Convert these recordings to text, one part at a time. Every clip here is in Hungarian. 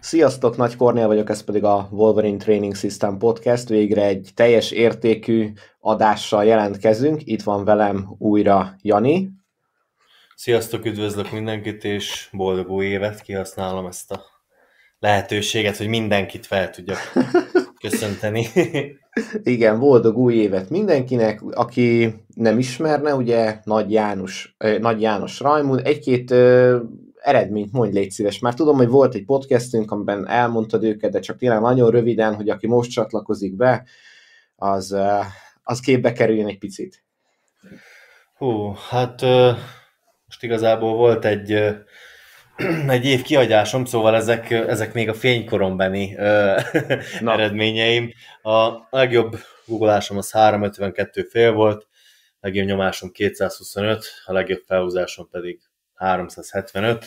Sziasztok, Nagy Kornél vagyok, ez pedig a Wolverine Training System Podcast. Végre egy teljes értékű adással jelentkezünk. Itt van velem újra Jani. Sziasztok, üdvözlök mindenkit, és boldog új évet. Kihasználom ezt a lehetőséget, hogy mindenkit fel tudjak köszönteni. Igen, boldog új évet mindenkinek, aki nem ismerne, ugye Nagy János, eh, Nagy János Rajmund, egy-két eredményt mondj, légy szíves. Már tudom, hogy volt egy podcastünk, amiben elmondtad őket, de csak tényleg nagyon röviden, hogy aki most csatlakozik be, az, az képbe kerüljön egy picit. Hú, hát most igazából volt egy, egy év kihagyásom, szóval ezek, ezek még a fénykorombeni eredményeim. A legjobb googleásom az 352 fél volt, legjobb nyomásom 225, a legjobb felhúzásom pedig 375,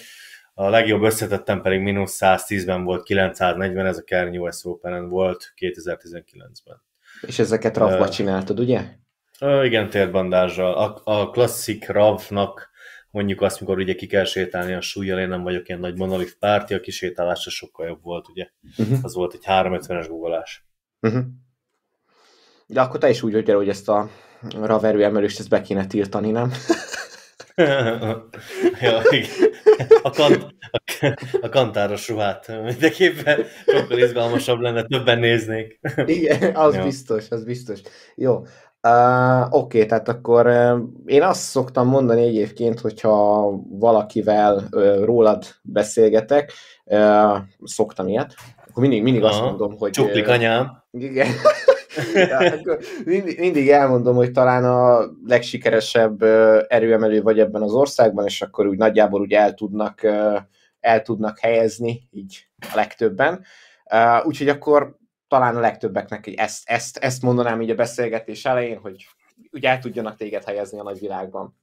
a legjobb összetettem pedig mínusz 110-ben volt, 940, ez a Kern US open volt 2019-ben. És ezeket rav uh, csináltad, ugye? Uh, igen, térbandással. A, a klasszik RAV-nak mondjuk azt, mikor ugye ki kell sétálni a súlyjal, én nem vagyok ilyen nagy monolith párti, a kisétálása sokkal jobb volt, ugye? Uh-huh. Az volt egy 350-es guggolás. Uh-huh. De akkor te is úgy vagy hogy ezt a raverő emelést ezt be kéne tiltani, nem? ja, a, kant, a, a kantáros ruhát mindenképpen sokkal izgalmasabb lenne, többen néznék. Igen, az ja. biztos, az biztos. Jó. Uh, Oké, okay, tehát akkor uh, én azt szoktam mondani egyébként, hogyha valakivel uh, rólad beszélgetek, uh, szoktam ilyet, akkor mindig, mindig Aha. azt mondom, hogy... Csuklik uh, anyám. Igen. Hát mindig, mindig elmondom, hogy talán a legsikeresebb erőemelő vagy ebben az országban, és akkor úgy nagyjából úgy el tudnak, el tudnak helyezni, így a legtöbben. Úgyhogy akkor talán a legtöbbeknek ezt, ezt, ezt mondanám így a beszélgetés elején, hogy úgy el tudjanak téged helyezni a nagyvilágban.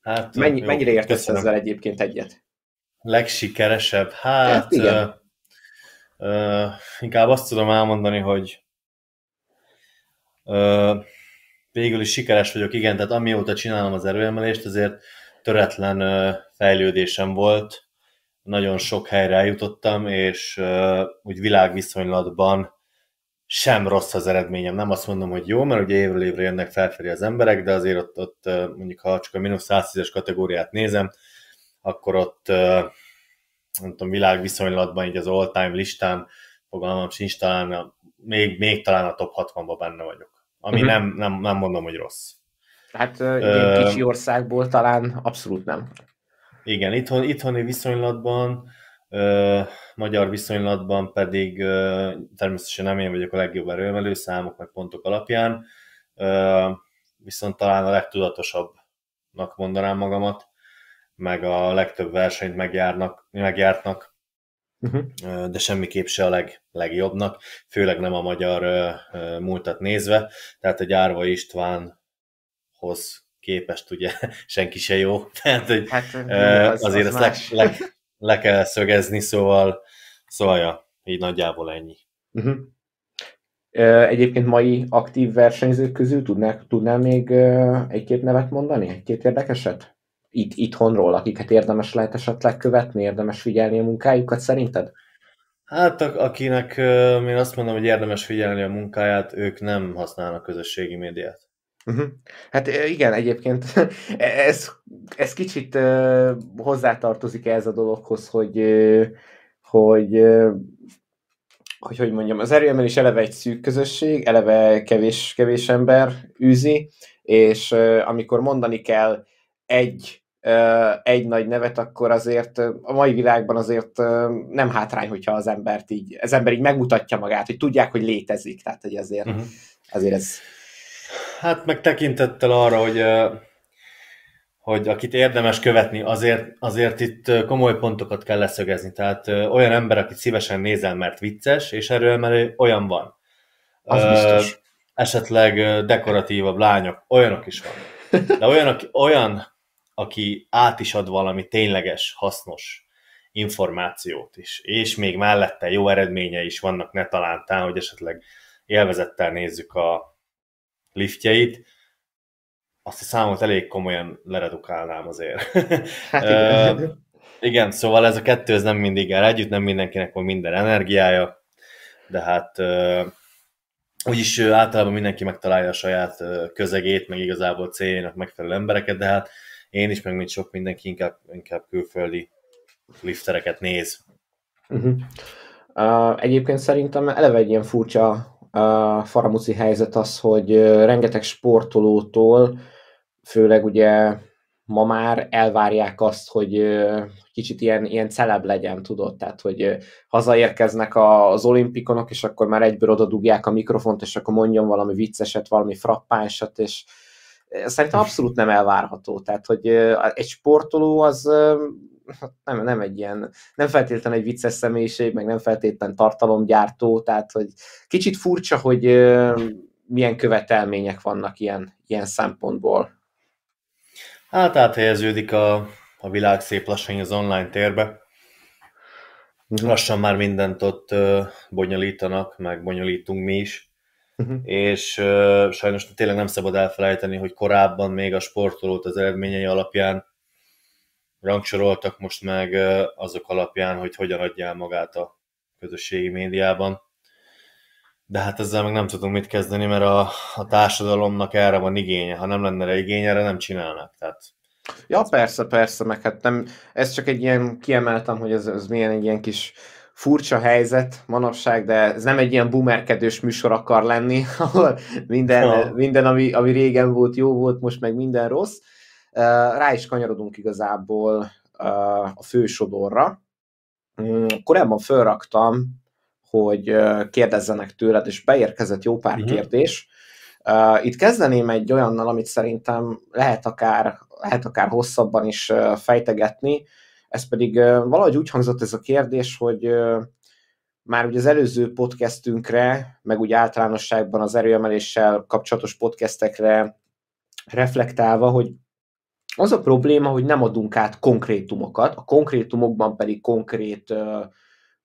Hát, Mennyi, jó, mennyire értesz köszönöm. ezzel egyébként egyet? Legsikeresebb? Hát, hát igen. Uh, inkább azt tudom elmondani, hogy uh, végül is sikeres vagyok, igen, tehát amióta csinálom az erőemelést, azért töretlen uh, fejlődésem volt, nagyon sok helyre eljutottam, és uh, úgy világviszonylatban sem rossz az eredményem. Nem azt mondom, hogy jó, mert ugye évről évre jönnek felfelé az emberek, de azért ott, ott mondjuk ha csak a mínusz 110-es kategóriát nézem, akkor ott nem tudom, világviszonylatban így az all-time listán, fogalmam sincs, talán a, még, még talán a top 60-ban benne vagyok. Ami uh-huh. nem, nem, nem mondom, hogy rossz. Hát ilyen kicsi országból talán abszolút nem. Igen, itthon, itthoni viszonylatban, ö, magyar viszonylatban pedig ö, természetesen nem én vagyok a legjobb erőmelő számok meg pontok alapján, ö, viszont talán a legtudatosabbnak mondanám magamat meg a legtöbb versenyt megjárnak, megjártnak, uh-huh. de semmiképp se a leg, legjobbnak, főleg nem a magyar uh, múltat nézve, tehát egy Árva Istvánhoz képest ugye senki se jó, tehát hogy, hát, uh, az, azért az ezt le, le, le kell szögezni, szóval, szóval ja, így nagyjából ennyi. Uh-huh. Egyébként mai aktív versenyzők közül tudnák, tudnál még egy-két nevet mondani? Egy-két érdekeset? itt, itthonról, akiket érdemes lehet esetleg követni, érdemes figyelni a munkájukat szerinted? Hát akinek én azt mondom, hogy érdemes figyelni a munkáját, ők nem használnak közösségi médiát. Uh-huh. Hát igen, egyébként e-, ez, ez kicsit uh, hozzátartozik ez a dologhoz, hogy, uh, hogy uh, hogy hogy mondjam, az erőemel is eleve egy szűk közösség, eleve kevés, kevés ember űzi, és amikor mondani kell egy egy nagy nevet, akkor azért a mai világban azért nem hátrány, hogyha az embert így, az ember így megmutatja magát, hogy tudják, hogy létezik, tehát hogy azért, uh-huh. azért ez... Hát meg tekintettel arra, hogy hogy akit érdemes követni, azért, azért itt komoly pontokat kell leszögezni. Tehát olyan ember, akit szívesen nézel, mert vicces, és erről már olyan van. Az Ö, biztos. Esetleg dekoratívabb lányok, olyanok is van. De olyanok, olyan aki át is ad valami tényleges, hasznos információt is, és még mellette jó eredménye is vannak, ne talántán, hogy esetleg élvezettel nézzük a liftjeit, azt a számot elég komolyan leredukálnám azért. Hát igen. Ö, igen, szóval ez a kettő ez nem mindig el együtt, nem mindenkinek van minden energiája, de hát ö, úgyis általában mindenki megtalálja a saját közegét, meg igazából céljának megfelelő embereket, de hát én is, meg mint sok mindenki inkább, inkább külföldi liftereket néz. Uh-huh. Uh, egyébként szerintem eleve egy ilyen furcsa uh, faramuci helyzet az, hogy uh, rengeteg sportolótól, főleg ugye ma már elvárják azt, hogy kicsit ilyen, ilyen celeb legyen, tudod? Tehát, hogy hazaérkeznek az olimpikonok, és akkor már egyből oda dugják a mikrofont, és akkor mondjon valami vicceset, valami frappánsat, és szerintem abszolút nem elvárható. Tehát, hogy egy sportoló az hát nem, nem egy ilyen, nem feltétlenül egy vicces személyiség, meg nem feltétlen tartalomgyártó, tehát hogy kicsit furcsa, hogy milyen követelmények vannak ilyen, ilyen szempontból. Hát áthelyeződik a, a világ szép lassan az online térbe. Mhm. Lassan már mindent ott bonyolítanak, meg bonyolítunk mi is. Uh-huh. És uh, sajnos tényleg nem szabad elfelejteni, hogy korábban még a sportolót az eredményei alapján rangsoroltak, most meg uh, azok alapján, hogy hogyan adja el magát a közösségi médiában. De hát ezzel meg nem tudunk mit kezdeni, mert a, a társadalomnak erre van igénye. Ha nem lenne rá igény, erre nem csinálnak. Tehát ja, persze, persze, meg hát nem, ez csak egy ilyen, kiemeltem, hogy ez, ez milyen egy ilyen kis furcsa helyzet manapság, de ez nem egy ilyen bumerkedős műsor akar lenni, ahol minden, ha. minden ami, ami régen volt, jó volt, most meg minden rossz. Eh, rá is kanyarodunk igazából eh, a fősodorra. Mm, korábban felraktam, hogy eh, kérdezzenek tőled, és beérkezett jó pár uh-huh. kérdés. Itt kezdeném egy olyannal, amit szerintem lehet akár, lehet akár hosszabban is fejtegetni, ez pedig valahogy úgy hangzott ez a kérdés, hogy már ugye az előző podcastünkre, meg úgy általánosságban az erőemeléssel kapcsolatos podcastekre reflektálva, hogy az a probléma, hogy nem adunk át konkrétumokat, a konkrétumokban pedig konkrét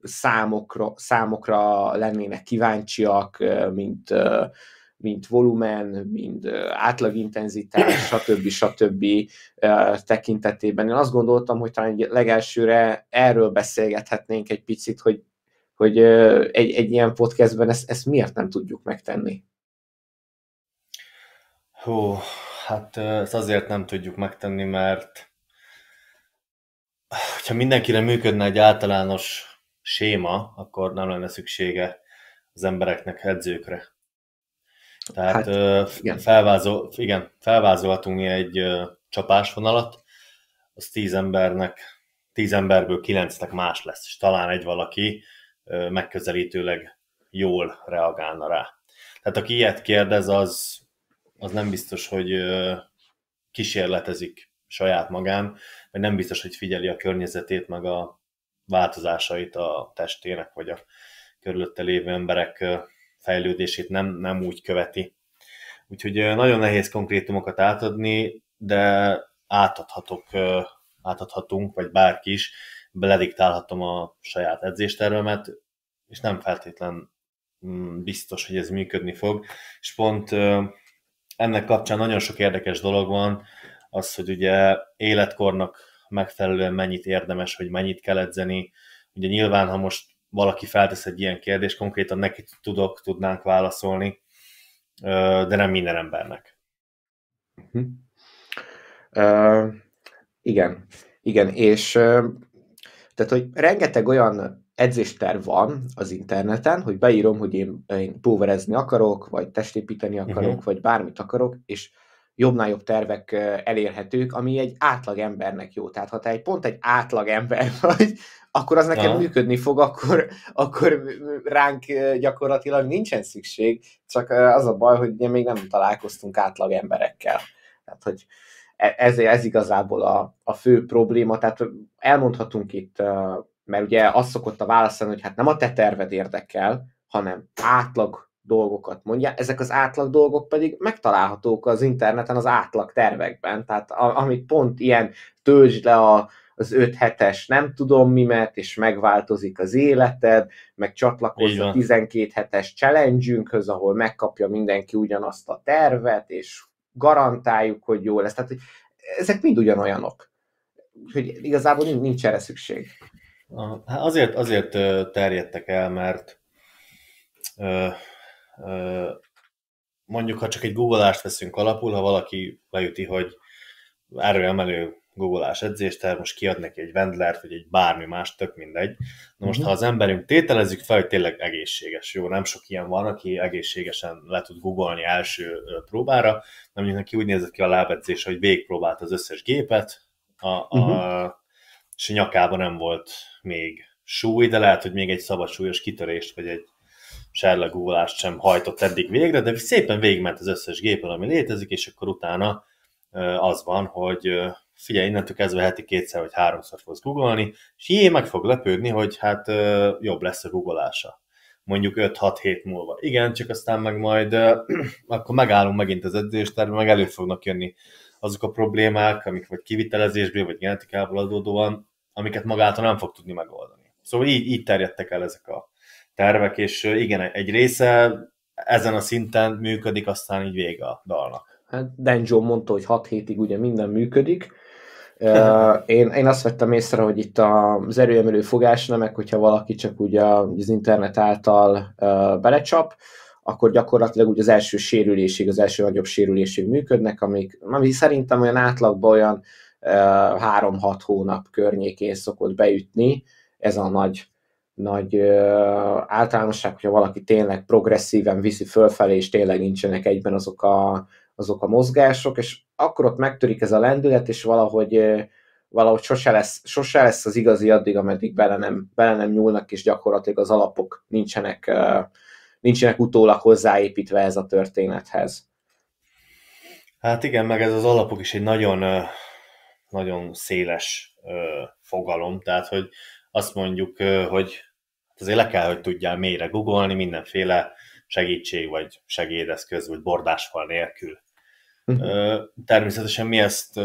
számokra, számokra lennének kíváncsiak, mint uh, mint volumen, mind átlagintenzitás, stb. stb. tekintetében. Én azt gondoltam, hogy talán legelsőre erről beszélgethetnénk egy picit, hogy, hogy egy, egy ilyen podcastben ezt, ezt miért nem tudjuk megtenni. Hú, hát ezt azért nem tudjuk megtenni, mert ha mindenkire működne egy általános séma, akkor nem lenne szüksége az embereknek edzőkre. Tehát hát, igen. Felvázol, igen, felvázolhatunk mi egy csapásvonalat, az tíz embernek, tíz emberből kilencnek más lesz, és talán egy valaki megközelítőleg jól reagálna rá. Tehát aki ilyet kérdez, az, az nem biztos, hogy kísérletezik saját magán, vagy nem biztos, hogy figyeli a környezetét, meg a változásait a testének, vagy a körülötte lévő emberek fejlődését nem, nem úgy követi. Úgyhogy nagyon nehéz konkrétumokat átadni, de átadhatok, átadhatunk, vagy bárki is, belediktálhatom a saját edzéstervemet, és nem feltétlen mm, biztos, hogy ez működni fog. És pont ennek kapcsán nagyon sok érdekes dolog van, az, hogy ugye életkornak megfelelően mennyit érdemes, hogy mennyit kell edzeni. Ugye nyilván, ha most valaki feltesz egy ilyen kérdést, konkrétan neki tudok, tudnánk válaszolni, de nem minden embernek. Uh-huh. Uh, igen, igen, és uh, tehát, hogy rengeteg olyan edzésterv van az interneten, hogy beírom, hogy én, én póverezni akarok, vagy testépíteni akarok, uh-huh. vagy bármit akarok, és jobbnál jobb tervek elérhetők, ami egy átlag embernek jó. Tehát ha te egy, pont egy átlag ember vagy, akkor az nekem ja. működni fog, akkor, akkor ránk gyakorlatilag nincsen szükség, csak az a baj, hogy még nem találkoztunk átlag emberekkel. Tehát, hogy e, ez, ez igazából a, a fő probléma, tehát elmondhatunk itt, mert ugye az szokott a válasz hogy hát nem a te terved érdekel, hanem átlag dolgokat mondja, ezek az átlag dolgok pedig megtalálhatók az interneten az átlag tervekben, tehát a, amit pont ilyen tölts le a, az 5 hetes nem tudom mimet, és megváltozik az életed, meg csatlakozz a 12 hetes challenge ahol megkapja mindenki ugyanazt a tervet, és garantáljuk, hogy jó lesz. Tehát, hogy ezek mind ugyanolyanok. Hogy igazából nincs erre szükség. Hát azért, azért terjedtek el, mert mondjuk, ha csak egy googolást veszünk alapul, ha valaki leüti, hogy erőemelő googolás edzést, tehát most kiad neki egy vendlert, vagy egy bármi más, tök mindegy. Na most, uh-huh. ha az emberünk tételezzük fel, hogy tényleg egészséges, jó, nem sok ilyen van, aki egészségesen le tud googolni első próbára, de mondjuk neki úgy nézett ki a lábedzés, hogy végigpróbált az összes gépet, a, a, uh-huh. és a nyakában nem volt még súly, de lehet, hogy még egy szabad súlyos kitörést, vagy egy serlegúvalást sem hajtott eddig végre, de szépen végigment az összes gépen, ami létezik, és akkor utána az van, hogy figyelj, innentől kezdve heti kétszer vagy háromszor fogsz googolni, és jé, meg fog lepődni, hogy hát jobb lesz a googolása. Mondjuk 5-6 hét múlva. Igen, csak aztán meg majd akkor megállunk megint az edzésterben, meg elő fognak jönni azok a problémák, amik vagy kivitelezésből, vagy genetikából adódóan, amiket magától nem fog tudni megoldani. Szóval így, így terjedtek el ezek a tervek, és igen, egy része ezen a szinten működik, aztán így vége a dalnak. Hát Denjo mondta, hogy 6 hétig ugye minden működik, én, én azt vettem észre, hogy itt az erőemelő fogás meg hogyha valaki csak úgy az internet által belecsap, akkor gyakorlatilag úgy az első sérülésig, az első nagyobb sérülésig működnek, amik, ami szerintem olyan átlagban olyan 3-6 hónap környékén szokott beütni ez a nagy nagy általánosság, hogyha valaki tényleg progresszíven viszi fölfelé, és tényleg nincsenek egyben azok a, azok a mozgások, és akkor ott megtörik ez a lendület, és valahogy, valahogy sose lesz, sose lesz az igazi addig, ameddig bele nem, bele nem nyúlnak, és gyakorlatilag az alapok nincsenek, nincsenek utólag hozzáépítve ez a történethez. Hát igen, meg ez az alapok is egy nagyon, nagyon széles fogalom, tehát hogy azt mondjuk, hogy hát azért le kell, hogy tudjál mélyre googolni mindenféle segítség, vagy segédeszköz, vagy bordásfal nélkül. Mhm. Természetesen mi ezt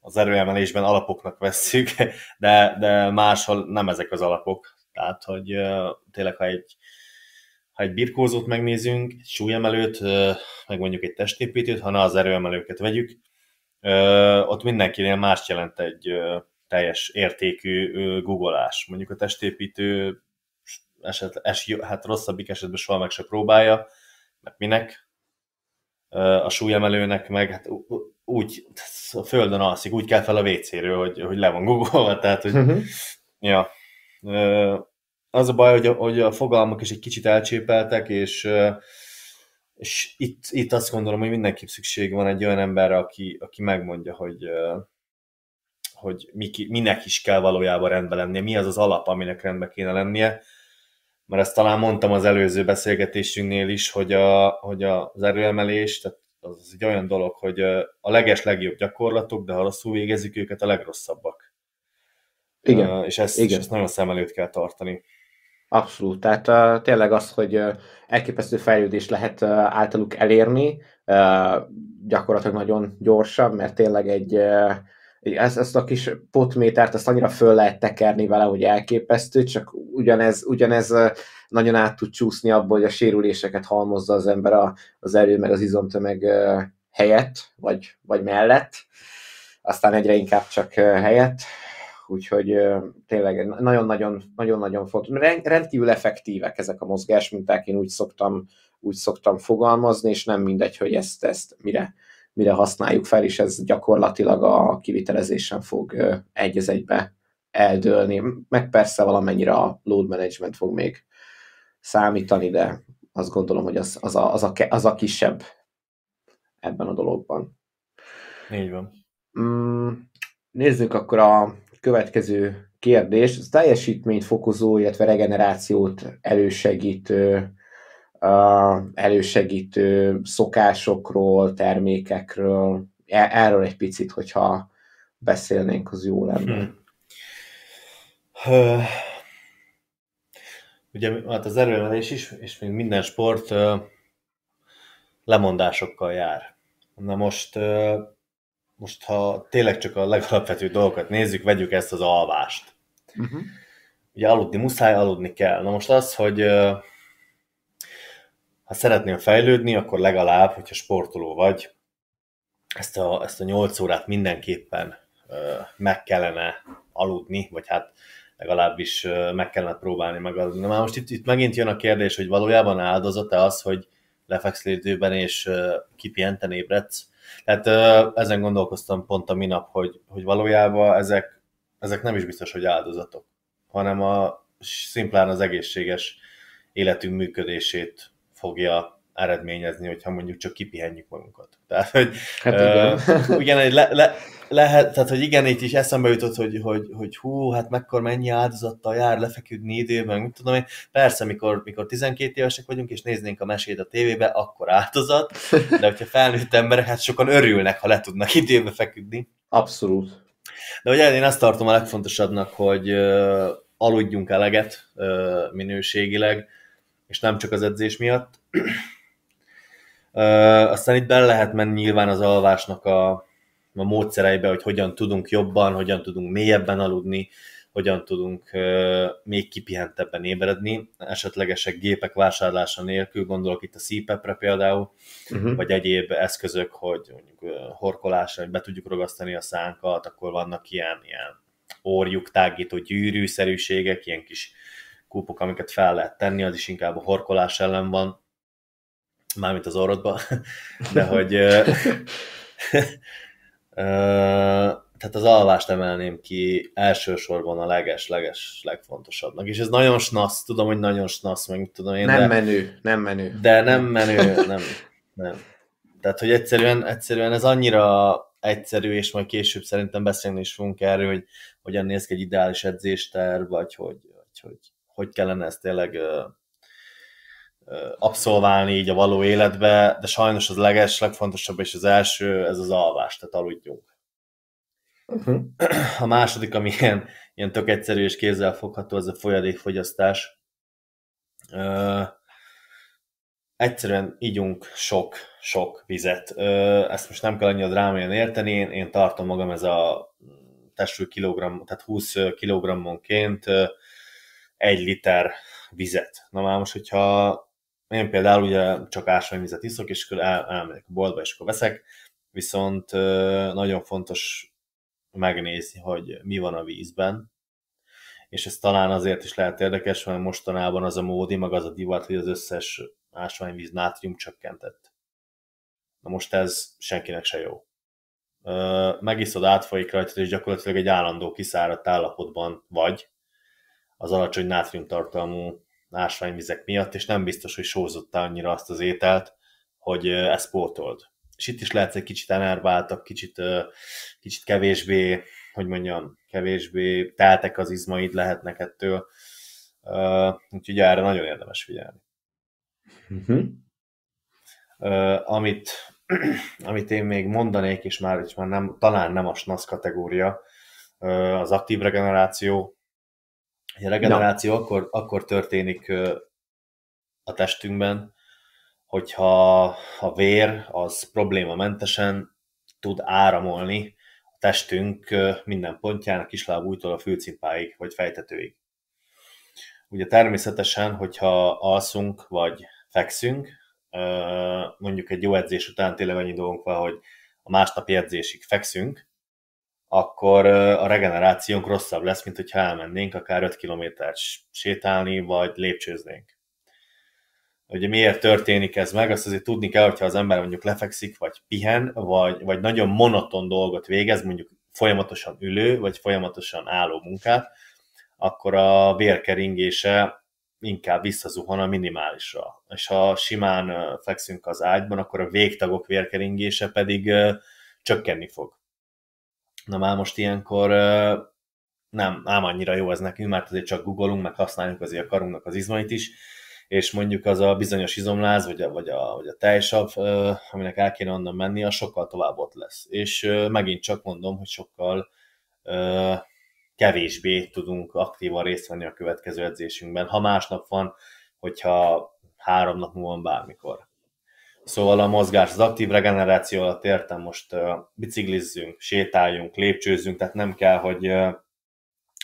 az erőemelésben alapoknak vesszük, de, de máshol nem ezek az alapok. Tehát, hogy tényleg, ha egy, ha egy birkózót megnézünk, egy súlyemelőt, meg mondjuk egy testépítőt, ha ne az erőemelőket vegyük, ott mindenkinél más jelent egy teljes értékű googolás. Mondjuk a testépítő eset, es, hát rosszabbik esetben soha meg se próbálja, mert minek? A súlyemelőnek meg hát úgy a földön alszik, úgy kell fel a WC-ről, hogy, hogy le van googolva, tehát hogy uh-huh. ja. Az a baj, hogy a, hogy a fogalmak is egy kicsit elcsépeltek, és és itt, itt azt gondolom, hogy mindenképp szükség van egy olyan emberre, aki, aki megmondja, hogy, hogy minek is kell valójában rendben lennie, mi az az alap, aminek rendben kéne lennie, mert ezt talán mondtam az előző beszélgetésünknél is, hogy, a, hogy az erőemelés, tehát az egy olyan dolog, hogy a leges legjobb gyakorlatok, de ha rosszul végezzük őket, a legrosszabbak. Igen. Uh, és, ezt, Igen. és ezt nagyon szem előtt kell tartani. Abszolút. Tehát uh, tényleg az, hogy uh, elképesztő fejlődést lehet uh, általuk elérni, uh, gyakorlatilag nagyon gyorsabb, mert tényleg egy uh, ezt, ezt a kis potmétert, ezt annyira föl lehet tekerni vele, hogy elképesztő, csak ugyanez, ugyanez nagyon át tud csúszni abból, hogy a sérüléseket halmozza az ember a, az erő meg az izomtömeg helyett, vagy, vagy mellett, aztán egyre inkább csak helyett, úgyhogy tényleg nagyon-nagyon fontos. Rendkívül effektívek ezek a mozgásminták, én úgy szoktam, úgy szoktam fogalmazni, és nem mindegy, hogy ezt, ezt mire mire használjuk fel, és ez gyakorlatilag a kivitelezésen fog egy az egybe eldőlni. Meg persze valamennyire a load management fog még számítani, de azt gondolom, hogy az, az, a, az, a, az a kisebb ebben a dologban. Így van. Mm, nézzük akkor a következő kérdés. Ez teljesítményt fokozó, illetve regenerációt elősegítő elősegítő szokásokról, termékekről, e, erről egy picit, hogyha beszélnénk, az jó lenne. Hmm. Ugye hát az erőemelés is, és még minden sport lemondásokkal jár. Na most, most ha tényleg csak a legalapvetőbb dolgokat nézzük, vegyük ezt az alvást. Uh-huh. Ugye aludni muszáj, aludni kell. Na most az, hogy ha szeretnél fejlődni, akkor legalább, hogyha sportoló vagy, ezt a, ezt a 8 órát mindenképpen ö, meg kellene aludni, vagy hát legalábbis ö, meg kellene próbálni megaludni. Na már most itt, itt megint jön a kérdés, hogy valójában áldozat-e az, hogy lefekszel időben és ö, kipihenten ébredsz? Tehát ö, ezen gondolkoztam pont a minap, hogy, hogy valójában ezek, ezek nem is biztos, hogy áldozatok, hanem a szimplán az egészséges életünk működését fogja eredményezni, hogyha mondjuk csak kipihenjük magunkat. Tehát, hogy hát igen. Uh, ugyan, le, le, lehet, tehát, hogy igen, itt is eszembe jutott, hogy, hogy, hogy hú, hát mekkor mennyi áldozattal jár lefeküdni időben, mit tudom én. Persze, mikor, mikor 12 évesek vagyunk, és néznénk a mesét a tévébe, akkor áldozat, de hogyha felnőtt emberek, hát sokan örülnek, ha le tudnak időbe feküdni. Abszolút. De ugye én azt tartom a legfontosabbnak, hogy uh, aludjunk eleget uh, minőségileg, és nem csak az edzés miatt. Aztán itt bele lehet menni nyilván az alvásnak a, a módszereibe, hogy hogyan tudunk jobban, hogyan tudunk mélyebben aludni, hogyan tudunk még kipihentebben ébredni, esetlegesek gépek vásárlása nélkül, gondolok itt a CPAP-re e például, uh-huh. vagy egyéb eszközök, hogy mondjuk horkolásra, hogy be tudjuk ragasztani a szánkat, akkor vannak ilyen, ilyen orjuk tágító gyűrűszerűségek, ilyen kis kúpok, amiket fel lehet tenni, az is inkább a horkolás ellen van, mármint az orrodba, de hogy tehát az alvást emelném ki elsősorban a leges-leges legfontosabbnak. És ez nagyon snasz, tudom, hogy nagyon snasz, meg tudom én. Nem de, menő, nem menő. De nem menő, nem, nem. Tehát, hogy egyszerűen, egyszerűen ez annyira egyszerű, és majd később szerintem beszélni is fogunk erről, hogy hogyan néz ki egy ideális edzésterv, vagy hogy, vagy hogy hogy kellene ezt tényleg abszolválni így a való életbe, de sajnos az leges, legfontosabb és az első, ez az alvás, tehát aludjunk. Uh-huh. A második, ami ilyen, ilyen tök egyszerű és fogható, az a folyadékfogyasztás. Ö, egyszerűen ígyunk sok, sok vizet. Ö, ezt most nem kell annyira drámaian érteni, én, én tartom magam ez a testű kilogramm, tehát 20 kilogrammonként egy liter vizet. Na már most, hogyha én például ugye csak ásványvizet iszok, és akkor el, elmegyek a boltba, és akkor veszek, viszont nagyon fontos megnézni, hogy mi van a vízben, és ez talán azért is lehet érdekes, mert mostanában az a módi, meg az a divat, hogy az összes ásványvíz nátrium csökkentett. Na most ez senkinek se jó. Megiszod, átfolyik rajta, és gyakorlatilag egy állandó kiszáradt állapotban vagy, az alacsony nátriumtartalmú ásványvizek miatt, és nem biztos, hogy sózottál annyira azt az ételt, hogy ezt pótold. És itt is lehet, hogy kicsit enerváltak, kicsit, kicsit kevésbé, hogy mondjam, kevésbé teltek az izmaid lehetnek ettől, úgyhogy erre nagyon érdemes figyelni. Uh-huh. Amit, amit én még mondanék, és már, és már nem, talán nem a SNASZ kategória, az aktív regeneráció, a regeneráció ja. akkor, akkor történik a testünkben, hogyha a vér az problémamentesen tud áramolni a testünk minden pontján, a kislábújtól a fülcimpáig, vagy fejtetőig. Ugye természetesen, hogyha alszunk, vagy fekszünk, mondjuk egy jó edzés után tényleg annyi dolgunk van, hogy a másnapi edzésig fekszünk, akkor a regenerációnk rosszabb lesz, mint hogyha elmennénk akár 5 kilométert sétálni, vagy lépcsőznénk. Ugye miért történik ez meg, azt azért tudni kell, hogyha az ember mondjuk lefekszik, vagy pihen, vagy, vagy nagyon monoton dolgot végez, mondjuk folyamatosan ülő, vagy folyamatosan álló munkát, akkor a vérkeringése inkább visszazuhan a minimálisra. És ha simán fekszünk az ágyban, akkor a végtagok vérkeringése pedig csökkenni fog. Na már most ilyenkor nem, ám annyira jó ez nekünk, mert azért csak googolunk, meg használjuk azért a karunknak az izmait is, és mondjuk az a bizonyos izomláz, vagy a, vagy a, vagy a teljesabb, aminek el kéne onnan menni, az sokkal tovább ott lesz. És megint csak mondom, hogy sokkal kevésbé tudunk aktívan részt venni a következő edzésünkben. Ha másnap van, hogyha három nap múlva bármikor. Szóval a mozgás, az aktív regeneráció alatt értem most uh, biciklizzünk, sétáljunk, lépcsőzzünk, tehát nem kell, hogy uh,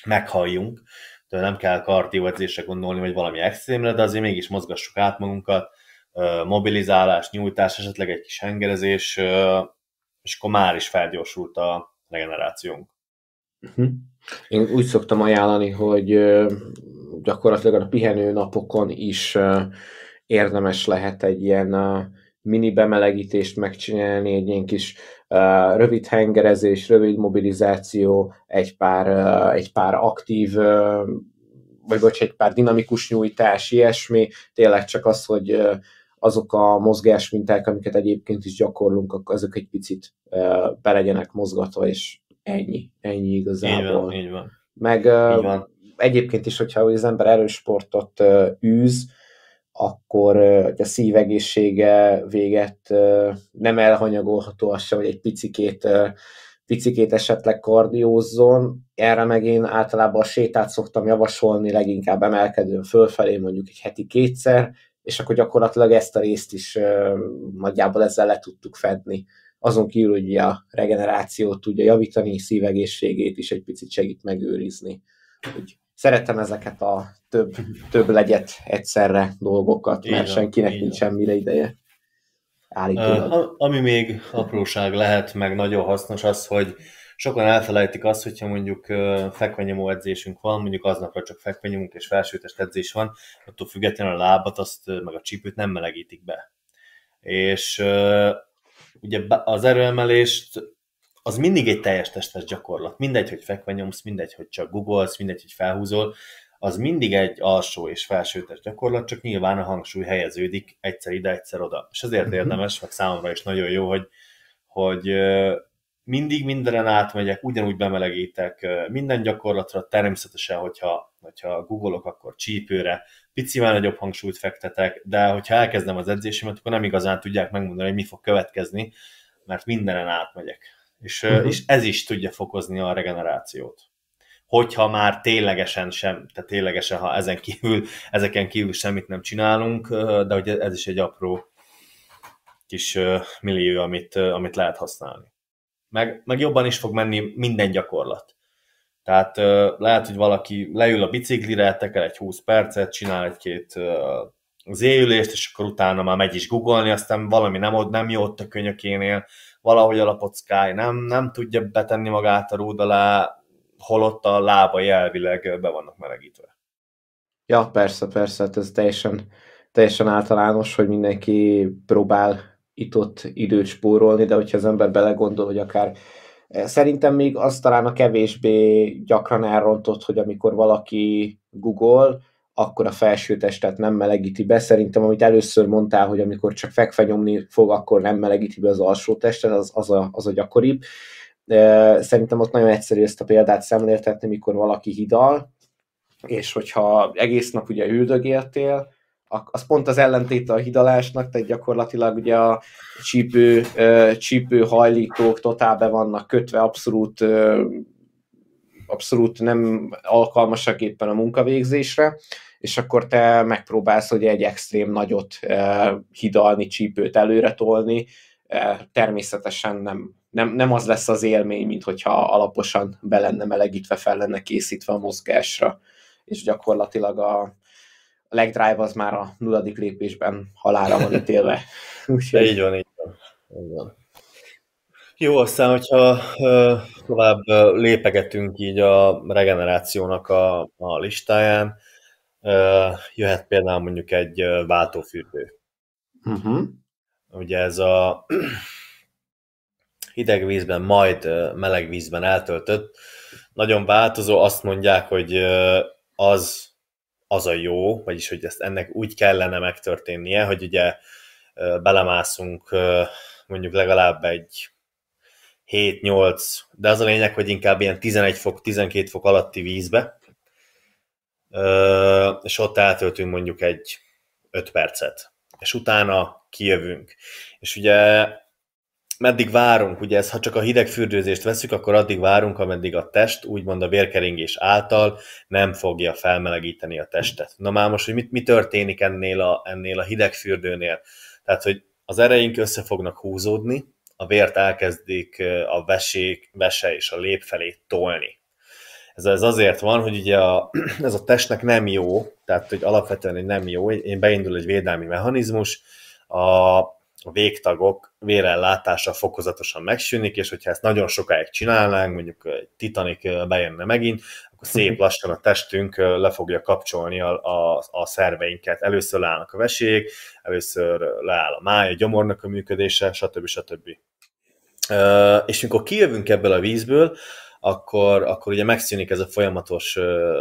meghalljunk, tehát nem kell kardio gondolni, vagy valami extrémre, de azért mégis mozgassuk át magunkat, uh, mobilizálás, nyújtás, esetleg egy kis hengerezés, uh, és akkor már is felgyorsult a regenerációnk. Uh-huh. Én úgy szoktam ajánlani, hogy uh, gyakorlatilag a pihenő napokon is uh, érdemes lehet egy ilyen mini bemelegítést megcsinálni, egy ilyen kis uh, rövid hengerezés, rövid mobilizáció, egy pár, uh, egy pár aktív uh, vagy bocs, egy pár dinamikus nyújtás, ilyesmi, tényleg csak az, hogy uh, azok a mozgásminták, amiket egyébként is gyakorlunk, azok egy picit uh, be legyenek mozgatva, és ennyi, ennyi igazából. Így van, így van. Meg így van. egyébként is, hogyha az ember erős sportot űz, akkor a szívegészsége véget nem elhanyagolható az se, hogy egy picikét, picikét esetleg kardiózzon. Erre meg én általában a sétát szoktam javasolni, leginkább emelkedőn fölfelé, mondjuk egy heti kétszer, és akkor gyakorlatilag ezt a részt is nagyjából ezzel le tudtuk fedni. Azon kívül, hogy a regenerációt tudja javítani, szívegészségét is egy picit segít megőrizni. Úgy, szeretem ezeket a több, több legyet egyszerre dolgokat, mert Igen, senkinek nincs semmire ideje. Állítólag. ami még apróság lehet, meg nagyon hasznos az, hogy sokan elfelejtik azt, hogyha mondjuk fekvenyomó edzésünk van, mondjuk aznapra csak fekvenyomunk és felsőtest edzés van, attól függetlenül a lábat, azt meg a csípőt nem melegítik be. És ugye az erőemelést az mindig egy teljes testes gyakorlat. Mindegy, hogy fekve nyomsz, mindegy, hogy csak googolsz, mindegy, hogy felhúzol, az mindig egy alsó és felső test gyakorlat, csak nyilván a hangsúly helyeződik egyszer ide, egyszer oda. És ezért uh-huh. érdemes, meg számomra is nagyon jó, hogy, hogy mindig mindenen átmegyek, ugyanúgy bemelegítek minden gyakorlatra, természetesen, hogyha, hogyha googolok, akkor csípőre, picivel nagyobb hangsúlyt fektetek, de hogyha elkezdem az edzésemet, akkor nem igazán tudják megmondani, hogy mi fog következni, mert mindenen átmegyek. És, uh-huh. és ez is tudja fokozni a regenerációt. Hogyha már ténylegesen sem, tehát ténylegesen, ha ezen kívül, ezeken kívül semmit nem csinálunk, de hogy ez is egy apró kis millió, amit, amit lehet használni. Meg, meg jobban is fog menni minden gyakorlat. Tehát lehet, hogy valaki leül a biciklire, teker egy 20 percet, csinál egy-két az éjülést, és akkor utána már megy is googolni, aztán valami nem ott nem jó ott a könyökénél, valahogy a lapockáj nem, nem tudja betenni magát a rúd alá, holott a lába jelvileg be vannak melegítve. Ja, persze, persze, hát ez teljesen, teljesen általános, hogy mindenki próbál itt-ott időt spórolni, de hogyha az ember belegondol, hogy akár e, Szerintem még az talán a kevésbé gyakran elrontott, hogy amikor valaki Google, akkor a felső testet nem melegíti be. Szerintem, amit először mondtál, hogy amikor csak fekve nyomni fog, akkor nem melegíti be az alsó testet, az, az, a, az a gyakoribb. Szerintem ott nagyon egyszerű ezt a példát szemléltetni, mikor valaki hidal, és hogyha egész nap ugye üldögéltél, az pont az ellentét a hidalásnak, tehát gyakorlatilag ugye a csípő, csípő hajlítók totál be vannak kötve, abszolút abszolút nem alkalmasak éppen a munkavégzésre, és akkor te megpróbálsz hogy egy extrém nagyot e, hidalni, csípőt előre tolni, e, természetesen nem, nem, nem az lesz az élmény, mint hogyha alaposan be lenne melegítve, fel lenne készítve a mozgásra, és gyakorlatilag a legdrive az már a nulladik lépésben halára van ítélve. Úgyhogy... Így van, így van. Így van. Jó, aztán, hogyha tovább lépegetünk így a regenerációnak a, a listáján, jöhet például mondjuk egy váltófürdő. Uh-huh. Ugye ez a hideg vízben, majd meleg vízben eltöltött, nagyon változó, azt mondják, hogy az, az a jó, vagyis hogy ezt ennek úgy kellene megtörténnie, hogy ugye belemászunk mondjuk legalább egy 7-8, de az a lényeg, hogy inkább ilyen 11 fok, 12 fok alatti vízbe, és ott eltöltünk mondjuk egy 5 percet, és utána kijövünk. És ugye meddig várunk, ugye ez, ha csak a hideg fürdőzést veszük, akkor addig várunk, ameddig a test, úgymond a vérkeringés által nem fogja felmelegíteni a testet. Na már most, hogy mit, mi történik ennél a, ennél a hideg fürdőnél? Tehát, hogy az ereink össze fognak húzódni, a vért elkezdik a vesék, vese és a lép felé tolni. Ez, ez azért van, hogy ugye a, ez a testnek nem jó, tehát hogy alapvetően nem jó, én beindul egy védelmi mechanizmus, a a végtagok vérellátása fokozatosan megszűnik és hogyha ezt nagyon sokáig csinálnánk, mondjuk egy titanik bejönne megint, akkor szép mhm. lassan a testünk le fogja kapcsolni a, a, a szerveinket. Először leállnak a veség, először leáll a máj, a gyomornak a működése, stb. stb. És mikor kijövünk ebből a vízből, akkor, akkor ugye megszűnik ez a folyamatos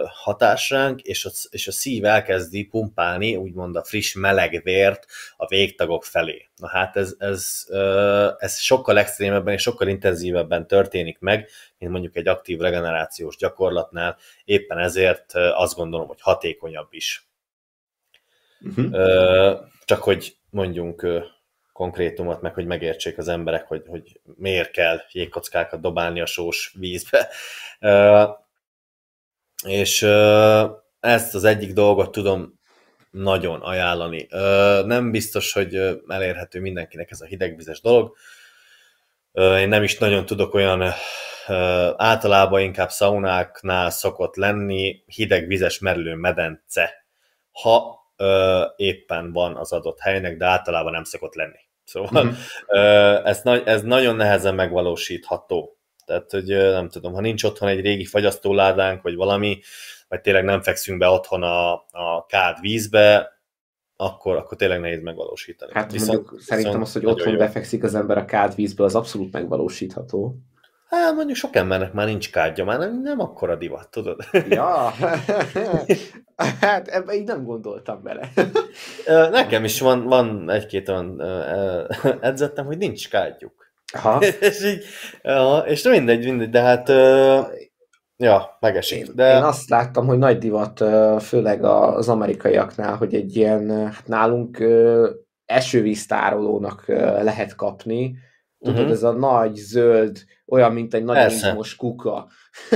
hatásránk, és a, és a szív elkezdi pumpálni, úgymond a friss meleg vért a végtagok felé. Na hát ez, ez, ez sokkal extrémebben és sokkal intenzívebben történik meg, mint mondjuk egy aktív regenerációs gyakorlatnál, éppen ezért azt gondolom, hogy hatékonyabb is. Uh-huh. Csak hogy mondjunk konkrétumot, meg hogy megértsék az emberek, hogy, hogy miért kell jégkockákat dobálni a sós vízbe. És ezt az egyik dolgot tudom nagyon ajánlani. Nem biztos, hogy elérhető mindenkinek ez a hidegvizes dolog. Én nem is nagyon tudok olyan, általában inkább szaunáknál szokott lenni hidegvizes merülő medence. Ha ö, éppen van az adott helynek, de általában nem szokott lenni. Szóval mm-hmm. ö, ez, na- ez nagyon nehezen megvalósítható. Tehát, hogy nem tudom, ha nincs otthon egy régi fagyasztóládánk, vagy valami, vagy tényleg nem fekszünk be otthon a, a kád vízbe, akkor, akkor tényleg nehéz megvalósítani. Hát viszont, mondjuk, viszont szerintem az, hogy otthon jó. befekszik az ember a kád vízből, az abszolút megvalósítható. Hát mondjuk sok embernek már nincs kártya, már nem, nem akkora divat, tudod? Ja, hát ebben így nem gondoltam bele. Nekem is van, van egy-két olyan edzettem, hogy nincs kártyuk. Aha. és, így, ja, és mindegy, mindegy, de hát... Ja, megesik. Én, de... én azt láttam, hogy nagy divat, főleg az amerikaiaknál, hogy egy ilyen, hát nálunk esővíztárolónak lehet kapni, Tudod, uh-huh. ez a nagy, zöld, olyan, mint egy nagy most kuka.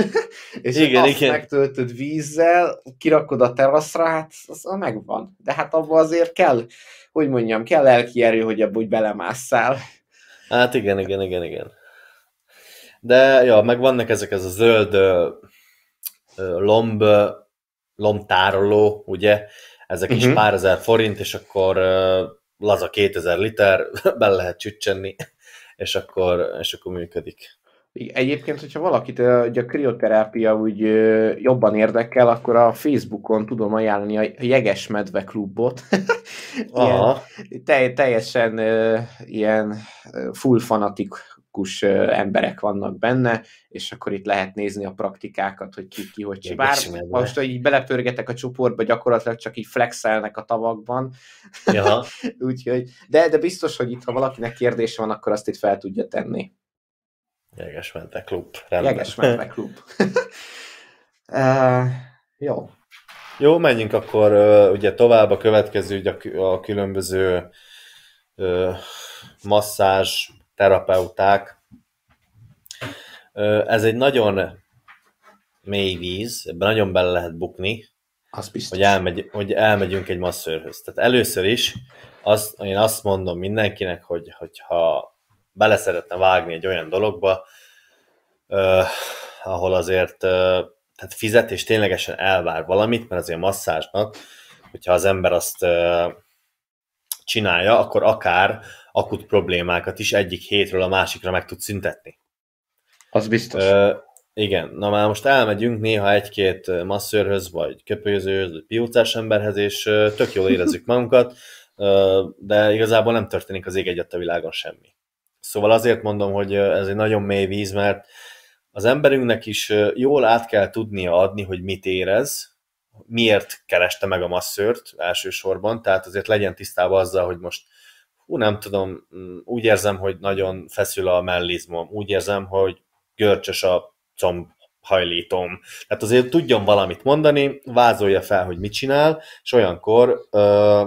és igen, azt igen. megtöltöd vízzel, kirakod a teraszra, hát az megvan. De hát abba azért kell, hogy mondjam, kell lelki erő, hogy abba úgy belemásszál. Hát igen, igen, igen, igen. De ja, meg vannak ezek ez a zöld ö, lomb, lombtároló, ugye? Ezek uh-huh. is mhm. pár ezer forint, és akkor ö, laza 2000 liter, bele lehet csüccsenni és akkor, és akkor működik. Egyébként, hogyha valakit hogy a krioterápia úgy jobban érdekel, akkor a Facebookon tudom ajánlani a Jeges Medve klubot. ilyen, teljesen ilyen full fanatik praktikus emberek vannak benne, és akkor itt lehet nézni a praktikákat, hogy ki, ki hogy csinál. Bár most, hogy így belepörgetek a csoportba, gyakorlatilag csak így flexelnek a tavakban. Ja. Úgyhogy, de, de biztos, hogy itt, ha valakinek kérdése van, akkor azt itt fel tudja tenni. mente klub. Rendben. mente klub. uh, jó. Jó, menjünk akkor uh, ugye tovább a következő, ugye a, a különböző uh, masszázs terapeuták. Ez egy nagyon mély víz, ebben nagyon bele lehet bukni, az biztos. Hogy, elmegy, hogy elmegyünk egy masszörhöz. Tehát először is az, én azt mondom mindenkinek, hogy, hogyha bele szeretne vágni egy olyan dologba, Uh, ahol azért uh, tehát fizetés ténylegesen elvár valamit, mert azért masszázsnak, hogyha az ember azt uh, csinálja, akkor akár akut problémákat is egyik hétről a másikra meg tud szüntetni. Az biztos. Ö, igen, na már most elmegyünk néha egy-két masszörhöz, vagy köpőzőhöz, vagy piócás emberhez, és tök jól érezzük magunkat, de igazából nem történik az ég egyet a világon semmi. Szóval azért mondom, hogy ez egy nagyon mély víz, mert az emberünknek is jól át kell tudnia adni, hogy mit érez, miért kereste meg a masszört elsősorban, tehát azért legyen tisztában azzal, hogy most hú, nem tudom, mm, úgy érzem, hogy nagyon feszül a mellizmom, úgy érzem, hogy görcsös a comb hajlítom. Tehát azért tudjon valamit mondani, vázolja fel, hogy mit csinál, és olyankor ö,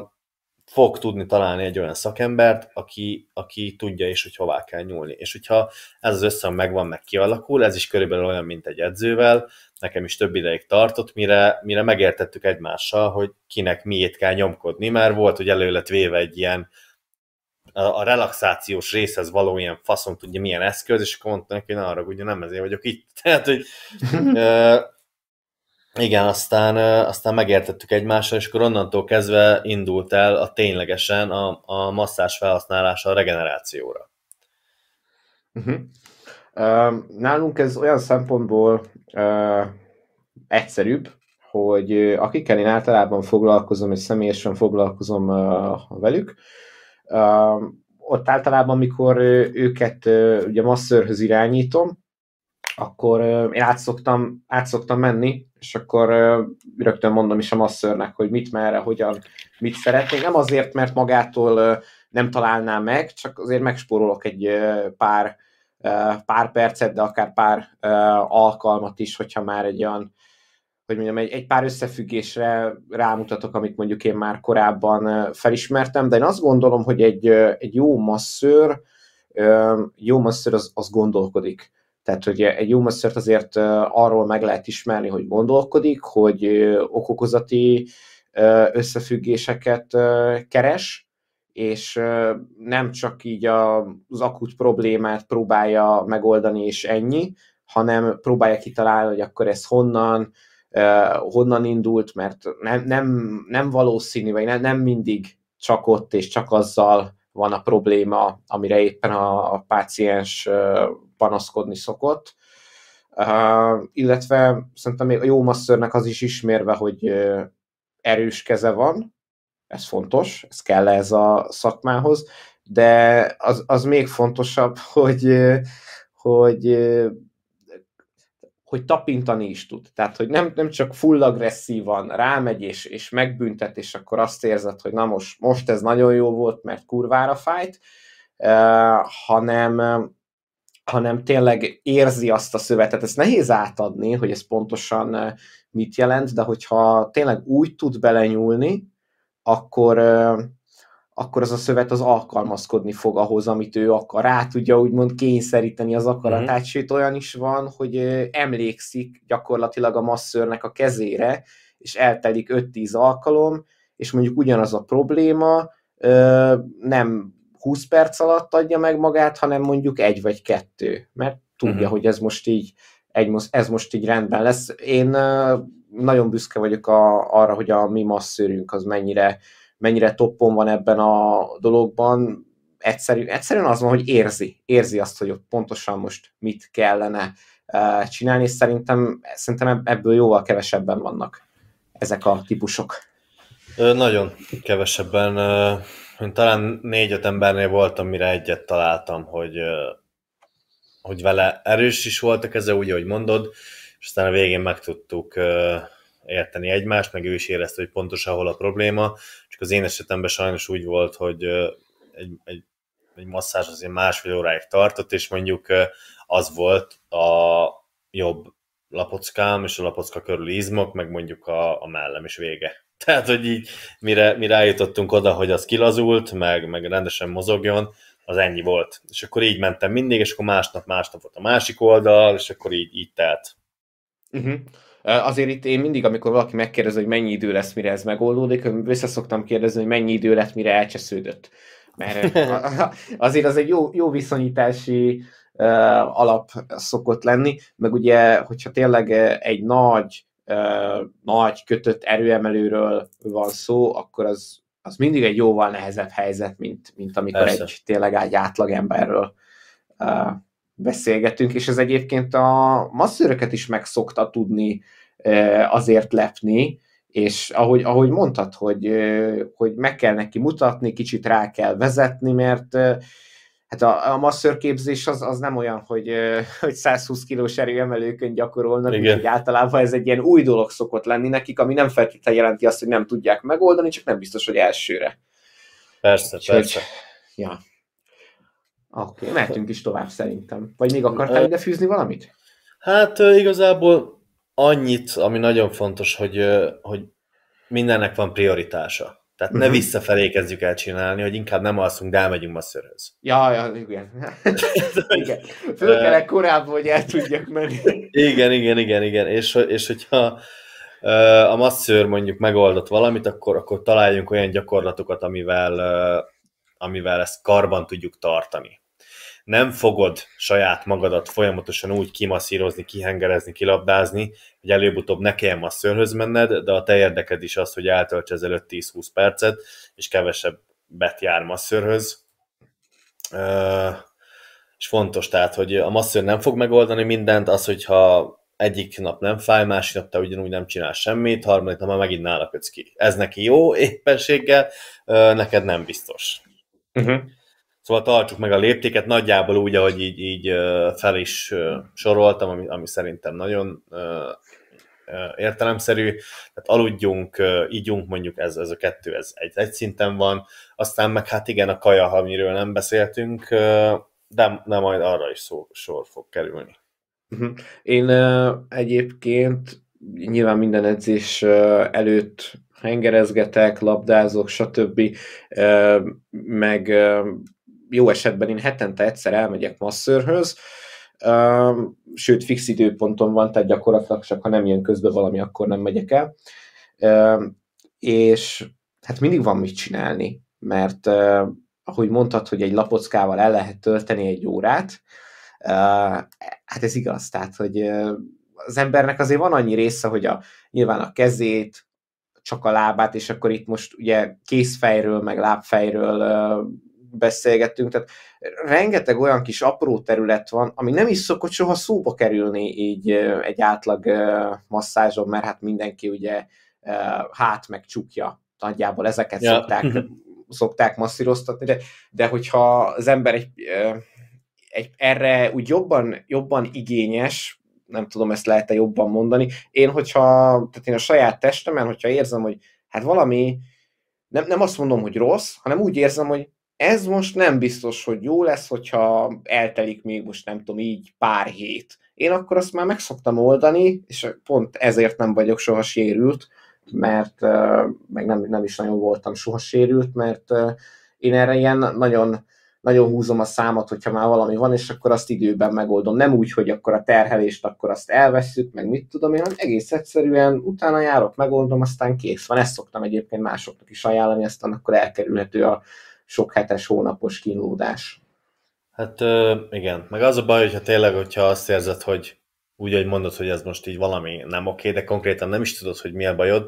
fog tudni találni egy olyan szakembert, aki, aki tudja is, hogy hová kell nyúlni. És hogyha ez az összem megvan, meg kialakul, ez is körülbelül olyan, mint egy edzővel, nekem is több ideig tartott, mire, mire megértettük egymással, hogy kinek miért kell nyomkodni, mert volt, hogy elő lett véve egy ilyen a, a relaxációs részhez való ilyen faszom tudja milyen eszköz, és akkor mondta neki, hogy ne arra ugye nem ezért vagyok itt. Tehát, hogy igen, aztán, aztán megértettük egymással, és akkor onnantól kezdve indult el a ténylegesen a, a masszás felhasználása a regenerációra. Uh-huh. Nálunk ez olyan szempontból uh, egyszerűbb, hogy akikkel én általában foglalkozom, és személyesen foglalkozom uh, velük, uh, ott általában, mikor őket ugye masszörhöz irányítom, akkor én átszoktam, átszoktam menni, és akkor rögtön mondom is a masszörnek, hogy mit, merre, hogyan, mit szeretnék. Nem azért, mert magától nem találnám meg, csak azért megspórolok egy pár, pár percet, de akár pár alkalmat is, hogyha már egy olyan hogy mondjam, egy, egy pár összefüggésre rámutatok, amit mondjuk én már korábban felismertem, de én azt gondolom, hogy egy, egy jó masször, jó masször az, az gondolkodik. Tehát, hogy egy jó humaszört azért arról meg lehet ismerni, hogy gondolkodik, hogy okokozati összefüggéseket keres, és nem csak így az akut problémát próbálja megoldani, és ennyi, hanem próbálja kitalálni, hogy akkor ez honnan, honnan indult, mert nem, nem, nem valószínű, vagy nem, nem mindig csak ott és csak azzal van a probléma, amire éppen a, a páciens panaszkodni szokott. Uh, illetve szerintem a jó masszörnek az is ismérve, hogy erős keze van, ez fontos, ez kell ez a szakmához, de az, az még fontosabb, hogy, hogy hogy tapintani is tud. Tehát, hogy nem, nem csak full agresszívan rámegy és, és megbüntet, és akkor azt érzed, hogy na most, most ez nagyon jó volt, mert kurvára fájt, uh, hanem, hanem tényleg érzi azt a szövetet. Ezt nehéz átadni, hogy ez pontosan mit jelent, de hogyha tényleg úgy tud belenyúlni, akkor, akkor az a szövet az alkalmazkodni fog ahhoz, amit ő akar. Rá tudja úgymond kényszeríteni az akaratát, mm-hmm. sőt olyan is van, hogy emlékszik gyakorlatilag a masszörnek a kezére, és eltelik 5-10 alkalom, és mondjuk ugyanaz a probléma, nem 20 perc alatt adja meg magát, hanem mondjuk egy vagy kettő, mert tudja, mm. hogy ez most így egy, ez most így rendben lesz. Én nagyon büszke vagyok a, arra, hogy a mi masszőrünk az mennyire mennyire toppon van ebben a dologban, egyszerű, egyszerűen az van, hogy érzi, érzi azt, hogy ott pontosan most mit kellene eh, csinálni, és szerintem, szerintem ebből jóval kevesebben vannak ezek a típusok. nagyon kevesebben. Én talán négy-öt embernél voltam, mire egyet találtam, hogy, hogy vele erős is volt a keze, úgy, ahogy mondod, és aztán a végén meg tudtuk érteni egymást, meg ő is érezte, hogy pontosan hol a probléma, csak az én esetemben sajnos úgy volt, hogy egy, egy, egy masszázs azért másfél óráig tartott, és mondjuk az volt a jobb lapockám, és a lapocka körül izmok, meg mondjuk a, a mellem is vége. Tehát, hogy így mire, mire eljutottunk oda, hogy az kilazult, meg, meg rendesen mozogjon, az ennyi volt. És akkor így mentem mindig, és akkor másnap, másnap volt a másik oldal, és akkor így, így telt. Uh-huh. Azért itt én mindig, amikor valaki megkérdez, hogy mennyi idő lesz, mire ez megoldódik, vissza szoktam kérdezni, hogy mennyi idő lett, mire elcsesződött. Mert azért az egy jó, jó viszonyítási uh, alap szokott lenni, meg ugye, hogyha tényleg egy nagy, uh, nagy kötött erőemelőről van szó, akkor az, az mindig egy jóval nehezebb helyzet, mint, mint amikor Persze. egy tényleg egy átlagemberről uh, beszélgetünk, és ez egyébként a masszőröket is meg szokta tudni azért lepni, és ahogy, ahogy mondtad, hogy, hogy meg kell neki mutatni, kicsit rá kell vezetni, mert hát a, a masszörképzés az, az nem olyan, hogy, hogy 120 kilós emelőkön gyakorolnak, Igen. úgyhogy általában ez egy ilyen új dolog szokott lenni nekik, ami nem feltétlenül jelenti azt, hogy nem tudják megoldani, csak nem biztos, hogy elsőre. Persze, Úgyhogy, persze. Hogy, ja. Oké, okay, mehetünk is tovább szerintem. Vagy még akartál ide fűzni valamit? Hát igazából annyit, ami nagyon fontos, hogy, hogy mindennek van prioritása. Tehát ne mhm. visszafelé kezdjük el csinálni, hogy inkább nem alszunk, de elmegyünk masszörhöz. Ja, ja, igen. igen. Föl korábban, hogy el tudjak menni. igen, igen, igen, igen. És, és hogyha a masszőr mondjuk megoldott valamit, akkor, akkor találjunk olyan gyakorlatokat, amivel amivel ezt karban tudjuk tartani. Nem fogod saját magadat folyamatosan úgy kimaszírozni, kihengerezni, kilabdázni, hogy előbb-utóbb ne kelljen masszörhöz menned, de a te érdeked is az, hogy eltölts ezelőtt 10-20 percet, és kevesebb bet jár masszörhöz. És fontos, tehát, hogy a masször nem fog megoldani mindent, az, hogyha egyik nap nem fáj, másik nap te ugyanúgy nem csinál semmit, harmadik nap már megint nála ki. Ez neki jó éppenséggel, neked nem biztos. Uh-huh. Szóval tartsuk meg a léptéket nagyjából úgy, ahogy így, így fel is soroltam, ami, ami szerintem nagyon értelemszerű. Tehát aludjunk, ígyunk mondjuk, ez, ez a kettő, ez egy, egy szinten van. Aztán meg hát igen, a kaja, amiről nem beszéltünk, de, de majd arra is szó, sor fog kerülni. Mhm. Én egyébként nyilván minden edzés előtt hengerezgetek, labdázok, stb. Meg jó esetben én hetente egyszer elmegyek masszörhöz, sőt fix időpontom van, tehát gyakorlatilag csak ha nem jön közbe valami, akkor nem megyek el. És hát mindig van mit csinálni, mert ahogy mondtad, hogy egy lapockával el lehet tölteni egy órát, hát ez igaz, tehát hogy az embernek azért van annyi része, hogy a, nyilván a kezét, csak a lábát, és akkor itt most ugye kézfejről, meg lábfejről beszélgettünk, tehát rengeteg olyan kis apró terület van, ami nem is szokott soha szóba kerülni így egy átlag masszázson, mert hát mindenki ugye hát meg csukja, nagyjából ezeket ja. szokták, szokták masszíroztatni, de, de hogyha az ember egy, egy erre úgy jobban, jobban igényes, nem tudom, ezt lehet-e jobban mondani. Én, hogyha, tehát én a saját testemen, hogyha érzem, hogy hát valami, nem, nem azt mondom, hogy rossz, hanem úgy érzem, hogy ez most nem biztos, hogy jó lesz, hogyha eltelik még most nem tudom, így pár hét. Én akkor azt már meg szoktam oldani, és pont ezért nem vagyok soha sérült, mert meg nem, nem is nagyon voltam soha sérült, mert én erre ilyen nagyon nagyon húzom a számot, hogyha már valami van, és akkor azt időben megoldom. Nem úgy, hogy akkor a terhelést akkor azt elveszük, meg mit tudom én, hanem egész egyszerűen utána járok, megoldom, aztán kész van. Ezt szoktam egyébként másoknak is ajánlani, aztán akkor elkerülhető a sok hetes hónapos kínlódás. Hát igen, meg az a baj, hogyha tényleg, hogyha azt érzed, hogy úgy, hogy mondod, hogy ez most így valami nem oké, de konkrétan nem is tudod, hogy mi a bajod,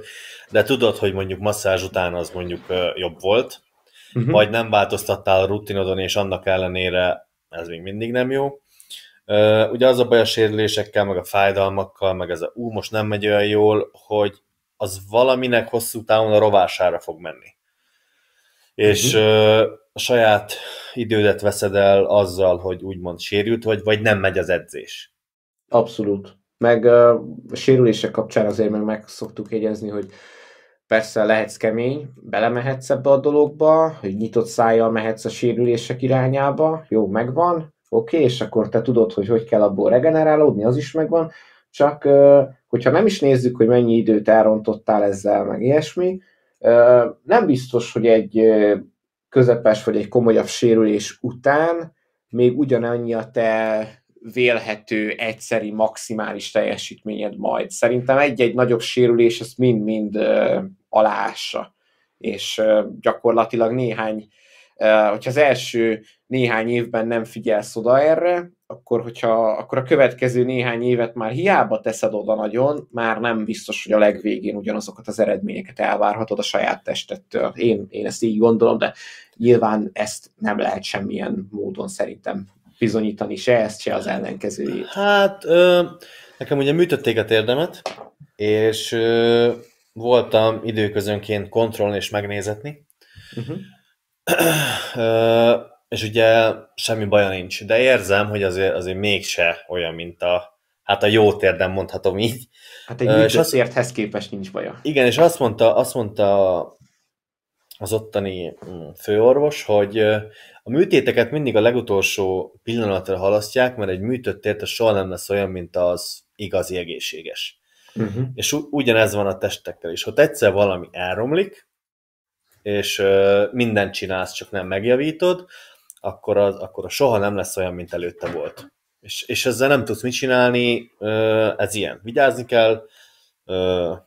de tudod, hogy mondjuk masszázs után az mondjuk jobb volt, uh-huh. vagy nem változtattál a rutinodon, és annak ellenére ez még mindig nem jó. Uh, ugye az a baj a sérülésekkel, meg a fájdalmakkal, meg ez a ú, most nem megy olyan jól, hogy az valaminek hosszú távon a rovására fog menni. És uh-huh. uh, a saját idődet veszed el azzal, hogy úgymond sérült vagy, vagy nem megy az edzés. Abszolút. Meg uh, a sérülések kapcsán azért meg meg szoktuk jegyezni, hogy persze lehetsz kemény, belemehetsz ebbe a dologba, hogy nyitott szájjal mehetsz a sérülések irányába, jó, megvan, oké, okay, és akkor te tudod, hogy hogy kell abból regenerálódni, az is megvan, csak hogyha nem is nézzük, hogy mennyi időt elrontottál ezzel, meg ilyesmi, nem biztos, hogy egy közepes vagy egy komolyabb sérülés után még ugyanannyi a te vélhető egyszeri maximális teljesítményed majd. Szerintem egy-egy nagyobb sérülés ezt mind-mind aláássa. És gyakorlatilag néhány, hogyha az első néhány évben nem figyelsz oda erre, akkor, hogyha, akkor a következő néhány évet már hiába teszed oda nagyon, már nem biztos, hogy a legvégén ugyanazokat az eredményeket elvárhatod a saját testettől. Én, én ezt így gondolom, de nyilván ezt nem lehet semmilyen módon szerintem bizonyítani, se ezt, se az ellenkezőjét. Hát, ö, nekem ugye műtötték a térdemet, és ö, voltam időközönként kontrollni és megnézetni, uh-huh. és ugye semmi baja nincs, de érzem, hogy azért, azért mégse olyan, mint a, hát a jó térdem mondhatom így. Hát egy és azt érthez képest nincs baja. Igen, és azt mondta, azt mondta az ottani mm, főorvos, hogy a műtéteket mindig a legutolsó pillanatra halasztják, mert egy műtött tért soha nem lesz olyan, mint az igazi egészséges. Uh-huh. És ugyanez van a testekkel is. Ha egyszer valami elromlik, és uh, mindent csinálsz, csak nem megjavítod, akkor, az, akkor a soha nem lesz olyan, mint előtte volt. És, és ezzel nem tudsz mit csinálni, ez ilyen. Vigyázni kell,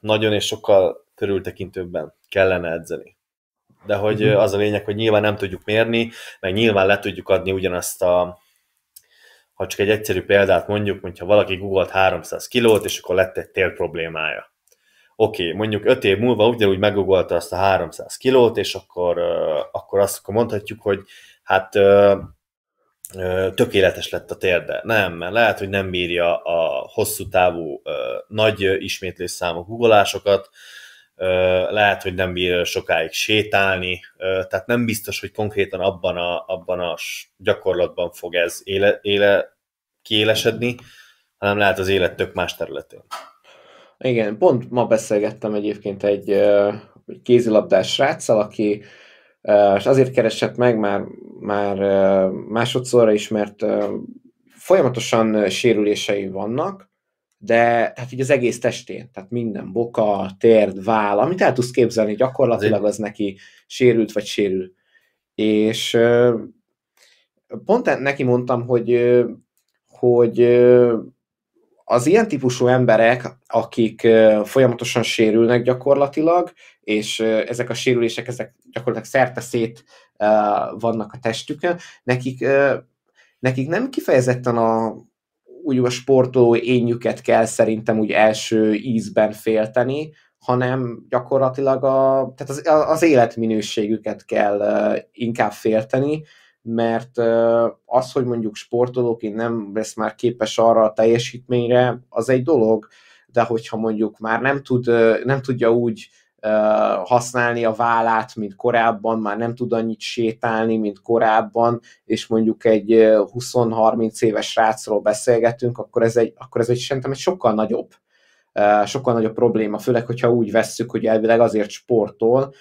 nagyon és sokkal körültekintőbben kellene edzeni. De hogy uh-huh. az a lényeg, hogy nyilván nem tudjuk mérni, meg nyilván le tudjuk adni ugyanazt a ha csak egy egyszerű példát mondjuk, hogyha valaki guggolt 300 kilót, és akkor lett egy tér problémája. Oké, okay, mondjuk 5 év múlva ugyanúgy megugolta azt a 300 kilót, és akkor, akkor azt akkor mondhatjuk, hogy hát tökéletes lett a térde. Nem, mert lehet, hogy nem bírja a hosszú távú nagy ismétlésszámú guggolásokat, lehet, hogy nem bír sokáig sétálni, tehát nem biztos, hogy konkrétan abban a, abban a gyakorlatban fog ez éle, éle, kiélesedni, hanem lehet az élet tök más területén. Igen, pont ma beszélgettem egyébként egy kézilabdás sráccal, aki és azért keresett meg már, már másodszorra is, mert folyamatosan sérülései vannak, de hát így az egész testén, tehát minden boka, térd, váll, amit el tudsz képzelni, gyakorlatilag az neki sérült vagy sérül. És pont neki mondtam, hogy, hogy az ilyen típusú emberek, akik folyamatosan sérülnek gyakorlatilag, és ezek a sérülések, ezek gyakorlatilag szerte szét vannak a testükön, nekik, nekik nem kifejezetten a úgy a sportoló énjüket kell szerintem úgy első ízben félteni, hanem gyakorlatilag a, tehát az, az életminőségüket kell inkább félteni, mert az, hogy mondjuk én nem lesz már képes arra a teljesítményre, az egy dolog, de hogyha mondjuk már nem, tud, nem tudja úgy használni a vállát, mint korábban, már nem tud annyit sétálni, mint korábban, és mondjuk egy 20-30 éves srácról beszélgetünk, akkor ez egy, akkor ez egy szerintem egy sokkal nagyobb sokkal nagyobb probléma, főleg, hogyha úgy vesszük, hogy elvileg azért sportol,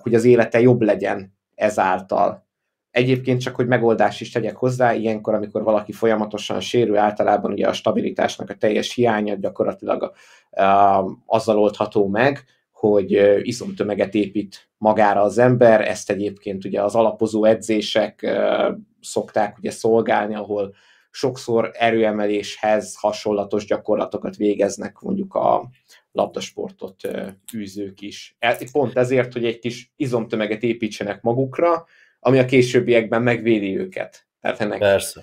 hogy az élete jobb legyen ezáltal. Egyébként csak, hogy megoldást is tegyek hozzá, ilyenkor, amikor valaki folyamatosan sérül, általában ugye a stabilitásnak a teljes hiánya gyakorlatilag azzal oldható meg, hogy izomtömeget épít magára az ember, ezt egyébként ugye az alapozó edzések szokták ugye szolgálni, ahol sokszor erőemeléshez hasonlatos gyakorlatokat végeznek mondjuk a labdasportot űzők is. E, pont ezért, hogy egy kis izomtömeget építsenek magukra, ami a későbbiekben megvédi őket. Tehát ennek Persze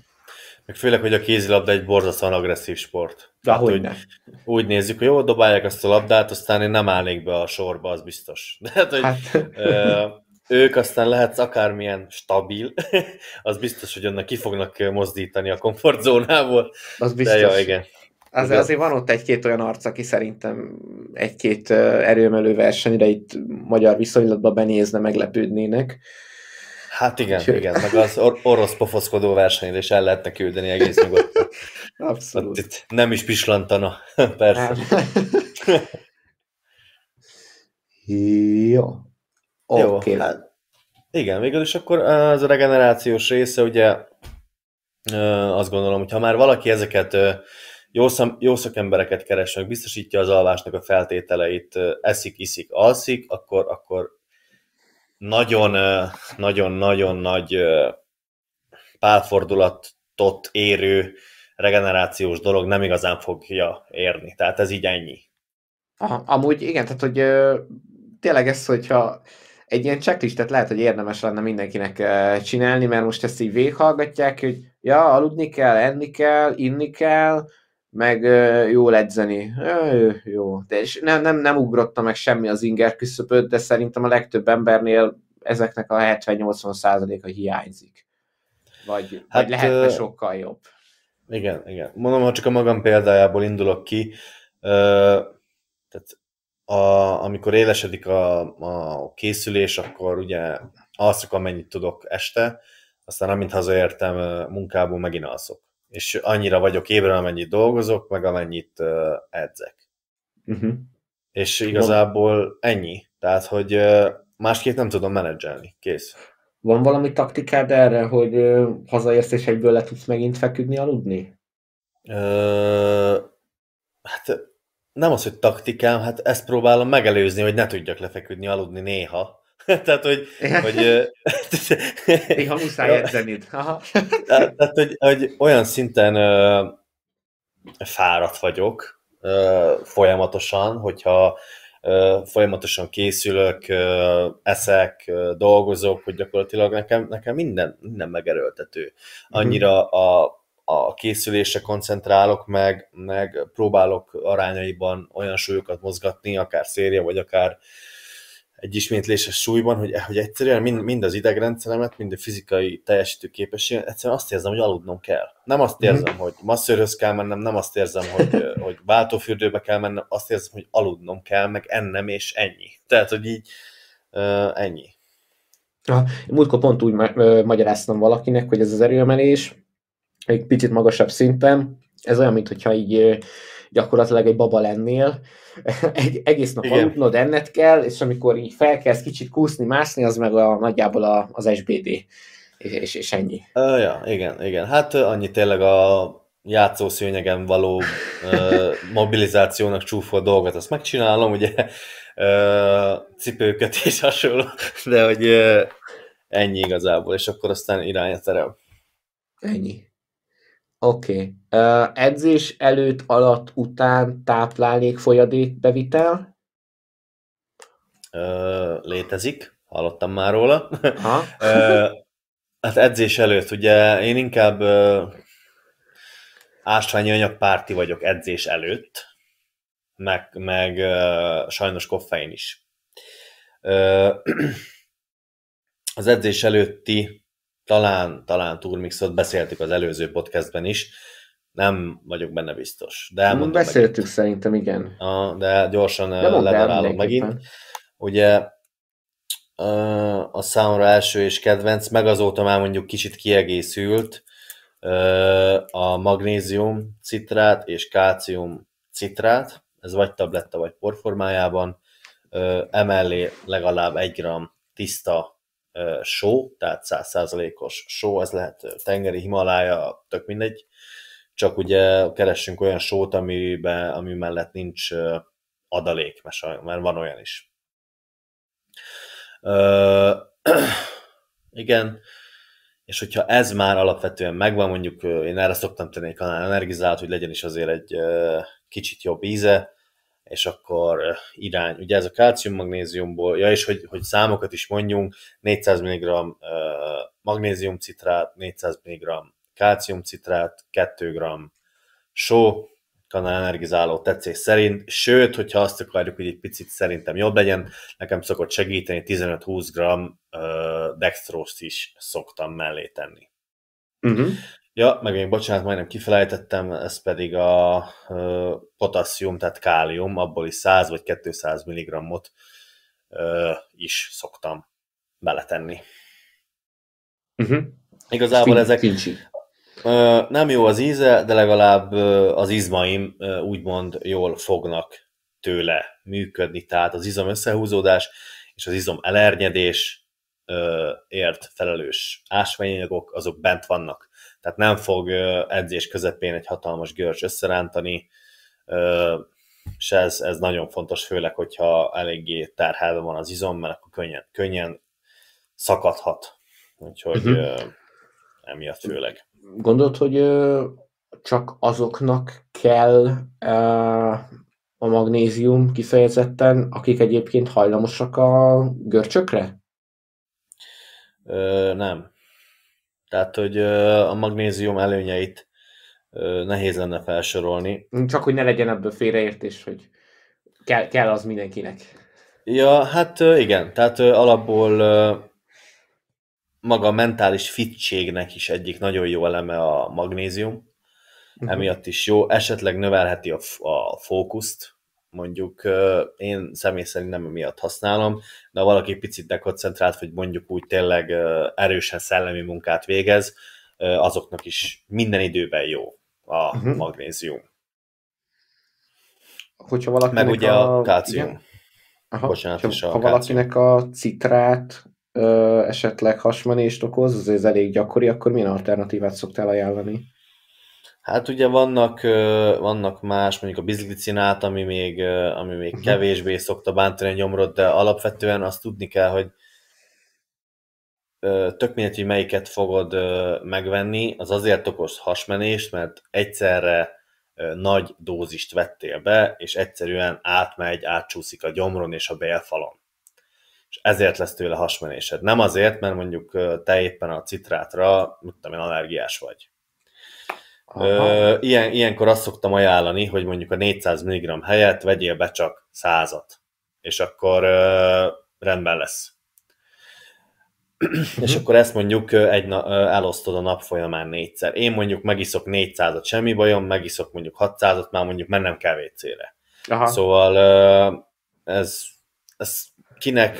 meg főleg, hogy a kézilabda egy borzasztóan agresszív sport. De hát, hogy úgy nézzük, hogy jó, dobálják azt a labdát, aztán én nem állnék be a sorba, az biztos. De hát, hogy hát. Ö, ők aztán lehetsz akármilyen stabil, az biztos, hogy onnan ki fognak mozdítani a komfortzónából. Az biztos. De jó, igen. Az, azért van ott egy-két olyan arc, aki szerintem egy-két erőmelő versenyre itt magyar viszonylatban benézne, meglepődnének. Hát igen, Sőt. igen, meg az or- orosz pofoszkodó versenyre is el lehetne küldeni egész nyugodtan. Abszolút. Hát itt nem is pislantana, persze. Jó. Jó, okay. hát igen, végül is akkor az a regenerációs része, ugye azt gondolom, hogy ha már valaki ezeket jó, szem, jó szakembereket keres, biztosítja az alvásnak a feltételeit, eszik, iszik, alszik, akkor, akkor nagyon-nagyon-nagyon nagy pálfordulatot érő regenerációs dolog nem igazán fogja érni. Tehát ez így ennyi. Aha, amúgy igen, tehát hogy tényleg ez, hogyha egy ilyen checklistet lehet, hogy érdemes lenne mindenkinek csinálni, mert most ezt így véghallgatják, hogy ja, aludni kell, enni kell, inni kell, meg jó edzeni. Jó, de és nem, nem, nem ugrotta meg semmi az inger küszöböt, de szerintem a legtöbb embernél ezeknek a 70-80%-a hiányzik. Vagy, hát, vagy lehetne sokkal jobb. Igen, igen. Mondom, ha csak a magam példájából indulok ki, tehát a, amikor élesedik a, a készülés, akkor ugye alszok, amennyit tudok este, aztán amint hazaértem munkából, megint alszok és annyira vagyok ébren, amennyit dolgozok, meg amennyit uh, edzek. Uh-huh. És igazából ennyi. Tehát, hogy uh, másképp nem tudom menedzselni. Kész. Van valami taktikád erre, hogy uh, hazaérsz és egyből le tudsz megint feküdni, aludni? Uh, hát nem az, hogy taktikám, hát ezt próbálom megelőzni, hogy ne tudjak lefeküdni, aludni néha tehát, hogy... hogy Néha muszáj edzenid. tehát, hogy, hogy olyan szinten ö, fáradt vagyok ö, folyamatosan, hogyha ö, folyamatosan készülök, ö, eszek, ö, dolgozok, hogy gyakorlatilag nekem, nekem minden, minden megerőltető. Mhm. Annyira a a készülésre koncentrálok, meg, meg próbálok arányaiban olyan súlyokat mozgatni, akár széria, vagy akár uh, egy ismétléses súlyban, hogy, hogy egyszerűen mind, mind az idegrendszeremet, mind a fizikai teljesítő képességemet, egyszerűen azt érzem, hogy aludnom kell. Nem azt mhm. érzem, mm. hogy masszörhöz kell mennem, nem azt érzem, hogy, hogy váltófürdőbe kell mennem, azt érzem, hogy aludnom kell, meg ennem, és ennyi. Tehát, hogy így uh, ennyi. Ha, múltkor pont úgy ma- magyaráztam valakinek, hogy ez az erőemelés egy picit magasabb szinten, ez olyan, mintha így gyakorlatilag egy baba lennél, egy, egész nap aludnod, enned kell, és amikor így felkezd kicsit kúszni, mászni, az meg a, nagyjából a, az SBD. És, és ennyi. Uh, ja, igen, igen. Hát annyi tényleg a játszószőnyegen való ö, mobilizációnak csúfolt dolgot, azt megcsinálom, ugye ö, cipőket is hasonló, de hogy ö, ennyi igazából, és akkor aztán irány a terem. Ennyi. Oké. Okay. Uh, edzés előtt, alatt, után táplálék folyadék bevitel? Uh, létezik, hallottam már róla. Ha? uh, hát edzés előtt, ugye én inkább uh, ásványi anyagpárti vagyok edzés előtt, meg, meg uh, sajnos koffein is. Uh, az edzés előtti talán, talán Turmixot beszéltük az előző podcastben is, nem vagyok benne biztos. De mm, elmondom Beszéltük megint. szerintem, igen. A, de gyorsan ledarálom megint. Ugye a számomra első és kedvenc, meg azóta már mondjuk kicsit kiegészült a magnézium citrát és kálcium citrát, ez vagy tabletta, vagy porformájában, emellé legalább egy gram tiszta só, tehát százszázalékos só, ez lehet tengeri, Himalája, tök mindegy, csak ugye keressünk olyan sót, amiben, ami mellett nincs adalék, mert van olyan is. Ö, igen, és hogyha ez már alapvetően megvan, mondjuk én erre szoktam tenni egy kanál energizált, hogy legyen is azért egy kicsit jobb íze, és akkor eh, irány. Ugye ez a kalcium-magnéziumból, ja, és hogy, hogy számokat is mondjunk, 400 mg eh, magnéziumcitrát, 400 mg kálciumcitrát, 2 g só, kanál energizáló tetszés szerint, sőt, hogyha azt akarjuk, hogy egy picit szerintem jobb legyen, nekem szokott segíteni 15-20 g eh, dextrózt is szoktam mellé tenni. Uh-huh. Ja, meg még bocsánat, majdnem kifelejtettem, ez pedig a ö, potasszium, tehát kálium, abból is 100 vagy 200 mg-ot is szoktam beletenni. Uh-huh. Igazából ezek Fincsi. Ö, nem jó az íze, de legalább ö, az izmaim ö, úgymond jól fognak tőle működni, tehát az izom összehúzódás és az izom elernyedés ért felelős ásványanyagok, azok bent vannak tehát nem fog edzés közepén egy hatalmas görcs összerántani, és ez, ez nagyon fontos, főleg, hogyha eléggé terhelve van az izom, mert akkor könnyen, könnyen szakadhat. Úgyhogy uh-huh. emiatt főleg. Gondolod, hogy csak azoknak kell a magnézium kifejezetten, akik egyébként hajlamosak a görcsökre? Ö, nem. Tehát, hogy a magnézium előnyeit nehéz lenne felsorolni. Csak, hogy ne legyen ebből félreértés, hogy kell, kell az mindenkinek. Ja, hát igen, tehát alapból maga a mentális fittségnek is egyik nagyon jó eleme a magnézium, uh-huh. emiatt is jó, esetleg növelheti a, a fókuszt, mondjuk én személy szerint nem emiatt használom, de ha valaki picit dekoncentrált, vagy mondjuk úgy tényleg erősen szellemi munkát végez, azoknak is minden időben jó a uh-huh. magnézium. Hogyha valakinek Meg ugye a, a kácium. Aha. Bocsánat, ha, ha kálcium. valakinek a citrát ö, esetleg hasmenést okoz, ez elég gyakori, akkor milyen alternatívát szoktál ajánlani? Hát ugye vannak, vannak más, mondjuk a bizglicinát, ami még, ami még uh-huh. kevésbé szokta bántani a nyomrot, de alapvetően azt tudni kell, hogy tök mindegy, hogy melyiket fogod megvenni, az azért okoz hasmenést, mert egyszerre nagy dózist vettél be, és egyszerűen átmegy, átcsúszik a gyomron és a bélfalon. És ezért lesz tőle hasmenésed. Nem azért, mert mondjuk te éppen a citrátra, mondtam, én, allergiás vagy Ilyen, ilyenkor azt szoktam ajánlani, hogy mondjuk a 400 mg helyett vegyél be csak 100-at, és akkor rendben lesz. Mhm. és akkor ezt mondjuk egy na, elosztod a nap folyamán négyszer. Én mondjuk megiszok 400-at, semmi bajom, megiszok mondjuk 600-at, már mondjuk mennem kell vécére. Aha. Szóval ez, ez kinek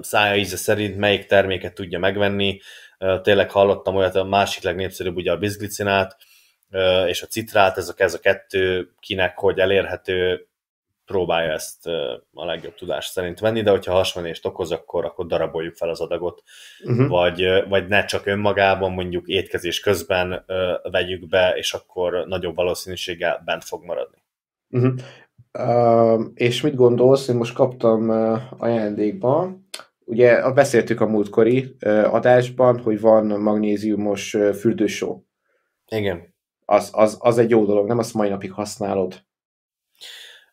szája íze szerint melyik terméket tudja megvenni. Tényleg hallottam olyat, a másik legnépszerűbb ugye a bizglicinát, és a citrát, a, ez a kettő, kinek hogy elérhető, próbálja ezt a legjobb tudás szerint venni, de hogyha hasmenést okoz, akkor, akkor daraboljuk fel az adagot, uh-huh. vagy, vagy ne csak önmagában, mondjuk étkezés közben ö, vegyük be, és akkor nagyobb valószínűséggel bent fog maradni. Uh-huh. Uh, és mit gondolsz, én most kaptam uh, ajándékba, ugye beszéltük a múltkori uh, adásban, hogy van magnéziumos uh, fürdősó. Igen az, az, az egy jó dolog, nem azt mai napig használod.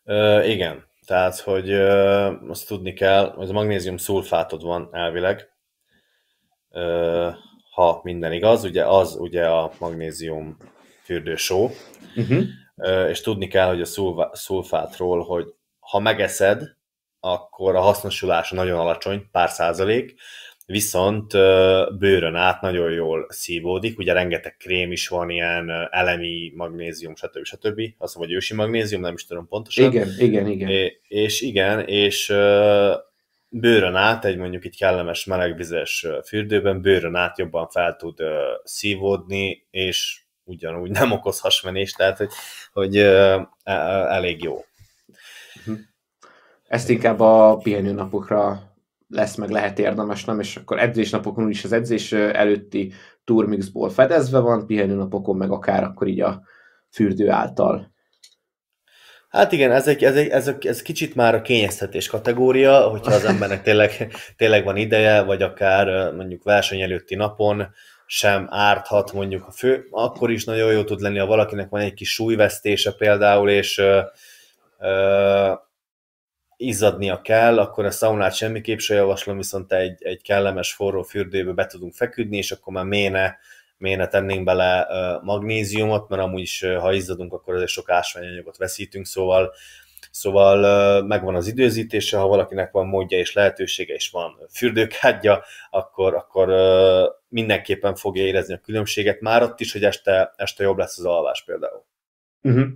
Ö, igen, tehát, hogy ö, azt tudni kell, hogy a magnézium szulfátod van elvileg, ö, ha minden igaz, ugye az ugye a magnézium fürdősó, uh-huh. Mhm. ö, és tudni kell, hogy a szulfátról, hogy ha megeszed, akkor a hasznosulás nagyon alacsony, pár százalék, viszont bőrön át nagyon jól szívódik, ugye rengeteg krém is van, ilyen elemi magnézium, stb. stb. Azt vagy ősi magnézium, nem is tudom pontosan. Igen, igen, igen. É, és igen, és bőrön át, egy mondjuk itt kellemes melegvizes fürdőben, bőrön át jobban fel tud szívódni, és ugyanúgy nem okoz hasmenést, tehát hogy, hogy e, e, elég jó. Mhm. Ezt inkább a napokra lesz, meg lehet érdemes, nem? És akkor edzésnapokon is az edzés előtti turmixból fedezve van, pihenőnapokon meg akár akkor így a fürdő által. Hát igen, ez, egy, ez, egy, ez, egy, ez kicsit már a kényeztetés kategória, hogyha az embernek tényleg, tényleg van ideje, vagy akár mondjuk verseny előtti napon sem árthat mondjuk a fő, akkor is nagyon jó tud lenni, ha valakinek van egy kis súlyvesztése például, és ö, ö, izzadnia kell, akkor a szaunát semmiképp se javaslom, viszont egy, egy kellemes forró fürdőbe be tudunk feküdni, és akkor már méne, méne tennénk bele magnéziumot, mert amúgy is, ha izzadunk, akkor azért sok ásványanyagot veszítünk, szóval Szóval megvan az időzítése, ha valakinek van módja és lehetősége, és van fürdőkádja, akkor, akkor mindenképpen fogja érezni a különbséget. Már ott is, hogy este, este jobb lesz az alvás például. Uh-huh.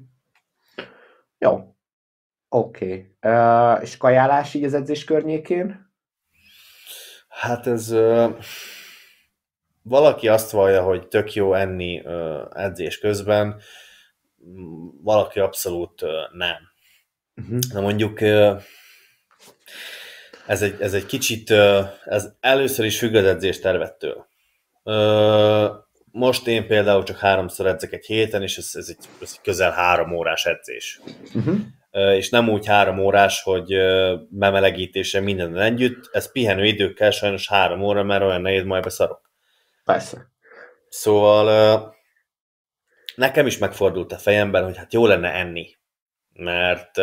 Jó, Oké. Okay. Uh, és kajálás így az edzés környékén? Hát ez... Uh, valaki azt vallja, hogy tök jó enni uh, edzés közben, valaki abszolút uh, nem. Uh-huh. Na mondjuk uh, ez egy, ez egy kicsit, uh, ez először is függ az edzés tervettől. Uh, most én például csak háromszor edzek egy héten, és ez, ez, egy, ez egy közel három órás edzés. Uh-huh és nem úgy három órás, hogy bemelegítése minden együtt, ez pihenő időkkel sajnos három óra, mert olyan nehéz, majd beszarok. Persze. Szóval nekem is megfordult a fejemben, hogy hát jó lenne enni, mert,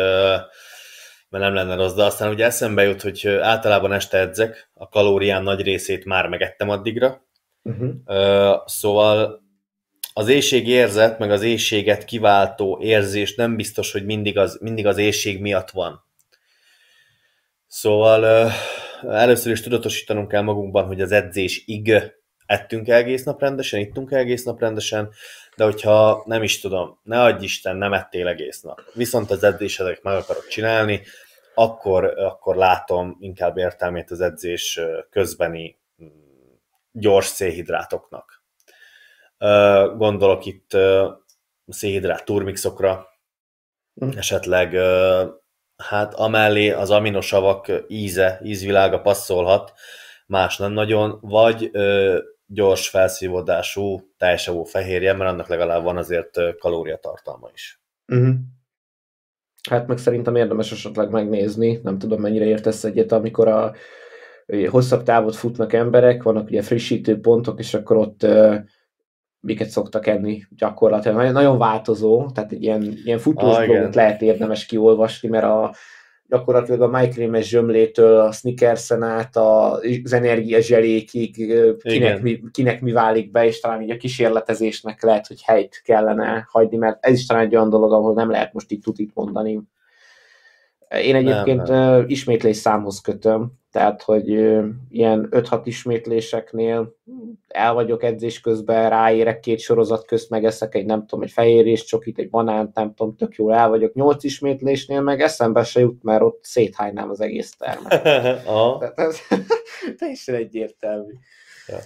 mert nem lenne rossz, de aztán ugye eszembe jut, hogy általában este edzek, a kalórián nagy részét már megettem addigra, uh-huh. szóval az éjség érzet, meg az éjséget kiváltó érzés nem biztos, hogy mindig az, mindig az éjség miatt van. Szóval először is tudatosítanunk kell magunkban, hogy az edzés ig ettünk egész nap rendesen, ittunk egész nap rendesen, de hogyha nem is tudom, ne adj Isten, nem ettél egész nap, viszont az edzésedet meg akarok csinálni, akkor, akkor látom inkább értelmét az edzés közbeni mm, gyors szélhidrátoknak. Gondolok itt szénhidrát turmixokra, mm. esetleg hát amellé az aminosavak íze, ízvilága passzolhat, más nem nagyon, vagy gyors felszívódású teljesavú fehérje, mert annak legalább van azért kalóriatartalma is. Mm-hmm. Hát meg szerintem érdemes esetleg megnézni, nem tudom mennyire értesz egyet, amikor a hosszabb távot futnak emberek, vannak ugye frissítő pontok, és akkor ott miket szoktak enni gyakorlatilag. Nagyon, nagyon változó, tehát egy ilyen, ilyen futós ah, lehet érdemes kiolvasni, mert a, gyakorlatilag a májkrémes zsömlétől a sznikerszen át a, az energiazselékig, kinek mi, kinek mi válik be, és talán így a kísérletezésnek lehet, hogy helyt kellene hagyni, mert ez is talán egy olyan dolog, ahol nem lehet most itt tutit mondani. Én egyébként nem, nem. ismétlés számhoz kötöm, tehát, hogy ilyen 5-6 ismétléseknél el vagyok edzés közben, ráérek két sorozat közt, megeszek egy, nem tudom, egy fehérés csokit, egy banánt, nem tudom, tök jól el vagyok 8 ismétlésnél, meg eszembe se jut, mert ott széthájnám az egész termet. tehát ez teljesen egyértelmű. Ja.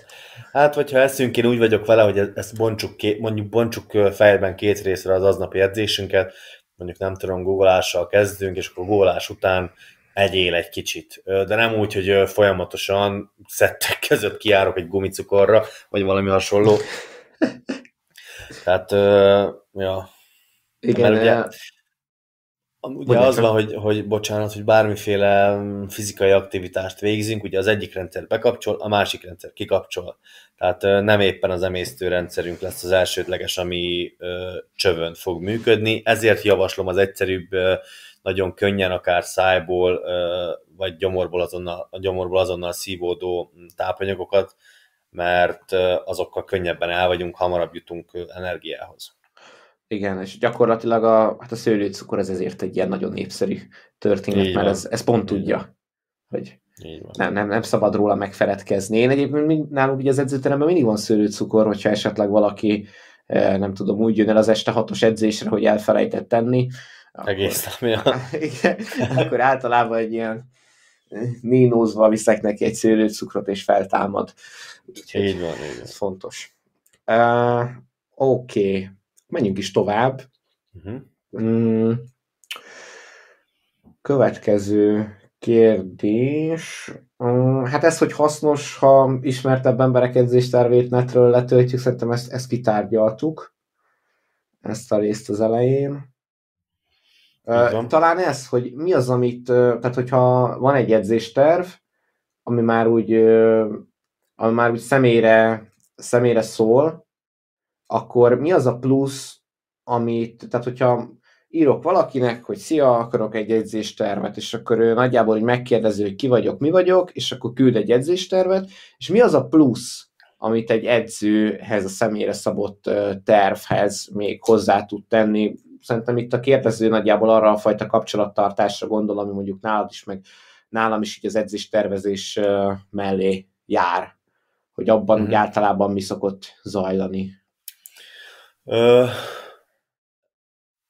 Hát, hogyha eszünk, én úgy vagyok vele, hogy ezt bontsuk, mondjuk bontsuk fejben két részre az aznapi edzésünket, mondjuk nem tudom, googolással kezdünk, és akkor googolás után egyél egy kicsit. De nem úgy, hogy folyamatosan szettek között kiárok egy gumicukorra, vagy valami hasonló. Tehát, ja. Igen, mert ugye, Ugye az van, hogy, hogy bocsánat, hogy bármiféle mm, fizikai aktivitást végzünk, ugye az egyik rendszer bekapcsol, a másik rendszer kikapcsol. Tehát nem éppen az emésztő rendszerünk lesz az elsődleges, ami ö, csövön fog működni, ezért javaslom az egyszerűbb, ö, nagyon könnyen akár szájból ö, vagy gyomorból azonnal, a gyomorból azonnal szívódó mm, tápanyagokat, mert azokkal könnyebben el vagyunk, hamarabb jutunk energiához. Igen, és gyakorlatilag a, hát a szőlőcukor ez ezért egy ilyen nagyon népszerű történet, Így mert ez, ez pont Így tudja, van. hogy nem, nem, nem szabad róla megfeledkezni. Én egyébként nálunk ugye az edzőteremben mindig van szőlőcukor, hogyha esetleg valaki eh, nem tudom, úgy jön el az este hatos edzésre, hogy elfelejtett tenni. Akkor, Egész nem, igen, akkor általában egy ilyen eh, nínózva viszek neki egy szőlőcukrot, és feltámad. Úgyhogy így van, így van. Ez fontos. Uh, Oké, okay menjünk is tovább. Uh-huh. Következő kérdés. Mm, hát ez, hogy hasznos, ha ismertebb emberek edzéstervét netről letöltjük, szerintem ezt, ezt kitárgyaltuk, ezt a részt az elején. Azon. Talán ez, hogy mi az, amit, tehát hogyha van egy edzésterv, ami már úgy, ami már úgy személyre, személyre szól, akkor mi az a plusz, amit, tehát hogyha írok valakinek, hogy szia, akarok egy edzéstervet, és akkor ő nagyjából hogy megkérdezi, hogy ki vagyok, mi vagyok, és akkor küld egy edzéstervet, és mi az a plusz, amit egy edzőhez, a személyre szabott tervhez még hozzá tud tenni. Szerintem itt a kérdező nagyjából arra a fajta kapcsolattartásra gondol, ami mondjuk nálad is, meg nálam is így az edzés tervezés mellé jár, hogy abban mm-hmm. általában mi szokott zajlani. Ö,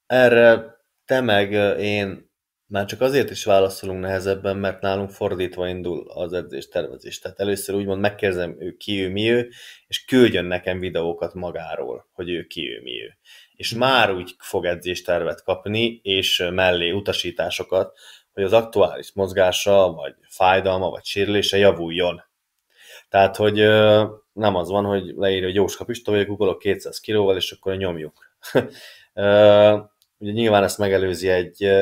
erre te meg én már csak azért is válaszolunk nehezebben, mert nálunk fordítva indul az edzés tervezés. Tehát először úgymond megkérdezem ő ki ő, mi ő, és küldjön nekem videókat magáról, hogy ő ki ő, mi ő. És mhm. már úgy fog edzéstervet kapni, és mellé utasításokat, hogy az aktuális mozgása, vagy fájdalma, vagy sérülése javuljon. Tehát, hogy nem az van, hogy leírja, hogy Jóska Pista vagyok, ugolok 200 kilóval, és akkor nyomjuk. Ugye nyilván ezt megelőzi egy,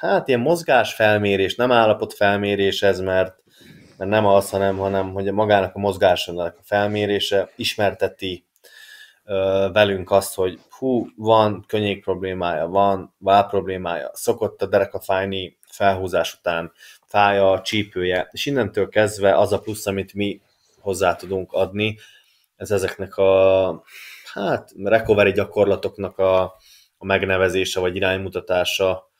hát ilyen mozgásfelmérés, nem állapotfelmérés ez, mert, mert nem az, hanem, hanem hogy magának a mozgásának a felmérése ismerteti velünk azt, hogy hú, van könnyék problémája, van váll problémája, szokott a dereka fájni felhúzás után, fáj a csípője, és innentől kezdve az a plusz, amit mi hozzá tudunk adni. Ez ezeknek a hát, recovery gyakorlatoknak a, a megnevezése vagy iránymutatása,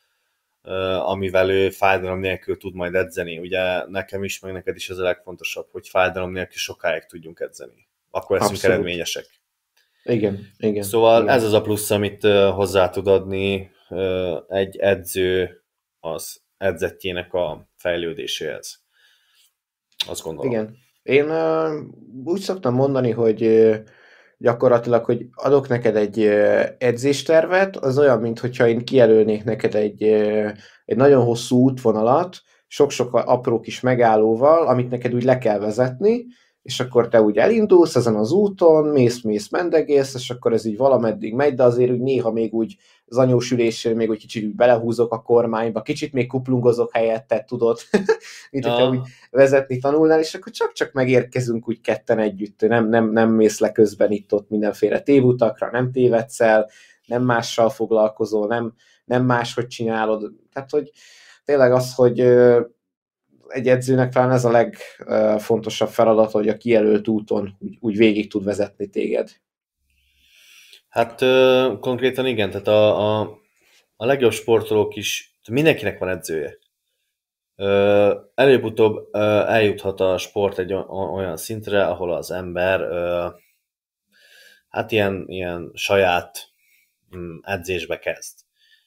amivel ő fájdalom nélkül tud majd edzeni. Ugye nekem is, meg neked is ez a legfontosabb, hogy fájdalom nélkül sokáig tudjunk edzeni. Akkor leszünk Abszolút. eredményesek. Igen, igen. Szóval igen. ez az a plusz, amit hozzá tud adni egy edző az edzettjének a fejlődéséhez. Azt gondolom. Igen. Én úgy szoktam mondani, hogy gyakorlatilag, hogy adok neked egy edzéstervet, az olyan, mintha én kijelölnék neked egy, egy nagyon hosszú útvonalat, sok-sok apró kis megállóval, amit neked úgy le kell vezetni, és akkor te úgy elindulsz ezen az úton, mész, mész, mendegész, és akkor ez így valameddig megy, de azért úgy néha még úgy az még úgy kicsit úgy belehúzok a kormányba, kicsit még kuplungozok helyette, tudod, mint hogy úgy vezetni tanulnál, és akkor csak-csak megérkezünk úgy ketten együtt, nem, nem, nem mész le közben itt-ott mindenféle tévutakra, nem tévedsz el, nem mással foglalkozol, nem, nem máshogy csinálod, tehát hogy tényleg az, hogy egy edzőnek talán ez a legfontosabb feladat, hogy a kijelölt úton úgy, úgy végig tud vezetni téged. Hát ö, konkrétan igen, tehát a, a, a legjobb sportolók is, mindenkinek van edzője. Előbb-utóbb eljuthat a sport egy olyan szintre, ahol az ember ö, hát ilyen, ilyen saját mm, edzésbe kezd.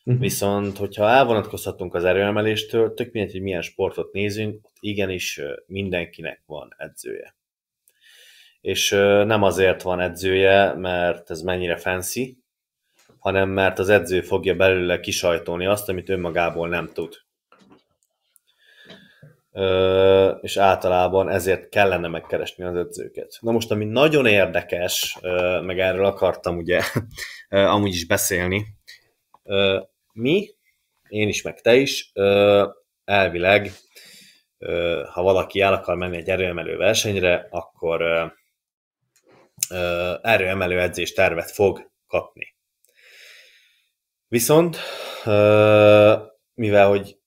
Uh-huh. Viszont, hogyha elvonatkozhatunk az erőemeléstől, tök mindegy, hogy milyen sportot nézünk, ott igenis mindenkinek van edzője. És nem azért van edzője, mert ez mennyire fancy, hanem mert az edző fogja belőle kisajtolni azt, amit önmagából nem tud. Ö, és általában ezért kellene megkeresni az edzőket. Na most, ami nagyon érdekes, ö, meg erről akartam ugye ö, amúgy is beszélni, mi, én is, meg te is, elvileg, ha valaki el akar menni egy erőemelő versenyre, akkor erőemelő edzés tervet fog kapni. Viszont, mivel hogy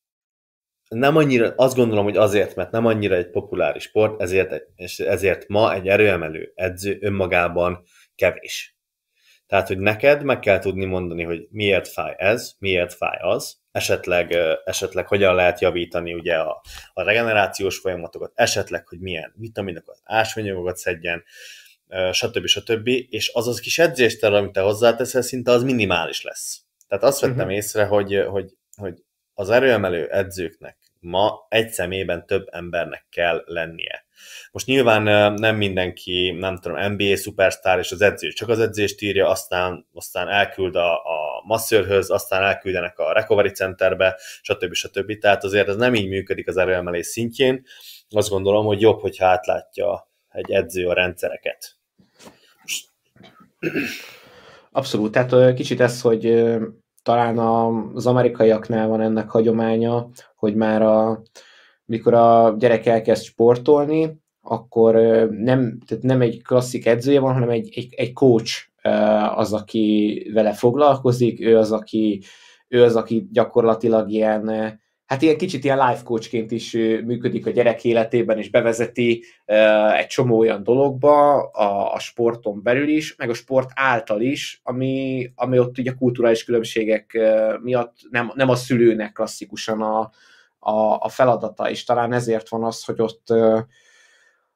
nem annyira, azt gondolom, hogy azért, mert nem annyira egy populáris sport, ezért, és ezért ma egy erőemelő edző önmagában kevés. Tehát, hogy neked meg kell tudni mondani, hogy miért fáj ez, miért fáj az, esetleg, esetleg hogyan lehet javítani ugye a, a regenerációs folyamatokat, esetleg, hogy milyen vitaminokat, ásványokat szedjen, stb. stb. És az az kis edzésterrel, amit te hozzáteszel, szinte az minimális lesz. Tehát azt vettem uh-huh. észre, hogy, hogy, hogy az erőemelő edzőknek ma egy szemében több embernek kell lennie. Most nyilván nem mindenki, nem tudom, NBA szupersztár, és az edzés csak az edzést írja, aztán, aztán elküld a, a masszörhöz, aztán elküldenek a recovery centerbe, stb. stb. Tehát azért ez nem így működik az erőemelés szintjén. Azt gondolom, hogy jobb, hogyha átlátja egy edző a rendszereket. Most... Abszolút, tehát kicsit ez, hogy talán az amerikaiaknál van ennek hagyománya, hogy már a, mikor a gyerek elkezd sportolni, akkor nem, tehát nem egy klasszik edzője van, hanem egy, egy, egy coach az, aki vele foglalkozik, ő az, aki, ő az, aki gyakorlatilag ilyen, hát ilyen kicsit ilyen life coachként is működik a gyerek életében, és bevezeti egy csomó olyan dologba a, a sporton belül is, meg a sport által is, ami, ami ott ugye kulturális különbségek miatt nem, nem a szülőnek klasszikusan a, a, a feladata, és talán ezért van az, hogy ott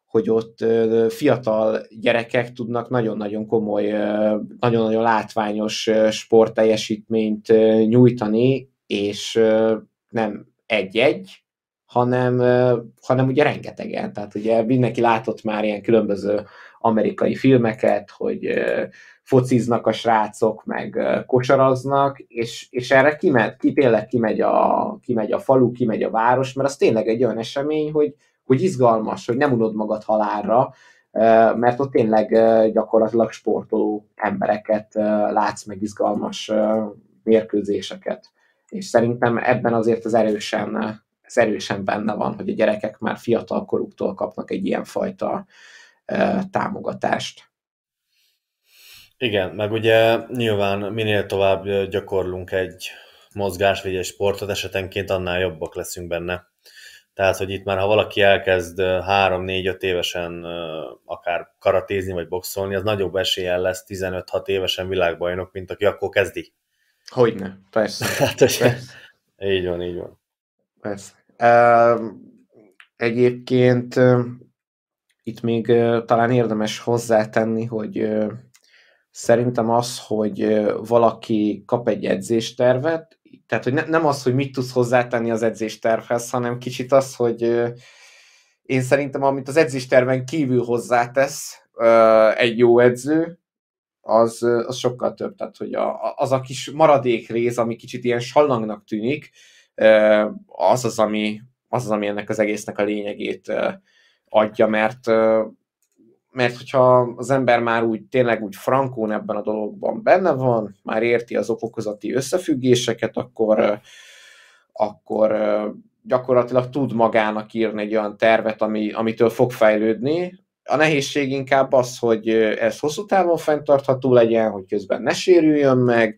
hogy ott fiatal gyerekek tudnak nagyon-nagyon komoly, nagyon-nagyon látványos sportteljesítményt nyújtani, és nem egy-egy, hanem, hanem ugye rengetegen. Tehát ugye mindenki látott már ilyen különböző amerikai filmeket, hogy fociznak a srácok, meg kocsaraznak, és, és erre kimegy, ki tényleg kimegy a, kimegy a falu, kimegy a város, mert az tényleg egy olyan esemény, hogy, hogy izgalmas, hogy nem unod magad halálra, mert ott tényleg gyakorlatilag sportoló embereket látsz, meg izgalmas mérkőzéseket. És szerintem ebben azért az erősen, az erősen benne van, hogy a gyerekek már fiatal koruktól kapnak egy ilyenfajta támogatást. Igen, meg ugye nyilván minél tovább gyakorlunk egy mozgás vagy egy sportot, esetenként annál jobbak leszünk benne. Tehát, hogy itt már ha valaki elkezd 3-4-5 évesen akár karatézni vagy boxolni, az nagyobb eséllyel lesz 15-6 évesen világbajnok, mint aki akkor kezdi. Hogyne, persze. Hát, persze. Így van, így van. Persze. Uh, egyébként uh, itt még uh, talán érdemes hozzátenni, hogy uh, Szerintem az, hogy valaki kap egy edzéstervet, tehát hogy ne, nem az, hogy mit tudsz hozzátenni az edzéstervhez, hanem kicsit az, hogy én szerintem, amit az edzésterven kívül hozzátesz egy jó edző, az, az sokkal több. Tehát, hogy a, az a kis maradék rész, ami kicsit ilyen sallangnak tűnik, az az, ami, az az, ami ennek az egésznek a lényegét adja, mert mert hogyha az ember már úgy tényleg úgy frankón ebben a dologban benne van, már érti az okokozati összefüggéseket, akkor, akkor gyakorlatilag tud magának írni egy olyan tervet, ami, amitől fog fejlődni. A nehézség inkább az, hogy ez hosszú távon fenntartható legyen, hogy közben ne sérüljön meg,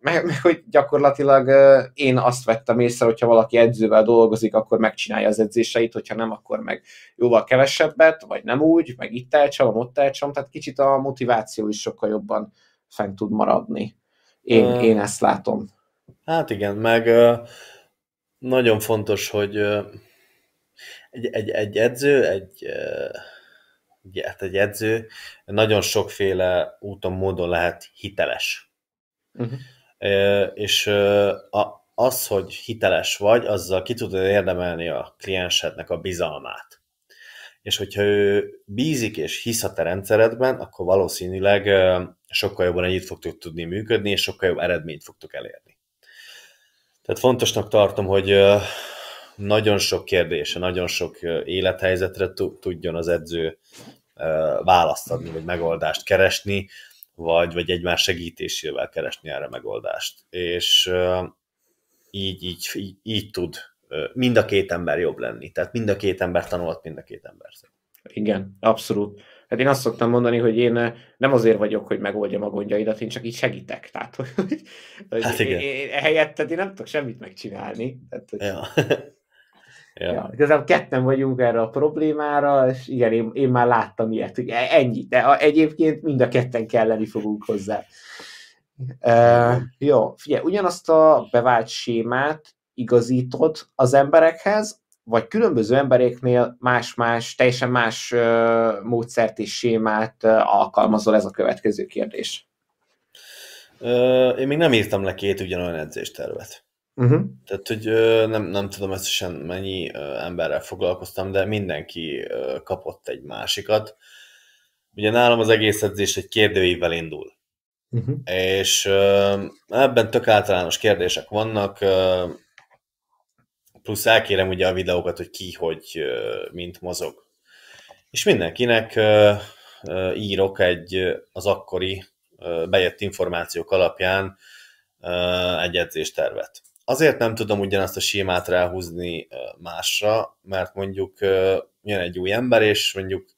meg, meg hogy gyakorlatilag én azt vettem észre, hogyha valaki edzővel dolgozik, akkor megcsinálja az edzéseit, hogyha nem, akkor meg jóval kevesebbet, vagy nem úgy, meg itt elcsalom, ott elcsalom, tehát kicsit a motiváció is sokkal jobban fent tud maradni. Én, uh, én ezt látom. Hát igen, meg uh, nagyon fontos, hogy uh, egy, egy, egy edző, egy, uh, egy, hát egy edző nagyon sokféle úton, módon lehet hiteles. Uh-huh és az, hogy hiteles vagy, azzal ki tudod érdemelni a kliensednek a bizalmát. És hogyha ő bízik és hisz a te rendszeredben, akkor valószínűleg sokkal jobban együtt fogtok tudni működni, és sokkal jobb eredményt fogtok elérni. Tehát fontosnak tartom, hogy nagyon sok kérdése, nagyon sok élethelyzetre tudjon az edző választ adni, vagy megoldást keresni, vagy, vagy egymás segítésével keresni erre megoldást. És így, így, így, így tud mind a két ember jobb lenni. Tehát mind a két ember tanulhat mind a két ember. Igen, abszolút. Hát én azt szoktam mondani, hogy én nem azért vagyok, hogy megoldjam a gondjaidat, én csak így segítek. Tehát, hogy, hát igen. Én, én, helyett, tehát én nem tudok semmit megcsinálni. Tehát, hogy... ja. Yeah. Ja, igazából ketten vagyunk erre a problémára, és igen, én, én már láttam ilyet, hogy e, ennyi, de egyébként mind a ketten kelleni fogunk hozzá. Uh, jó, figyelj, ugyanazt a bevált sémát igazítod az emberekhez, vagy különböző embereknél más-más, teljesen más uh, módszert és sémát uh, alkalmazol, ez a következő kérdés. Uh, én még nem írtam le két ugyanolyan edzéstervet. Uh-huh. Tehát, hogy nem, nem tudom összesen mennyi emberrel foglalkoztam, de mindenki kapott egy másikat. Ugye nálam az egész edzés egy kérdőívvel indul. Uh-huh. És ebben tök általános kérdések vannak, plusz elkérem ugye a videókat, hogy ki, hogy mint mozog. És mindenkinek írok egy az akkori bejött információk alapján egy edzéstervet. Azért nem tudom ugyanazt a sémát ráhúzni másra, mert mondjuk jön egy új ember, és mondjuk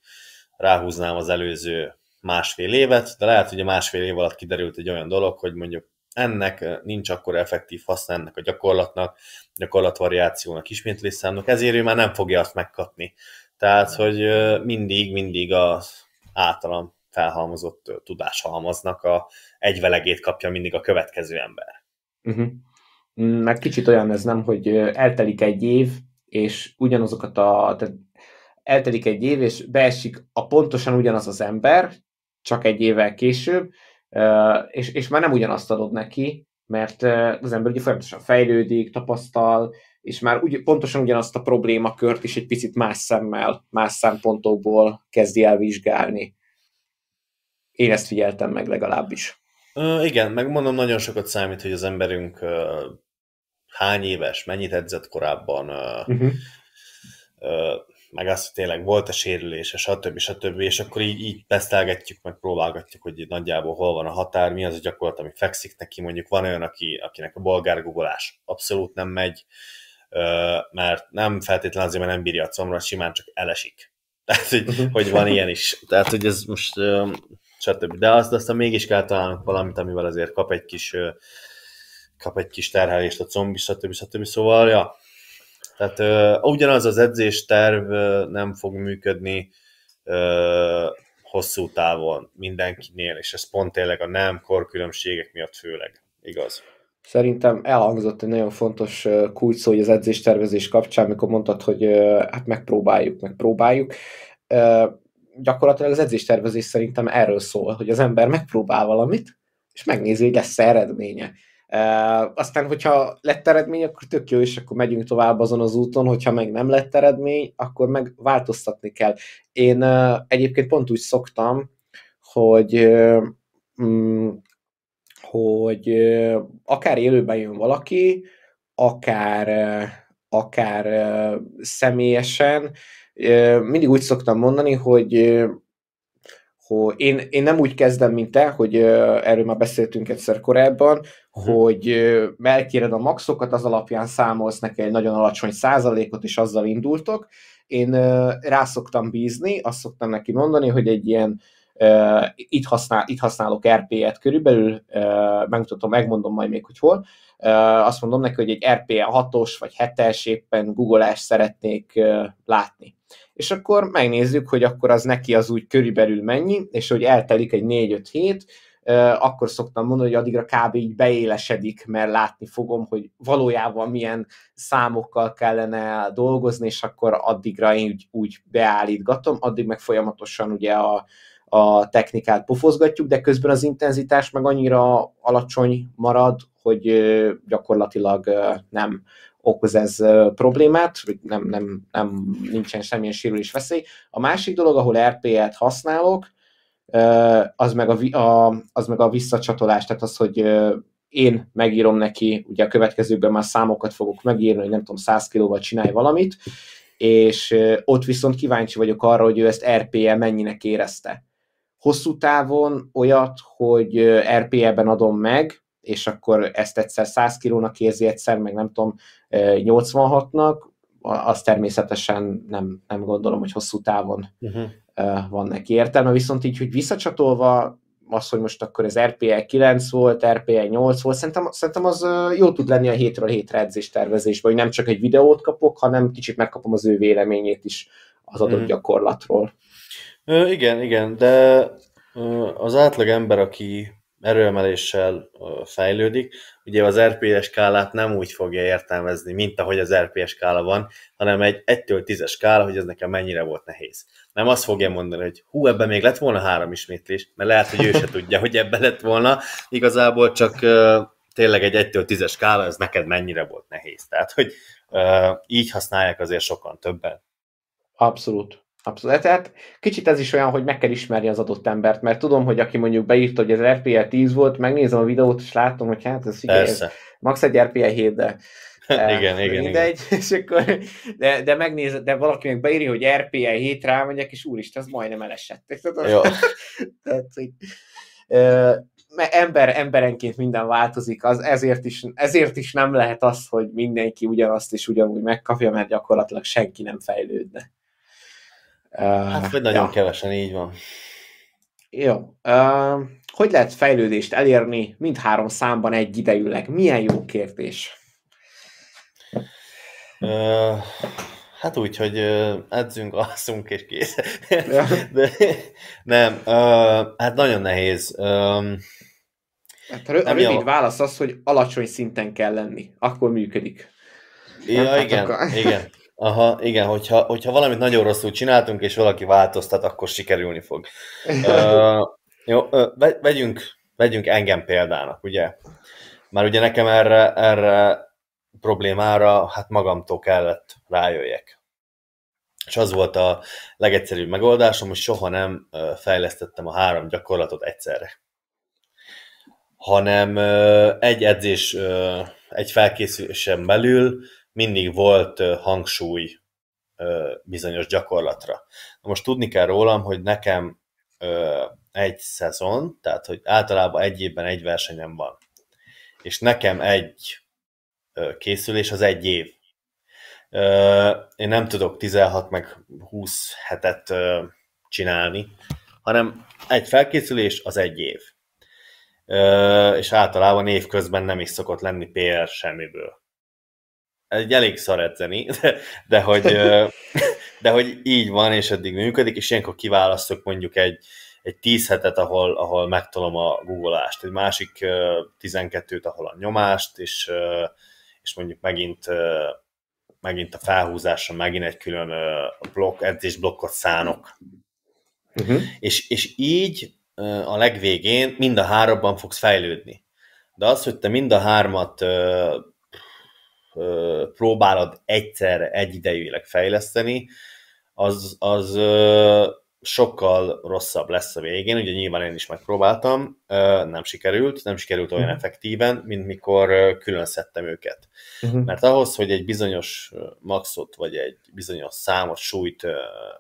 ráhúznám az előző másfél évet, de lehet, hogy a másfél év alatt kiderült egy olyan dolog, hogy mondjuk ennek nincs akkor effektív haszna ennek a gyakorlatnak, gyakorlatvariációnak, ismétlésszámnak, ezért ő már nem fogja azt megkapni. Tehát, hogy mindig, mindig az általam felhalmozott tudáshalmaznak a egyvelegét kapja mindig a következő ember. Uh-huh. Mm, meg kicsit olyan ez nem, hogy eltelik egy év, és ugyanazokat a, tehát eltelik egy év, és beesik a pontosan ugyanaz az ember, csak egy évvel később, és, és már nem ugyanazt adod neki, mert az ember ugye folyamatosan fejlődik, tapasztal, és már úgy, pontosan ugyanazt a problémakört is egy picit más szemmel, más szempontokból kezdi el vizsgálni. Én ezt figyeltem meg legalábbis igen, meg mondom, nagyon sokat számít, hogy az emberünk hány éves, mennyit edzett korábban, uh-huh. meg azt, hogy tényleg volt-e sérülése, stb. stb. És akkor így, így beszélgetjük, meg próbálgatjuk, hogy nagyjából hol van a határ, mi az a gyakorlat, ami fekszik neki. Mondjuk van olyan, aki, akinek a bolgárgugolás abszolút nem megy, mert nem feltétlenül azért, mert nem bírja a combra, simán csak elesik. Tehát, hogy, uh-huh. hogy van ilyen is. Tehát, hogy ez most stb. De azt aztán mégis kell találnunk valamit, amivel azért kap egy kis, kap egy kis terhelést a combi, stb. stb. Szóval, ja. Tehát ugyanaz az edzésterv uh, nem fog működni hosszú távon mindenkinél, és ez pont tényleg a nem korkülönbségek miatt főleg, igaz? Szerintem elhangzott egy nagyon fontos kulcs szó, hogy az edzéstervezés kapcsán, amikor mondtad, hogy hát megpróbáljuk, megpróbáljuk gyakorlatilag az edzéstervezés szerintem erről szól, hogy az ember megpróbál valamit, és megnézi, hogy lesz eredménye. Uh, aztán, hogyha lett eredmény, akkor tök jó, és akkor megyünk tovább azon az úton, hogyha meg nem lett eredmény, akkor meg változtatni kell. Én uh, egyébként pont úgy szoktam, hogy uh, hogy uh, akár élőben jön valaki, akár, uh, akár uh, személyesen, mindig úgy szoktam mondani, hogy hogy én, én nem úgy kezdem, mint te, hogy erről már beszéltünk egyszer korábban, mhm. hogy elkéred a maxokat, az alapján számolsz neki egy nagyon alacsony százalékot, és azzal indultok. Én rá szoktam bízni, azt szoktam neki mondani, hogy egy ilyen Uh, itt, használ, itt használok RP-et körülbelül, uh, megmutatom, megmondom majd még, hogy hol. Uh, azt mondom neki, hogy egy RPE 6-os vagy 7-es éppen googolás szeretnék uh, látni és akkor megnézzük, hogy akkor az neki az úgy körülbelül mennyi, és hogy eltelik egy 4-5 hét, akkor szoktam mondani, hogy addigra kb. így beélesedik, mert látni fogom, hogy valójában milyen számokkal kellene dolgozni, és akkor addigra én úgy, úgy beállítgatom, addig meg folyamatosan ugye a, a technikát pofozgatjuk, de közben az intenzitás meg annyira alacsony marad, hogy gyakorlatilag nem okoz ez problémát, nem, nem, nem nincsen semmilyen sérülés veszély. A másik dolog, ahol RPL-t használok, az meg a, a, az meg a visszacsatolás, tehát az, hogy én megírom neki, ugye a következőkben már számokat fogok megírni, hogy nem tudom, 100 kilóval csinálj valamit, és ott viszont kíváncsi vagyok arra, hogy ő ezt RPL mennyinek érezte. Hosszú távon olyat, hogy RPL-ben adom meg, és akkor ezt egyszer 100 kilónak érzi, egyszer meg nem tudom 86-nak, az természetesen nem, nem gondolom, hogy hosszú távon uh-huh. van neki értelme, viszont így, hogy visszacsatolva az, hogy most akkor ez RPE 9 volt, RPE 8 volt, szerintem, szerintem az jó tud lenni a hétről hétre edzés tervezésben, hogy nem csak egy videót kapok, hanem kicsit megkapom az ő véleményét is az adott uh-huh. gyakorlatról. Ö, igen, igen, de az átlag ember, aki erőemeléssel fejlődik. Ugye az RPS er skálát nem úgy fogja értelmezni, mint ahogy az RPS er skála van, hanem egy 1-től 10-es skála, hogy ez nekem mennyire volt nehéz. Nem azt fogja mondani, hogy hú, ebben még lett volna három ismétlés, mert lehet, hogy ő se tudja, hogy ebben lett volna. Igazából csak tényleg egy 1-től 10-es skála, ez neked mennyire volt nehéz. Tehát, hogy így használják azért sokan többen. Abszolút. Abszolút. Tehát hát kicsit ez is olyan, hogy meg kell ismerni az adott embert, mert tudom, hogy aki mondjuk beírta, hogy ez RPL 10 volt, megnézem a videót, és látom, hogy hát ez igen, ez max egy RPL 7, de igen, igen, mindegy, igen. és akkor, de, de megnéz, de valaki meg beírja, hogy RPL 7 rámegyek, és úristen, az majdnem elesett. Tehát, az. tehát, hogy, e, ember, emberenként minden változik, az, ezért, is, ezért is nem lehet az, hogy mindenki ugyanazt is ugyanúgy megkapja, mert gyakorlatilag senki nem fejlődne. Hát, vagy nagyon ja. kevesen, így van. Jó. Uh, hogy lehet fejlődést elérni mindhárom számban egy idejűleg? Milyen jó kérdés. hát úgy, hogy edzünk, alszunk és kész. De, nem, hát nagyon nehéz. hát a, rövid a... válasz az, hogy alacsony szinten kell lenni. Akkor működik. Ja, hát, igen, akkor... igen. Aha, igen, hogyha, hogyha valamit nagyon rosszul csináltunk, és valaki változtat, akkor sikerülni fog. uh, jó, uh, vegyünk, vegyünk engem példának, ugye? Már ugye nekem erre, erre problémára, hát magamtól kellett rájöjjek. És az volt a legegyszerűbb megoldásom, hogy soha nem fejlesztettem a három gyakorlatot egyszerre. Hanem egy edzés, egy felkészülésen belül mindig volt hangsúly bizonyos gyakorlatra. Na most tudni kell rólam, hogy nekem egy szezon, tehát hogy általában egy évben egy versenyem van. És nekem egy készülés az egy év. Én nem tudok 16 meg 20 hetet csinálni, hanem egy felkészülés az egy év. És általában évközben nem is szokott lenni PR semmiből egy elég szar edzeni, de, de, hogy, de hogy így van, és eddig működik, és ilyenkor kiválasztok mondjuk egy, egy tíz hetet, ahol, ahol megtolom a googolást, egy másik tizenkettőt ahol a nyomást, és, és mondjuk megint megint a felhúzásra, megint egy külön blokk, edzésblokkot szánok. Uh-huh. És, és így a legvégén mind a háromban fogsz fejlődni. De az, hogy te mind a hármat próbálod egyszer egyidejűleg fejleszteni, az, az sokkal rosszabb lesz a végén, ugye nyilván én is megpróbáltam, nem sikerült, nem sikerült olyan mhm. effektíven, mint mikor külön szedtem őket. Uh-huh. Mert ahhoz, hogy egy bizonyos maxot, vagy egy bizonyos számos súlyt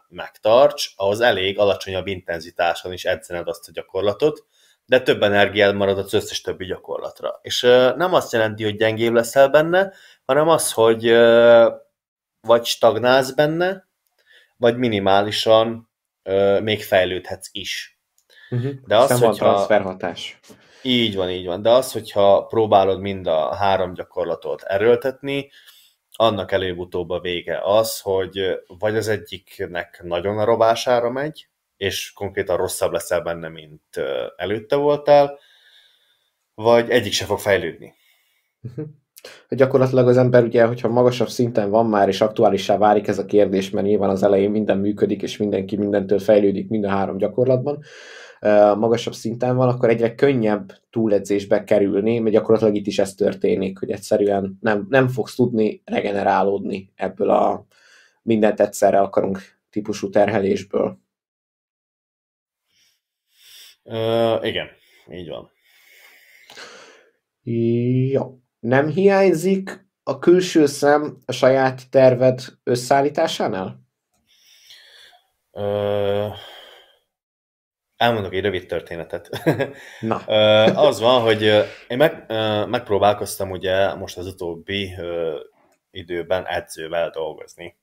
megtarts, ahhoz elég alacsonyabb intenzitáson is edzened azt a gyakorlatot, de több energiád marad az összes többi gyakorlatra. És nem azt jelenti, hogy gyengébb leszel benne, hanem az, hogy vagy stagnálsz benne, vagy minimálisan még fejlődhetsz is. Uh-huh. De az, hogy hogyha... transfer hatás. Így van, így van. De az, hogyha próbálod mind a három gyakorlatot erőltetni, annak előbb-utóbb a vége az, hogy vagy az egyiknek nagyon a robására megy, és konkrétan rosszabb leszel benne, mint előtte voltál, vagy egyik se fog fejlődni. Uh-huh. Gyakorlatilag az ember ugye, hogyha magasabb szinten van már, és aktuálissá válik ez a kérdés, mert nyilván az elején minden működik, és mindenki mindentől fejlődik mind a három gyakorlatban, magasabb szinten van, akkor egyre könnyebb túledzésbe kerülni, mert gyakorlatilag itt is ez történik, hogy egyszerűen nem, nem fogsz tudni regenerálódni ebből a mindent egyszerre akarunk típusú terhelésből. Uh, igen, így van. Ja. Nem hiányzik a külső szem a saját terved összeállításánál? Uh, elmondok egy rövid történetet. Na. uh, az van, hogy én meg, uh, megpróbálkoztam ugye most az utóbbi uh, időben edzővel dolgozni.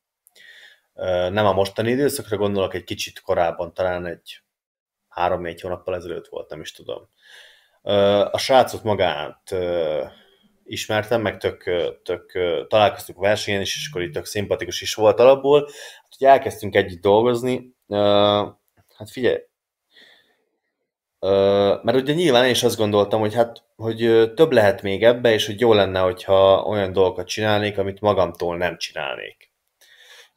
Uh, nem a mostani időszakra gondolok, egy kicsit korábban, talán egy három-négy hónappal ezelőtt voltam is tudom. A srácot magát ismertem, meg tök, tök találkoztuk versenyen is, és akkor itt tök szimpatikus is volt alapból. Hát, hogy elkezdtünk együtt dolgozni, hát figyelj, mert ugye nyilván én is azt gondoltam, hogy hát, hogy több lehet még ebbe, és hogy jó lenne, hogyha olyan dolgokat csinálnék, amit magamtól nem csinálnék.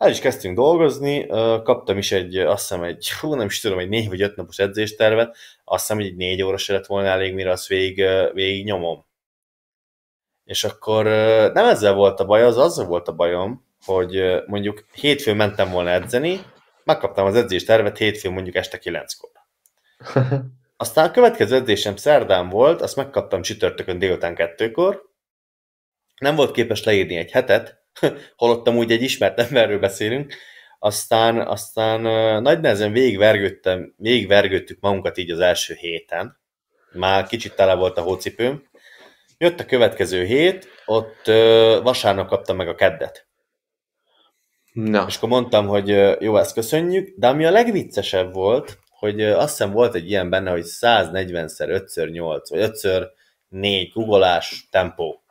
El is kezdtünk dolgozni, kaptam is egy, azt hiszem egy, hú, nem is tudom, egy négy vagy öt napos edzéstervet, azt hiszem, hogy egy négy óra se lett volna elég, mire azt végig, végig nyomom. És akkor nem ezzel volt a baj, az azzal volt a bajom, hogy mondjuk hétfőn mentem volna edzeni, megkaptam az edzéstervet tervet hétfőn mondjuk este kilenckor. Aztán a következő edzésem szerdán volt, azt megkaptam csütörtökön délután kettőkor, nem volt képes leírni egy hetet, holottam úgy egy ismert emberről beszélünk, aztán, aztán nagy nehezen végigvergődtem, végigvergődtük magunkat így az első héten, már kicsit tele volt a hócipőm. Jött a következő hét, ott vasárnap kaptam meg a keddet. Na. És akkor mondtam, hogy jó, ezt köszönjük, de ami a legviccesebb volt, hogy azt hiszem volt egy ilyen benne, hogy 140-szer 5x8, vagy 5x4 kugolás tempó.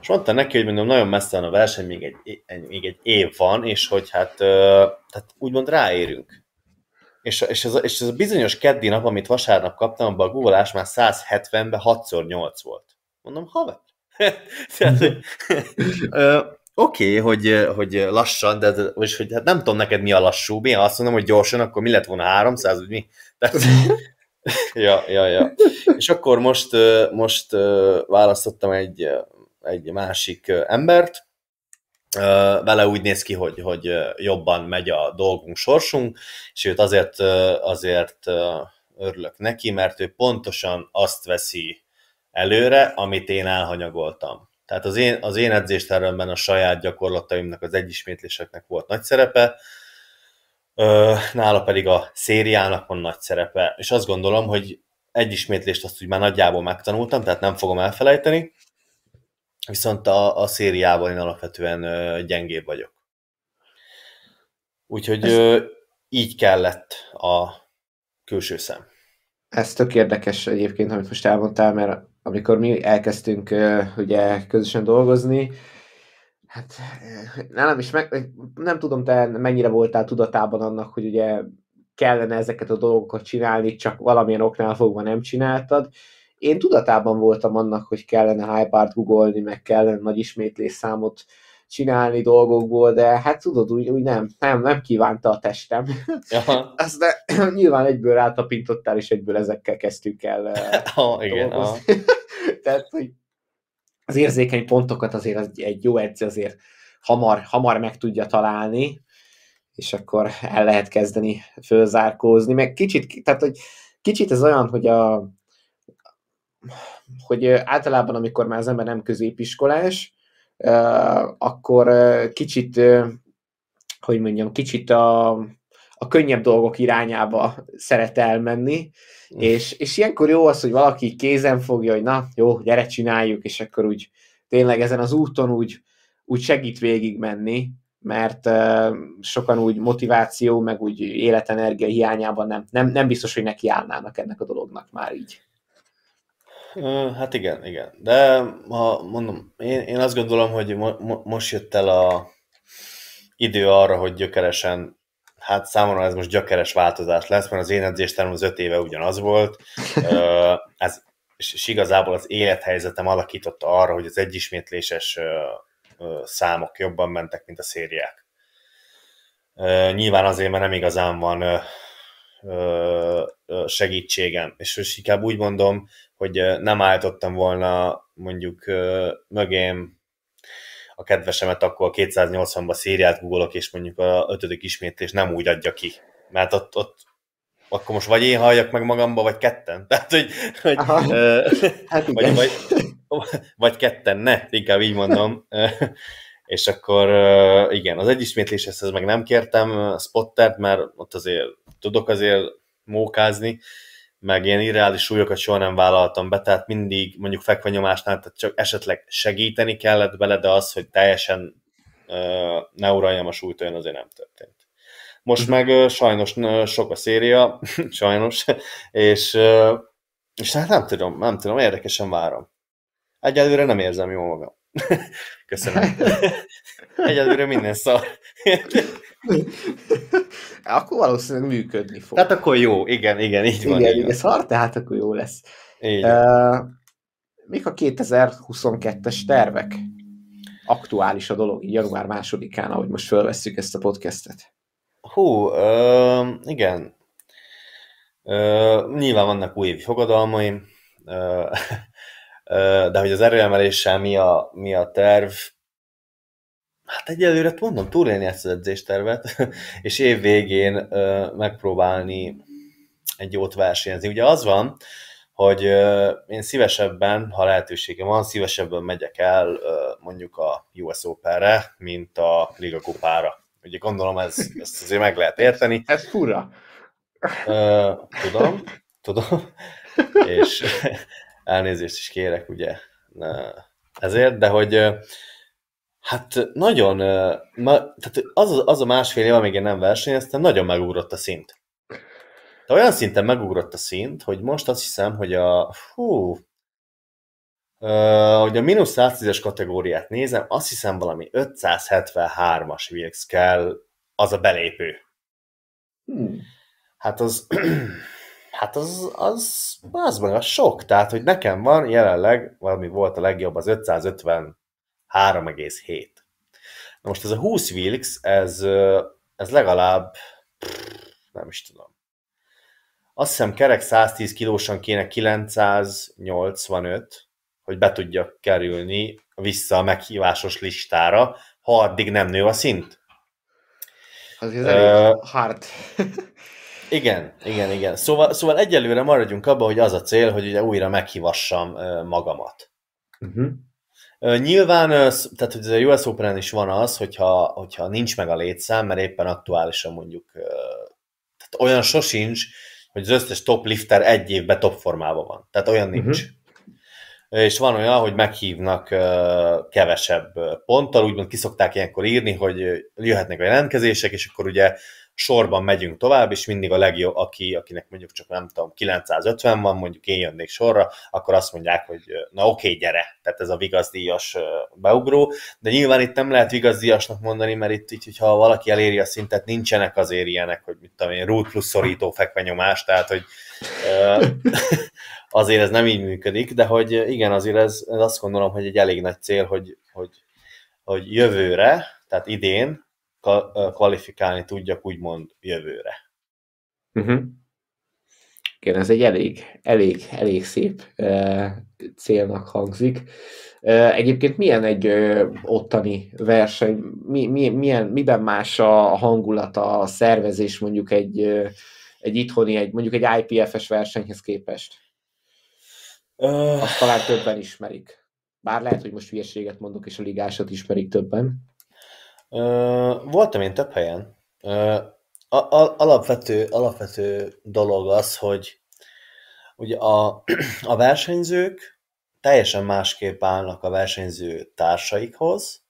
És mondta neki, hogy mondom, nagyon messze van a verseny, még egy, még egy év van, és hogy hát, tehát úgymond ráérünk. És, és, ez a, és ez a bizonyos keddi nap, amit vasárnap kaptam, abban a googolás már 170-ben 6x8 volt. Mondom, haver. Oké, okay, hogy, hogy lassan, de és hogy hát nem tudom neked mi a lassú, mi? azt mondom, hogy gyorsan, akkor mi lett volna 300, vagy mi? Tehát, ja, ja, ja. És akkor most, most választottam egy egy másik embert, vele úgy néz ki, hogy, hogy jobban megy a dolgunk, sorsunk, és őt azért, azért örülök neki, mert ő pontosan azt veszi előre, amit én elhanyagoltam. Tehát az én, az én edzésteremben a saját gyakorlataimnak, az egyismétléseknek volt nagy szerepe, nála pedig a szériának van nagy szerepe, és azt gondolom, hogy egy ismétlést azt úgy már nagyjából megtanultam, tehát nem fogom elfelejteni, viszont a, a szériában én alapvetően gyengébb vagyok. Úgyhogy Ez... így kellett a külső szem. Ez tök érdekes egyébként, amit most elmondtál, mert amikor mi elkezdtünk ugye közösen dolgozni, hát nem is meg, nem tudom te mennyire voltál tudatában annak, hogy ugye kellene ezeket a dolgokat csinálni, csak valamilyen oknál fogva nem csináltad, én tudatában voltam annak, hogy kellene hype-art googolni, meg kellene nagy ismétlés számot csinálni dolgokból, de hát tudod, úgy, úgy nem, nem, nem kívánta a testem. Aha. Azt de, nyilván egyből rátapintottál, és egyből ezekkel kezdtük el eh, ha, igen, ha. Tehát, hogy az érzékeny pontokat azért az egy jó edző azért hamar, hamar meg tudja találni, és akkor el lehet kezdeni fölzárkózni, meg kicsit, tehát hogy kicsit ez olyan, hogy a hogy általában, amikor már az ember nem középiskolás, akkor kicsit, hogy mondjam, kicsit a, a könnyebb dolgok irányába szeret elmenni, mm. és, és ilyenkor jó az, hogy valaki kézen fogja, hogy na, jó, gyere, csináljuk, és akkor úgy tényleg ezen az úton úgy, úgy segít végigmenni, mert uh, sokan úgy motiváció, meg úgy életenergia hiányában nem, nem, nem biztos, hogy neki állnának ennek a dolognak már így. Hát igen, igen. De ha mondom, én, én azt gondolom, hogy mo- most jött el a idő arra, hogy gyökeresen, hát számomra ez most gyökeres változás lesz, mert az én edzésterem az öt éve ugyanaz volt. ez, és igazából az élethelyzetem alakította arra, hogy az egyismétléses számok jobban mentek, mint a szériák. Nyilván azért, mert nem igazán van segítségem. És most inkább úgy mondom, hogy nem álltottam volna mondjuk mögém a kedvesemet, akkor a 280-ba szériát googolok, és mondjuk a ötödik ismétlés nem úgy adja ki. Mert ott, ott akkor most vagy én halljak meg magamba, vagy ketten. Tehát, hogy, hogy hát vagy, vagy, vagy ketten, ne, inkább így mondom. és akkor igen, az egy ismétléshez meg nem kértem spottert, mert ott azért tudok azért mókázni, meg ilyen irreális súlyokat soha nem vállaltam be, tehát mindig mondjuk fekvenyomásnál, tehát csak esetleg segíteni kellett bele, de az, hogy teljesen ne uraljam a súlyt, olyan azért nem történt. Most meg sajnos sok a széria, sajnos, és, és hát nem tudom, nem tudom, érdekesen várom. Egyelőre nem érzem jól magam. Köszönöm. Egyelőre minden szar. akkor valószínűleg működni fog. Tehát akkor jó, igen, igen, így igen, van. Igen, igen, szar, tehát akkor jó lesz. Uh, mik a 2022-es tervek? Aktuális a dolog, január másodikán, ahogy most fölvesszük ezt a podcastet. Hú, uh, igen. Uh, nyilván vannak új fogadalmaim, uh, uh, de hogy az erőemeléssel mi a, mi a terv, Hát egyelőre mondom, túlélni ezt az edzéstervet, és év végén ö, megpróbálni egy jót versenyezni. Ugye az van, hogy ö, én szívesebben, ha lehetőségem van, szívesebben megyek el ö, mondjuk a US Open-re, mint a Liga Kupára. Ugye gondolom, ez, ezt azért meg lehet érteni. Ez fura. Ö, tudom, tudom, és elnézést is kérek, ugye, ezért, de hogy Hát nagyon, ma, tehát az, az a másfél év, amíg én nem versenyeztem, nagyon megugrott a szint. De olyan szinten megugrott a szint, hogy most azt hiszem, hogy a, hú, Uh, hogy a mínusz 110-es kategóriát nézem, azt hiszem valami 573-as Wilks kell, az a belépő. Hmm. Hát az, hát az, az, az az, a sok, tehát hogy nekem van jelenleg, valami volt a legjobb, az 550 3,7. Na most ez a 20 Wilks, ez, ez legalább, nem is tudom, azt hiszem kerek 110 kilósan kéne 985, hogy be tudja kerülni vissza a meghívásos listára, ha addig nem nő a szint. Az ez uh, elég hard. igen, igen, igen. Szóval, szóval egyelőre maradjunk abban, hogy az a cél, hogy ugye újra meghívassam magamat. Uh-huh. Nyilván, tehát hogy ez a US Open is van az, hogyha, hogyha nincs meg a létszám, mert éppen aktuálisan mondjuk, tehát olyan sosincs, hogy az összes top lifter egy évben top formában van. Tehát olyan mhm. nincs. Uh-huh. És van olyan, hogy meghívnak kevesebb ponttal, úgymond kiszokták ilyenkor írni, hogy jöhetnek a jelentkezések, és akkor ugye sorban megyünk tovább, és mindig a legjobb, aki, akinek mondjuk csak nem tudom, 950 van, mondjuk én jönnék sorra, akkor azt mondják, hogy na oké, okay, gyere, tehát ez a vigazdíjas beugró, de nyilván itt nem lehet vigazdíjasnak mondani, mert itt így, hogyha valaki eléri a szintet, nincsenek azért ilyenek, hogy mit tudom én, rút plusz szorító fekvenyomás, tehát hogy azért ez nem így működik, de hogy igen, azért ez, ez azt gondolom, hogy egy elég nagy cél, hogy, hogy, hogy jövőre, tehát idén, kvalifikálni tudjak úgymond jövőre. Uh-huh. Igen, ez egy elég, elég, elég szép uh, célnak hangzik. Uh, egyébként milyen egy uh, ottani verseny, mi, mi, milyen, miben más a hangulat, a szervezés mondjuk egy, uh, egy itthoni, egy, mondjuk egy IPF-es versenyhez képest? Azt talán többen ismerik. Bár lehet, hogy most hülyeséget mondok, és a ligásat ismerik többen. Voltam én több helyen. A, a, alapvető, alapvető dolog az, hogy ugye a, a versenyzők teljesen másképp állnak a versenyző társaikhoz,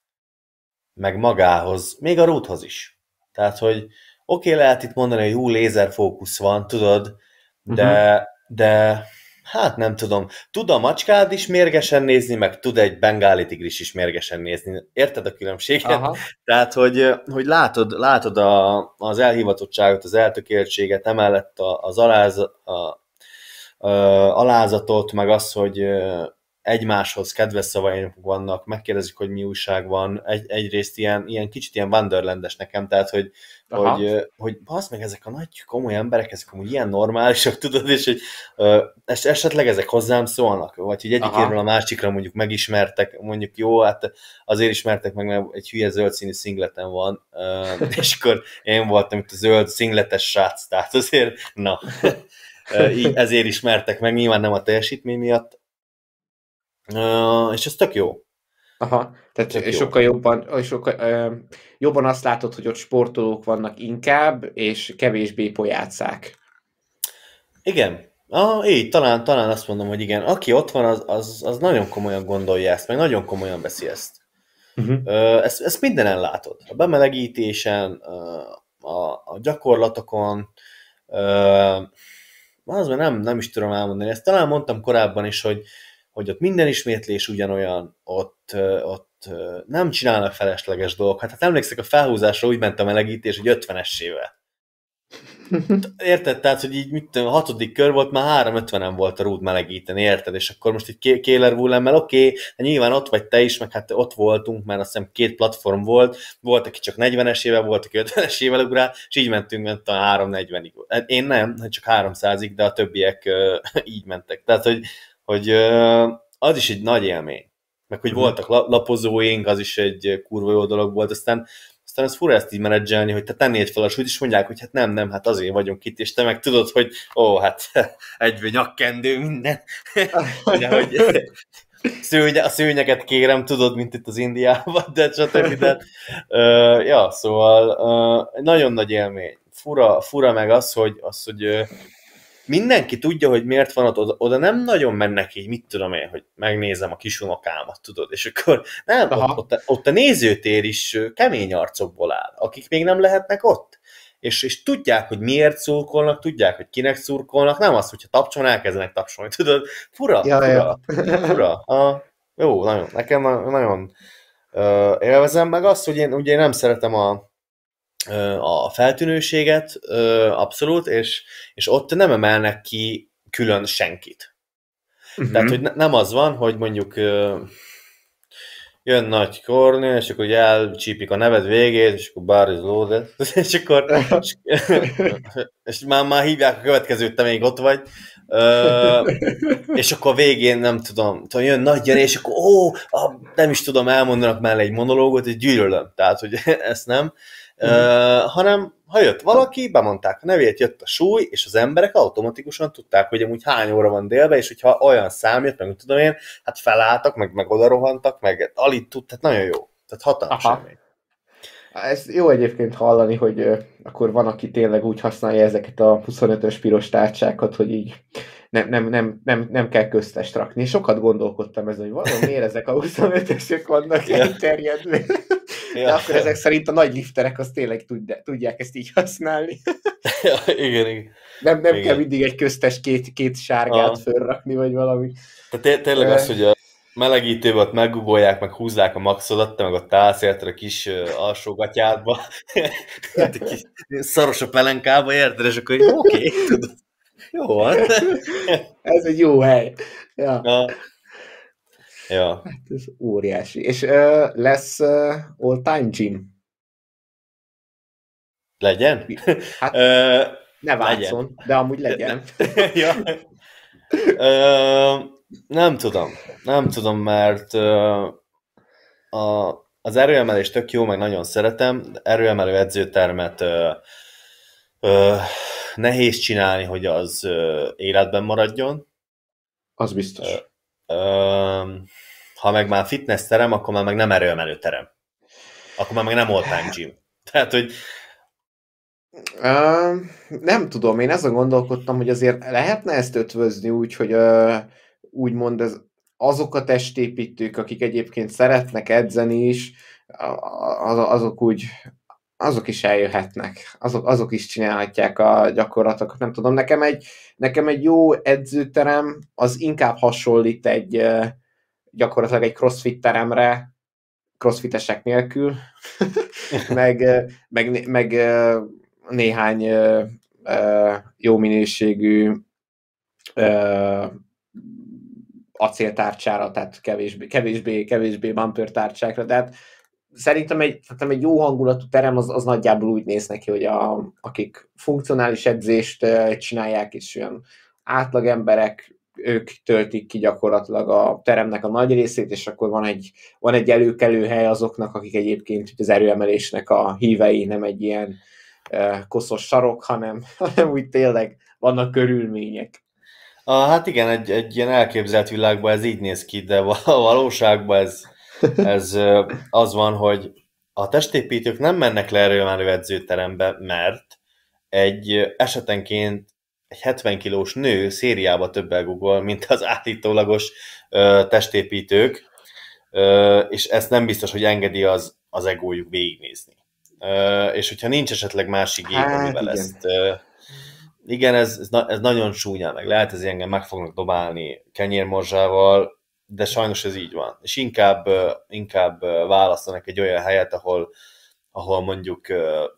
meg magához, még a rúthoz is. Tehát, hogy oké, okay, lehet itt mondani, hogy jó lézerfókusz van, tudod, de, uh-huh. de Hát nem tudom. Tud a macskád is mérgesen nézni, meg tud egy bengáli tigris is mérgesen nézni. Érted a különbséget? Aha. Tehát, hogy, hogy látod, látod a, az elhivatottságot, az eltökéltséget, emellett az aláz, a, a, alázatot, meg az, hogy egymáshoz kedves szavaink vannak, megkérdezik, hogy mi újság van, egy, egyrészt ilyen, ilyen kicsit ilyen Wonderlandes nekem, tehát, hogy, Aha. hogy, hogy azt meg ezek a nagy komoly emberek, ezek amúgy ilyen normálisak, tudod, és hogy ö, esetleg ezek hozzám szólnak, vagy hogy egyik a másikra mondjuk megismertek, mondjuk jó, hát azért ismertek meg, mert egy hülye zöld színű szingleten van, ö, és akkor én voltam itt a zöld szingletes srác, tehát azért, na, így ezért ismertek meg, nyilván nem a teljesítmény miatt, Uh, és ez tök jó. Aha, tehát tök sokkal jó. jobban, sokkal, uh, jobban azt látod, hogy ott sportolók vannak inkább, és kevésbé pojácák. Igen, Ah, így, talán, talán azt mondom, hogy igen. Aki ott van, az, az, az nagyon komolyan gondolja ezt, meg nagyon komolyan veszi ezt. Uh-huh. Ezt, ezt mindenen látod. A bemelegítésen, a, a gyakorlatokon, az már nem, nem is tudom elmondani. Ezt talán mondtam korábban is, hogy hogy ott minden ismétlés ugyanolyan, ott, ott nem csinálnak felesleges dolgokat. Hát, hát emlékszek, a felhúzásra úgy ment a melegítés, hogy 50-essével. Érted? Tehát, hogy így mit tudom, a hatodik kör volt, már 350-en volt a rúd melegíteni, érted? És akkor most egy Kéler Wullemmel, oké, okay, nyilván ott vagy te is, meg hát ott voltunk, mert azt hiszem két platform volt, volt, aki csak 40 éve, volt, aki 50 éve ugrál, és így mentünk, ment a 340-ig. Hát én nem, csak 300-ig, de a többiek így mentek. Tehát, hogy hogy az is egy nagy élmény. Meg hogy mhm. voltak lapozóink, az is egy kurva jó dolog volt, aztán aztán ez fura ezt így menedzselni, hogy te tennéd fel a súlyt, és mondják, hogy hát nem, nem, hát azért vagyunk itt, és te meg tudod, hogy ó, hát egy nyakkendő minden. Ugye, hogy szőnye, a szőnyeket kérem, tudod, mint itt az Indiában, de stb. De, uh, ja, szóval uh, nagyon nagy élmény. Fura, fura meg az, hogy, az, hogy uh, mindenki tudja, hogy miért van oda, oda nem nagyon mennek így, mit tudom én, hogy megnézem a kisunokámat, tudod, és akkor nem, ott, ott, ott, ott a nézőtér is kemény arcokból áll, akik még nem lehetnek ott. És, és tudják, hogy miért szurkolnak, tudják, hogy kinek szurkolnak, nem az, hogyha tapcsol, elkezdenek tapsolni, tudod, fura, ja, fura, ja. fura. A, jó, nagyon, nekem nagyon uh, élvezem, meg azt, hogy én ugye nem szeretem a, a feltűnőséget, abszolút, és, és ott nem emelnek ki külön senkit. Uh-huh. Tehát, hogy ne, nem az van, hogy mondjuk jön nagy Kornél, és akkor elcsípik a neved végét, és akkor is Lóde, és akkor és, és már, már hívják a következőt, te még ott vagy, Ö, és akkor a végén nem tudom, tudom jön nagy Jani, és akkor ó, nem is tudom, elmondanak mellé egy monológot, és gyűlölöm, tehát hogy ezt nem hanem ha jött valaki, bemondták a nevét, jött a súly, és az emberek automatikusan tudták, hogy amúgy hány óra van délben, és hogyha olyan szám jött, meg tudom én, hát felálltak, meg, meg oda rohantak, meg alig tud, tehát nagyon jó. Tehát hatalmas Aha. Ez jó egyébként hallani, hogy akkor van, aki tényleg úgy használja ezeket a 25-ös piros tárcsákat, hogy így nem, nem, nem, nem, nem kell köztest rakni. Sokat gondolkodtam ezen, hogy valami miért ezek a 25-esek vannak ja. elterjedve. Ja. De akkor ezek szerint a nagy lifterek azt tényleg tudják, tudják ezt így használni. ja, igen, igen. Nem, nem igen. kell mindig egy köztes két, két sárgát Aha. fölrakni, vagy valami. Tehát tényleg az, hogy a melegítőből ott meggugolják, meg húzzák a maxodat, te meg ott állsz érted a kis alsógatyádba, szaros a pelenkába, érted, és akkor oké, okay, tudod. Jó van. ez egy jó hely. Ja. ja. Ja. Hát ez óriási. És uh, lesz uh, all-time gym? Legyen? Hát uh, ne váltson, de amúgy legyen. ja. uh, nem tudom. Nem tudom, mert uh, a, az erőemelés tök jó, meg nagyon szeretem. Erőemelő edzőtermet uh, uh, nehéz csinálni, hogy az életben maradjon. Az biztos. Ha meg már fitness terem, akkor már meg nem erőemelő terem. Akkor már meg nem old time gym. Tehát, hogy nem tudom, én ezen gondolkodtam, hogy azért lehetne ezt ötvözni úgy, hogy úgymond ez, azok a testépítők, akik egyébként szeretnek edzeni is, az, azok úgy azok is eljöhetnek, azok, azok is csinálhatják a gyakorlatokat, nem tudom, nekem egy, nekem egy jó edzőterem az inkább hasonlít egy gyakorlatilag egy crossfit teremre, crossfitesek nélkül, meg, meg, meg néhány jó minőségű acéltárcsára, tehát kevésbé, kevésbé, kevésbé bumper tárcsákra, tehát szerintem egy, szerintem egy jó hangulatú terem az, az nagyjából úgy néz neki, hogy a, akik funkcionális edzést csinálják, és olyan átlag emberek, ők töltik ki gyakorlatilag a teremnek a nagy részét, és akkor van egy, van egy előkelő hely azoknak, akik egyébként az erőemelésnek a hívei, nem egy ilyen koszos sarok, hanem, hanem úgy tényleg vannak körülmények. A, hát igen, egy, egy ilyen elképzelt világban ez így néz ki, de valóságban ez, ez az van, hogy a testépítők nem mennek le már edzőterembe, mert egy esetenként egy 70 kilós nő szériába többel guggol, mint az átítólagos ö, testépítők, ö, és ezt nem biztos, hogy engedi az, az egójuk végignézni. Ö, és hogyha nincs esetleg másik gép, hát, amivel igen. ezt... Ö, igen, ez, ez, na, ez nagyon súnyán meg lehet, ez engem meg fognak dobálni kenyérmorzsával, de sajnos ez így van. És inkább, inkább választanak egy olyan helyet, ahol, ahol mondjuk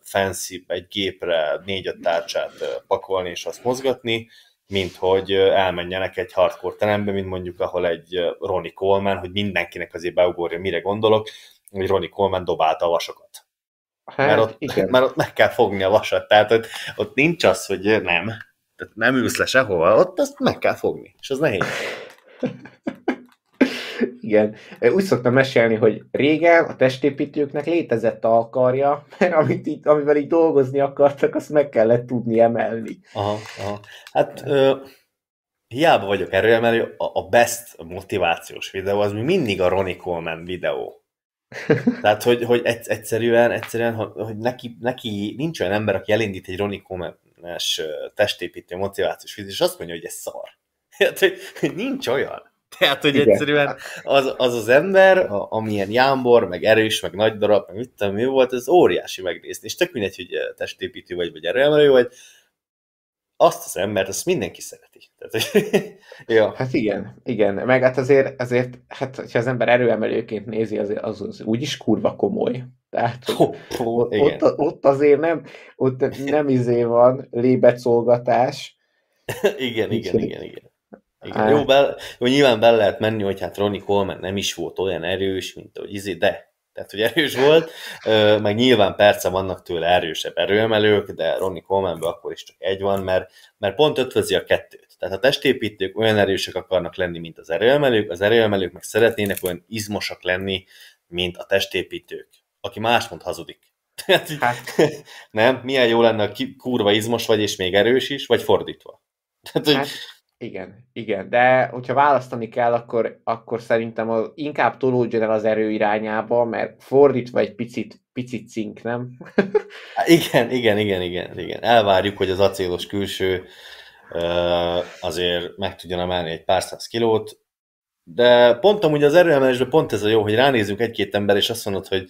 fancy egy gépre négy tárcsát pakolni és azt mozgatni, mint hogy elmenjenek egy hardcore terembe, mint mondjuk ahol egy Ronnie Coleman, hogy mindenkinek azért beugorja, mire gondolok, hogy Ronnie Coleman dobálta a vasokat. Hát, mert, ott, igen. mert ott meg kell fogni a vasat, tehát ott, ott nincs az, hogy nem, tehát nem ülsz le sehova, ott azt meg kell fogni, és az nehéz. Igen. Úgy szoktam mesélni, hogy régen a testépítőknek létezett a karja, mert amit így, amivel így dolgozni akartak, azt meg kellett tudni emelni. Aha, aha. Hát ö, hiába vagyok erről, mert a, best motivációs videó az mindig a Ronnie Coleman videó. Tehát, hogy, hogy egyszerűen, egyszerűen hogy neki, neki nincs olyan ember, aki elindít egy Ronnie coleman testépítő motivációs videó, és azt mondja, hogy ez szar. Hát, hogy nincs olyan. Tehát, hogy Igen. egyszerűen az, az az ember, a, amilyen jámbor, meg erős, meg nagy darab, meg mit tudom mi volt, ez óriási megnézni. És tök mindegy, hogy eh, testépítő vagy, vagy erőemelő vagy, azt az embert, azt mindenki szereti. Tehát, ja. Hát igen, igen. Meg hát azért, azért hát, ha az ember erőemelőként nézi, az, az, az úgyis kurva komoly. Tehát oh, oh, ott, igen. ott, ott, azért nem, ott nem izé van lébecolgatás. igen, igen, igen, igen. Igen. Hát. Jó, be, jó, nyilván bele lehet menni, hogy hát Ronnie Coleman nem is volt olyan erős, mint ahogy izé, de tehát, hogy erős volt, meg nyilván perce vannak tőle erősebb erőemelők, de Ronnie Colemanből akkor is csak egy van, mert, mert pont ötvözi a kettőt. Tehát a testépítők olyan erősek akarnak lenni, mint az erőemelők, az erőemelők meg szeretnének olyan izmosak lenni, mint a testépítők. Aki más mond hazudik. Tehát, hát. nem? Milyen jó lenne, ha kurva izmos vagy, és még erős is, vagy fordítva. Tehát, hogy hát. Igen, igen, de hogyha választani kell, akkor, akkor szerintem az, inkább tolódjon el az erő irányába, mert fordítva egy picit, picit cink, nem? igen, igen, igen, igen, igen. Elvárjuk, hogy az acélos külső azért meg tudjon emelni egy pár száz kilót, de pont amúgy az erőemelésben pont ez a jó, hogy ránézünk egy-két ember, és azt mondod, hogy,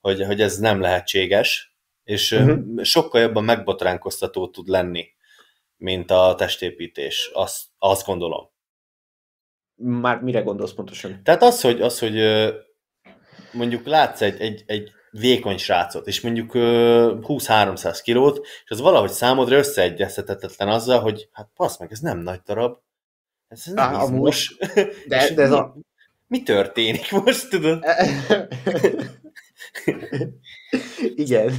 hogy, hogy ez nem lehetséges, és uh-huh. sokkal jobban megbotránkoztató tud lenni mint a testépítés, azt, azt gondolom. Már mire gondolsz pontosan? Tehát az, hogy, az, hogy mondjuk látsz egy, egy, egy vékony srácot, és mondjuk 20-300 kilót, és az valahogy számodra összeegyeztetetlen azzal, hogy hát passz meg, ez nem nagy darab, ez nem ah, most. de, de ez mi, a... mi történik most, tudod? Igen.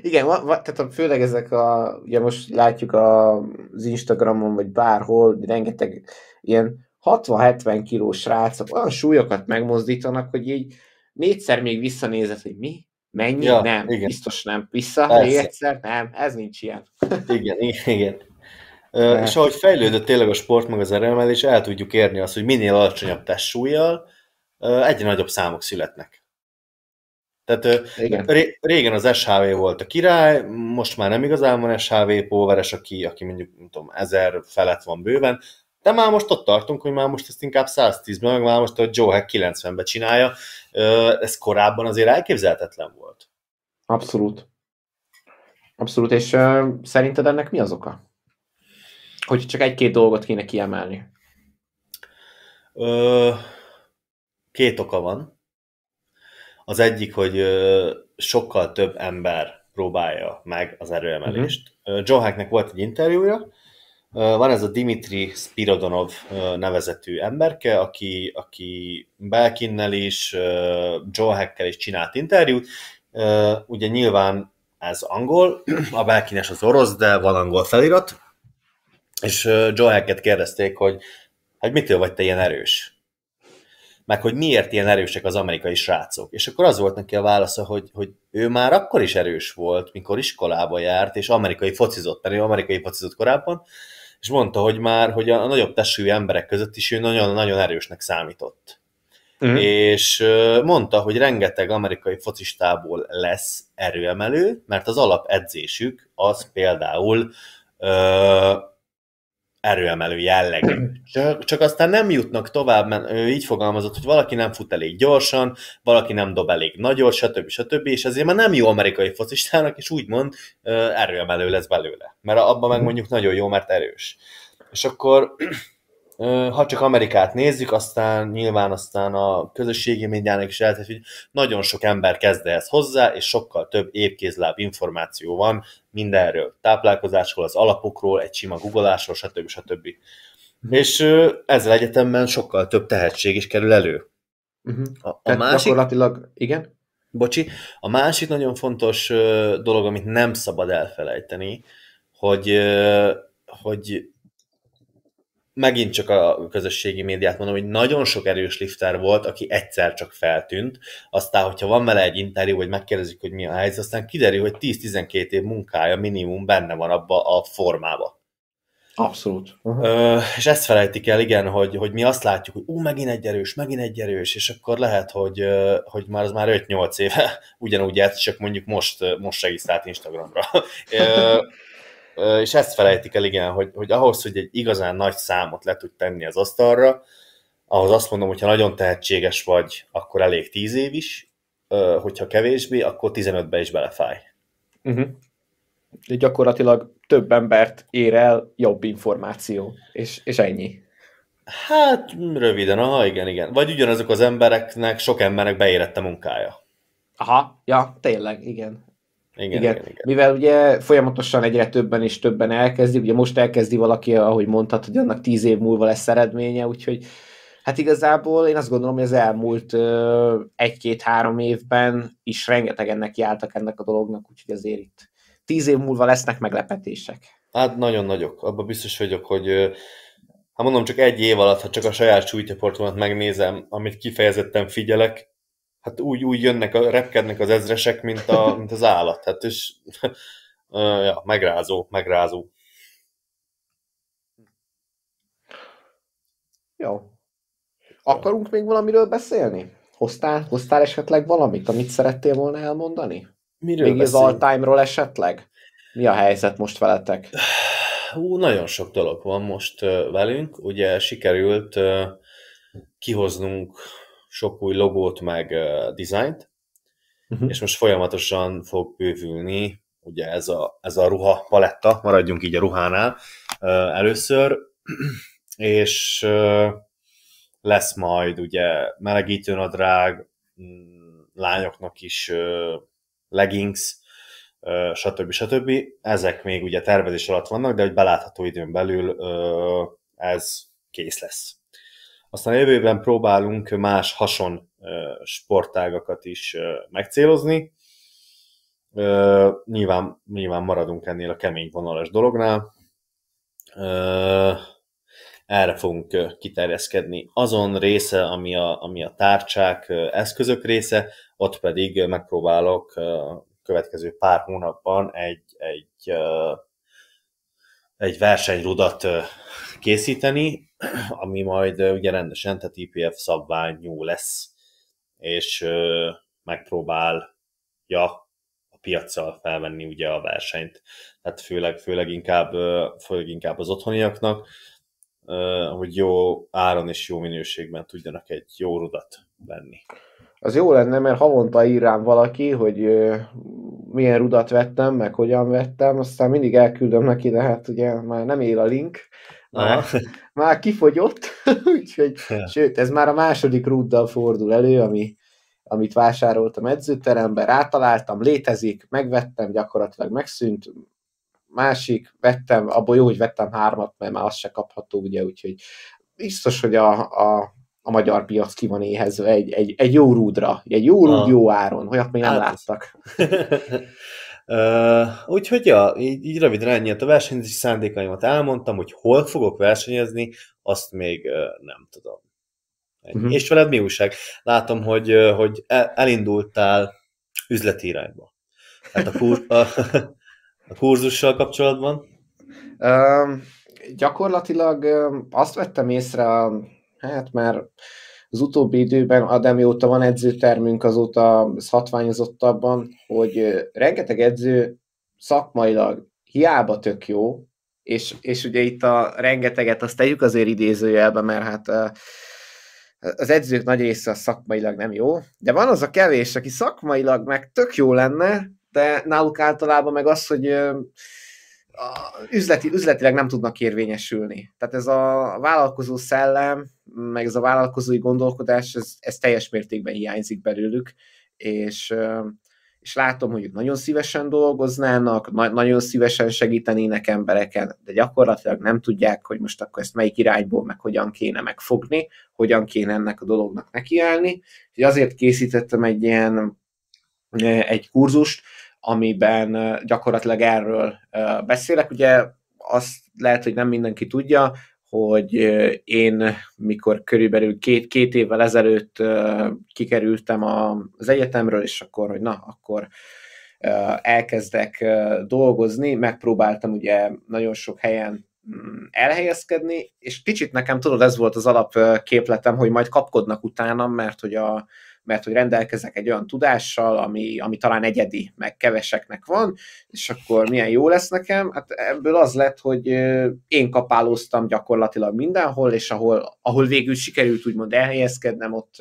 Igen, ma, ma, tehát a, főleg ezek a, ugye most látjuk a, az Instagramon, vagy bárhol, rengeteg ilyen 60-70 kilós srácok olyan súlyokat megmozdítanak, hogy így négyszer még visszanézett, hogy mi? Mennyi? Ja, nem. Igen. Biztos nem. Vissza? Még egyszer? Nem. Ez nincs ilyen. igen, igen. Ö, és ahogy fejlődött tényleg a sport meg az eremelés, el tudjuk érni azt, hogy minél alacsonyabb testsúlyjal egyre nagyobb számok születnek. Tehát Igen. Ré, régen az SHV volt a király, most már nem igazán van SHV póveres, aki, aki mondjuk, nem tudom, ezer felett van bőven, de már most ott tartunk, hogy már most ezt inkább 110-ben, meg már most a Joe Hack 90-ben csinálja. Ez korábban azért elképzelhetetlen volt. Abszolút. Abszolút, és uh, szerinted ennek mi az oka? Hogy csak egy-két dolgot kéne kiemelni. Ö, két oka van. Az egyik, hogy sokkal több ember próbálja meg az erőemelést. Uh-huh. Mhm. Joe Hacknek volt egy interjúja, van ez a Dimitri Spirodonov nevezetű emberke, aki, aki Belkinnel is, Joe Hackkel is csinált interjút. Ugye nyilván ez angol, a Belkines az orosz, de van angol felirat, és Joe Hacket kérdezték, hogy hát mitől vagy te ilyen erős? meg hogy miért ilyen erősek az amerikai srácok. És akkor az volt neki a válasza, hogy, hogy ő már akkor is erős volt, mikor iskolába járt, és amerikai focizott, mert ő amerikai focizott korábban, és mondta, hogy már hogy a nagyobb testű emberek között is ő nagyon-nagyon erősnek számított. Mm. És mondta, hogy rengeteg amerikai focistából lesz erőemelő, mert az alapedzésük az például ö- erőemelő jellegű. Csak, csak aztán nem jutnak tovább, mert ő így fogalmazott, hogy valaki nem fut elég gyorsan, valaki nem dob elég nagyot, stb. stb. És ezért már nem jó amerikai focistának, és úgymond erőemelő lesz belőle. Mert abban meg mhm. mondjuk nagyon jó, mert erős. És akkor ha csak Amerikát nézzük, aztán nyilván aztán a közösségi médiának is lehet, hogy nagyon sok ember kezd ehhez hozzá, és sokkal több épkézláb információ van mindenről. Táplálkozásról, az alapokról, egy sima googolásról, stb. stb. Mm. És ezzel egyetemben sokkal több tehetség is kerül elő. Uh-huh. A, a másik... Gyakorlatilag, igen? Bocsi. A másik nagyon fontos dolog, amit nem szabad elfelejteni, hogy, hogy megint csak a közösségi médiát mondom, hogy nagyon sok erős lifter volt, aki egyszer csak feltűnt, aztán, hogyha van vele egy interjú, vagy megkérdezik, hogy mi a helyzet, aztán kiderül, hogy 10-12 év munkája minimum benne van abba a formába. Abszolút. Uh-huh. Ö, és ezt felejtik el, igen, hogy, hogy mi azt látjuk, hogy ú, megint egy erős, megint egy erős, és akkor lehet, hogy, hogy már az már 5-8 éve ugyanúgy játszik, csak mondjuk most, most regisztrált Instagramra. Ö, és ezt felejtik el, igen, hogy, hogy ahhoz, hogy egy igazán nagy számot le tud tenni az asztalra, ahhoz azt mondom, hogy ha nagyon tehetséges vagy, akkor elég 10 év is, hogyha kevésbé, akkor 15-be is belefáj. Uh-huh. Mhm. De gyakorlatilag több embert ér el jobb információ, és, és ennyi. Hát, röviden, aha, igen, igen. Vagy ugyanazok az embereknek, sok embernek beérett a munkája. Aha, ja, tényleg, igen. Igen, igen. igen, igen. Mivel ugye folyamatosan egyre többen és többen elkezdi, ugye most elkezdi valaki, ahogy mondhat, hogy annak tíz év múlva lesz eredménye, úgyhogy hát igazából én azt gondolom, hogy az elmúlt egy-két-három évben is rengeteg ennek jártak ennek a dolognak, úgyhogy azért itt tíz év múlva lesznek meglepetések. Hát nagyon nagyok, abban biztos vagyok, hogy ha hát mondom, csak egy év alatt, ha csak a saját súlycsoportomat megnézem, amit kifejezetten figyelek, hát úgy, úgy jönnek, a, repkednek az ezresek, mint, a, mint az állat. Hát és ja, megrázó, megrázó. Jó. Akarunk még valamiről beszélni? Hoztál, hoztál esetleg valamit, amit szerettél volna elmondani? Miről még beszélünk? az all-time-ról esetleg? Mi a helyzet most veletek? Hú, nagyon sok dolog van most velünk. Ugye sikerült kihoznunk sok új logót, meg uh, dizájnt, uh-huh. és most folyamatosan fog bővülni ugye ez a, ez a ruha paletta, maradjunk így a ruhánál uh, először, és uh, lesz majd ugye melegítő nadrág, mm, lányoknak is uh, leggings, stb. stb. Ezek még ugye tervezés alatt vannak, de hogy belátható időn belül ez kész lesz. Aztán a jövőben próbálunk más hason sportágakat is megcélozni. Nyilván, nyilván maradunk ennél a kemény vonalas dolognál. Erre fogunk kiterjeszkedni. Azon része, ami a, ami a tárcsák, eszközök része, ott pedig megpróbálok következő pár hónapban egy, egy, egy versenyrudat készíteni, ami majd ugye rendesen, tehát IPF szabványú lesz, és megpróbálja a piaccal felvenni ugye a versenyt. Tehát főleg, főleg, inkább, főleg inkább az otthoniaknak, hogy jó áron és jó minőségben tudjanak egy jó rudat venni. Az jó lenne, mert havonta ír rám valaki, hogy milyen rudat vettem, meg hogyan vettem, aztán mindig elküldöm neki, de hát ugye már nem él a link, már, már kifogyott, úgyhogy, ja. sőt, ez már a második rúddal fordul elő, ami, amit vásároltam edzőteremben, rátaláltam, létezik, megvettem, gyakorlatilag megszűnt, másik, vettem, abból jó, hogy vettem hármat, mert már azt se kapható, ugye, úgyhogy biztos, hogy a, a, a magyar piac ki van éhezve egy, egy, egy jó rúdra, egy jó rúd, jó áron, olyat még nem hát láttak. Uh, úgyhogy ja, így, így röviden ennyi a versenyzési szándékaimat elmondtam, hogy hol fogok versenyezni, azt még uh, nem tudom. Uh-huh. És veled mi újság? Látom, hogy, uh, hogy e, elindultál üzleti irányba. Hát a, kur- a, a kurzussal kapcsolatban? Uh, gyakorlatilag uh, azt vettem észre, hát már az utóbbi időben, ademióta van edzőtermünk, azóta ez hatványozottabban, hogy rengeteg edző szakmailag hiába tök jó, és, és ugye itt a rengeteget azt tegyük azért idézőjelbe, mert hát az edzők nagy része a szakmailag nem jó, de van az a kevés, aki szakmailag meg tök jó lenne, de náluk általában meg az, hogy a üzleti, üzletileg nem tudnak érvényesülni. Tehát ez a vállalkozó szellem, meg ez a vállalkozói gondolkodás, ez, ez teljes mértékben hiányzik belőlük, és, és látom, hogy ők nagyon szívesen dolgoznának, na- nagyon szívesen segítenének embereken, de gyakorlatilag nem tudják, hogy most akkor ezt melyik irányból, meg hogyan kéne megfogni, hogyan kéne ennek a dolognak nekiállni. Úgyhogy azért készítettem egy ilyen egy kurzust, amiben gyakorlatilag erről beszélek. Ugye azt lehet, hogy nem mindenki tudja, hogy én mikor körülbelül két, két évvel ezelőtt kikerültem az egyetemről, és akkor, hogy na, akkor elkezdek dolgozni, megpróbáltam ugye nagyon sok helyen mm, elhelyezkedni, és kicsit nekem, tudod, ez volt az alapképletem, hogy majd kapkodnak utánam, mert hogy a, mert hogy rendelkezek egy olyan tudással, ami, ami talán egyedi, meg keveseknek van, és akkor milyen jó lesz nekem. Hát ebből az lett, hogy én kapálóztam gyakorlatilag mindenhol, és ahol, ahol végül sikerült úgymond elhelyezkednem, ott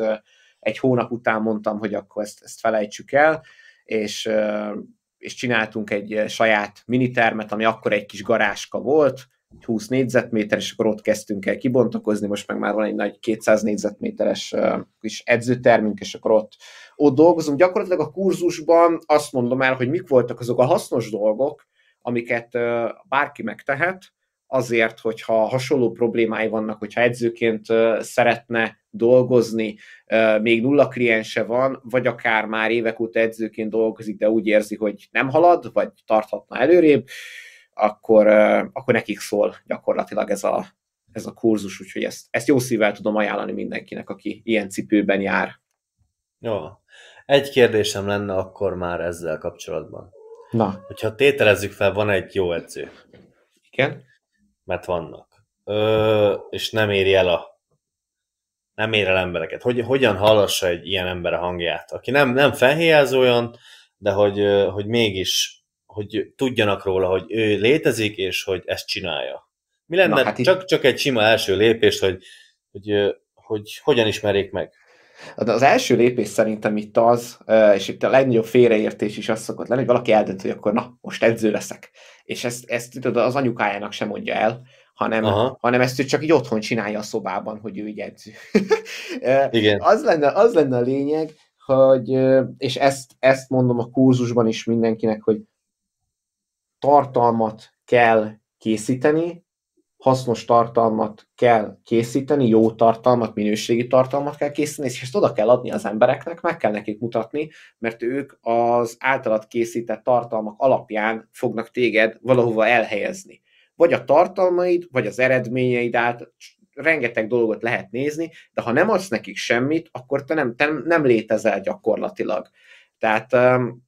egy hónap után mondtam, hogy akkor ezt, ezt felejtsük el, és és csináltunk egy saját minitermet, ami akkor egy kis garáska volt, 20 négyzetméter, és akkor ott kezdtünk el kibontakozni, most meg már van egy nagy 200 négyzetméteres kis edzőtermünk, és akkor ott, ott dolgozunk. Gyakorlatilag a kurzusban azt mondom el, hogy mik voltak azok a hasznos dolgok, amiket bárki megtehet, azért, hogyha hasonló problémái vannak, hogyha edzőként szeretne dolgozni, még nulla kliense van, vagy akár már évek óta edzőként dolgozik, de úgy érzi, hogy nem halad, vagy tarthatna előrébb, akkor, akkor nekik szól gyakorlatilag ez a, ez a kurzus, úgyhogy ezt, ezt jó szívvel tudom ajánlani mindenkinek, aki ilyen cipőben jár. Jó. Egy kérdésem lenne akkor már ezzel kapcsolatban. Na. Hogyha tételezzük fel, van egy jó edző. Igen. Mert vannak. Ö, és nem éri el a nem ér el embereket. Hogy, hogyan hallassa egy ilyen ember a hangját, aki nem, nem felhéjázó olyan, de hogy, hogy mégis hogy tudjanak róla, hogy ő létezik, és hogy ezt csinálja. Mi lenne Na, hát csak, itt... csak egy sima első lépés, hogy, hogy, hogy hogyan ismerjék meg? Hát az első lépés szerintem itt az, és itt a legnagyobb félreértés is az szokott lenni, hogy valaki eldönt, hogy akkor na, most edző leszek. És ezt, ezt tudod, az anyukájának sem mondja el, hanem, hanem ezt ő csak így otthon csinálja a szobában, hogy ő így edző. Igen. az, lenne, az lenne a lényeg, hogy, és ezt, ezt mondom a kurzusban is mindenkinek, hogy tartalmat kell készíteni, hasznos tartalmat kell készíteni, jó tartalmat, minőségi tartalmat kell készíteni, és ezt oda kell adni az embereknek, meg kell nekik mutatni, mert ők az általad készített tartalmak alapján fognak téged valahova elhelyezni. Vagy a tartalmaid, vagy az eredményeid által, rengeteg dolgot lehet nézni, de ha nem adsz nekik semmit, akkor te nem, te nem létezel gyakorlatilag. Tehát um,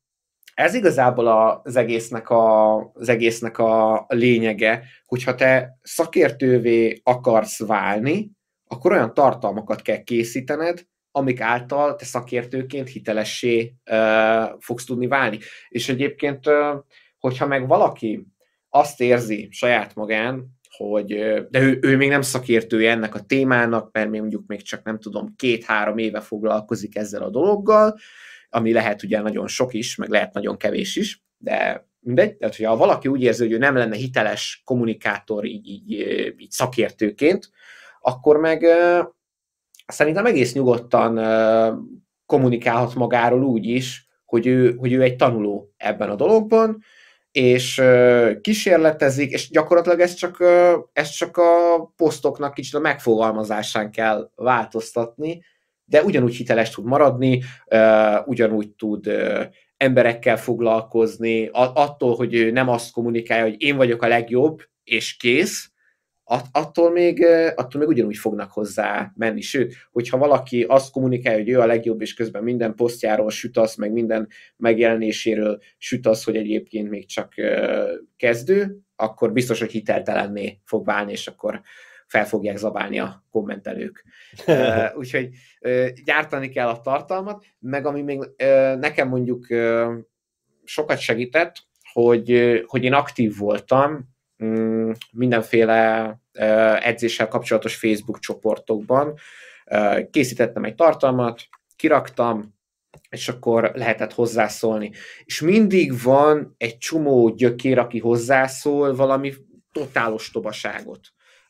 ez igazából az egésznek a, az egésznek a lényege, hogyha te szakértővé akarsz válni, akkor olyan tartalmakat kell készítened, amik által te szakértőként hitelessé ö, fogsz tudni válni. És egyébként, ö, hogyha meg valaki azt érzi saját magán, hogy de ő, ő még nem szakértője ennek a témának, mert még mondjuk még csak nem tudom, két-három éve foglalkozik ezzel a dologgal, ami lehet ugye nagyon sok is, meg lehet nagyon kevés is, de mindegy, tehát hogyha valaki úgy érzi, hogy ő nem lenne hiteles kommunikátor így, így, így szakértőként, akkor meg szerintem egész nyugodtan kommunikálhat magáról úgy is, hogy ő, hogy ő egy tanuló ebben a dologban, és kísérletezik, és gyakorlatilag ez csak, ez csak a posztoknak kicsit a megfogalmazásán kell változtatni, de ugyanúgy hiteles tud maradni, ugyanúgy tud emberekkel foglalkozni, attól, hogy ő nem azt kommunikálja, hogy én vagyok a legjobb, és kész, attól még, attól még ugyanúgy fognak hozzá menni. Sőt, hogyha valaki azt kommunikálja, hogy ő a legjobb, és közben minden posztjáról süt az, meg minden megjelenéséről süt az, hogy egyébként még csak kezdő, akkor biztos, hogy hiteltelenné fog válni, és akkor, fel fogják zabálni a kommentelők. Úgyhogy gyártani kell a tartalmat, meg ami még nekem mondjuk sokat segített, hogy, hogy én aktív voltam mm, mindenféle edzéssel kapcsolatos Facebook csoportokban, készítettem egy tartalmat, kiraktam, és akkor lehetett hozzászólni. És mindig van egy csomó gyökér, aki hozzászól valami totálos tobaságot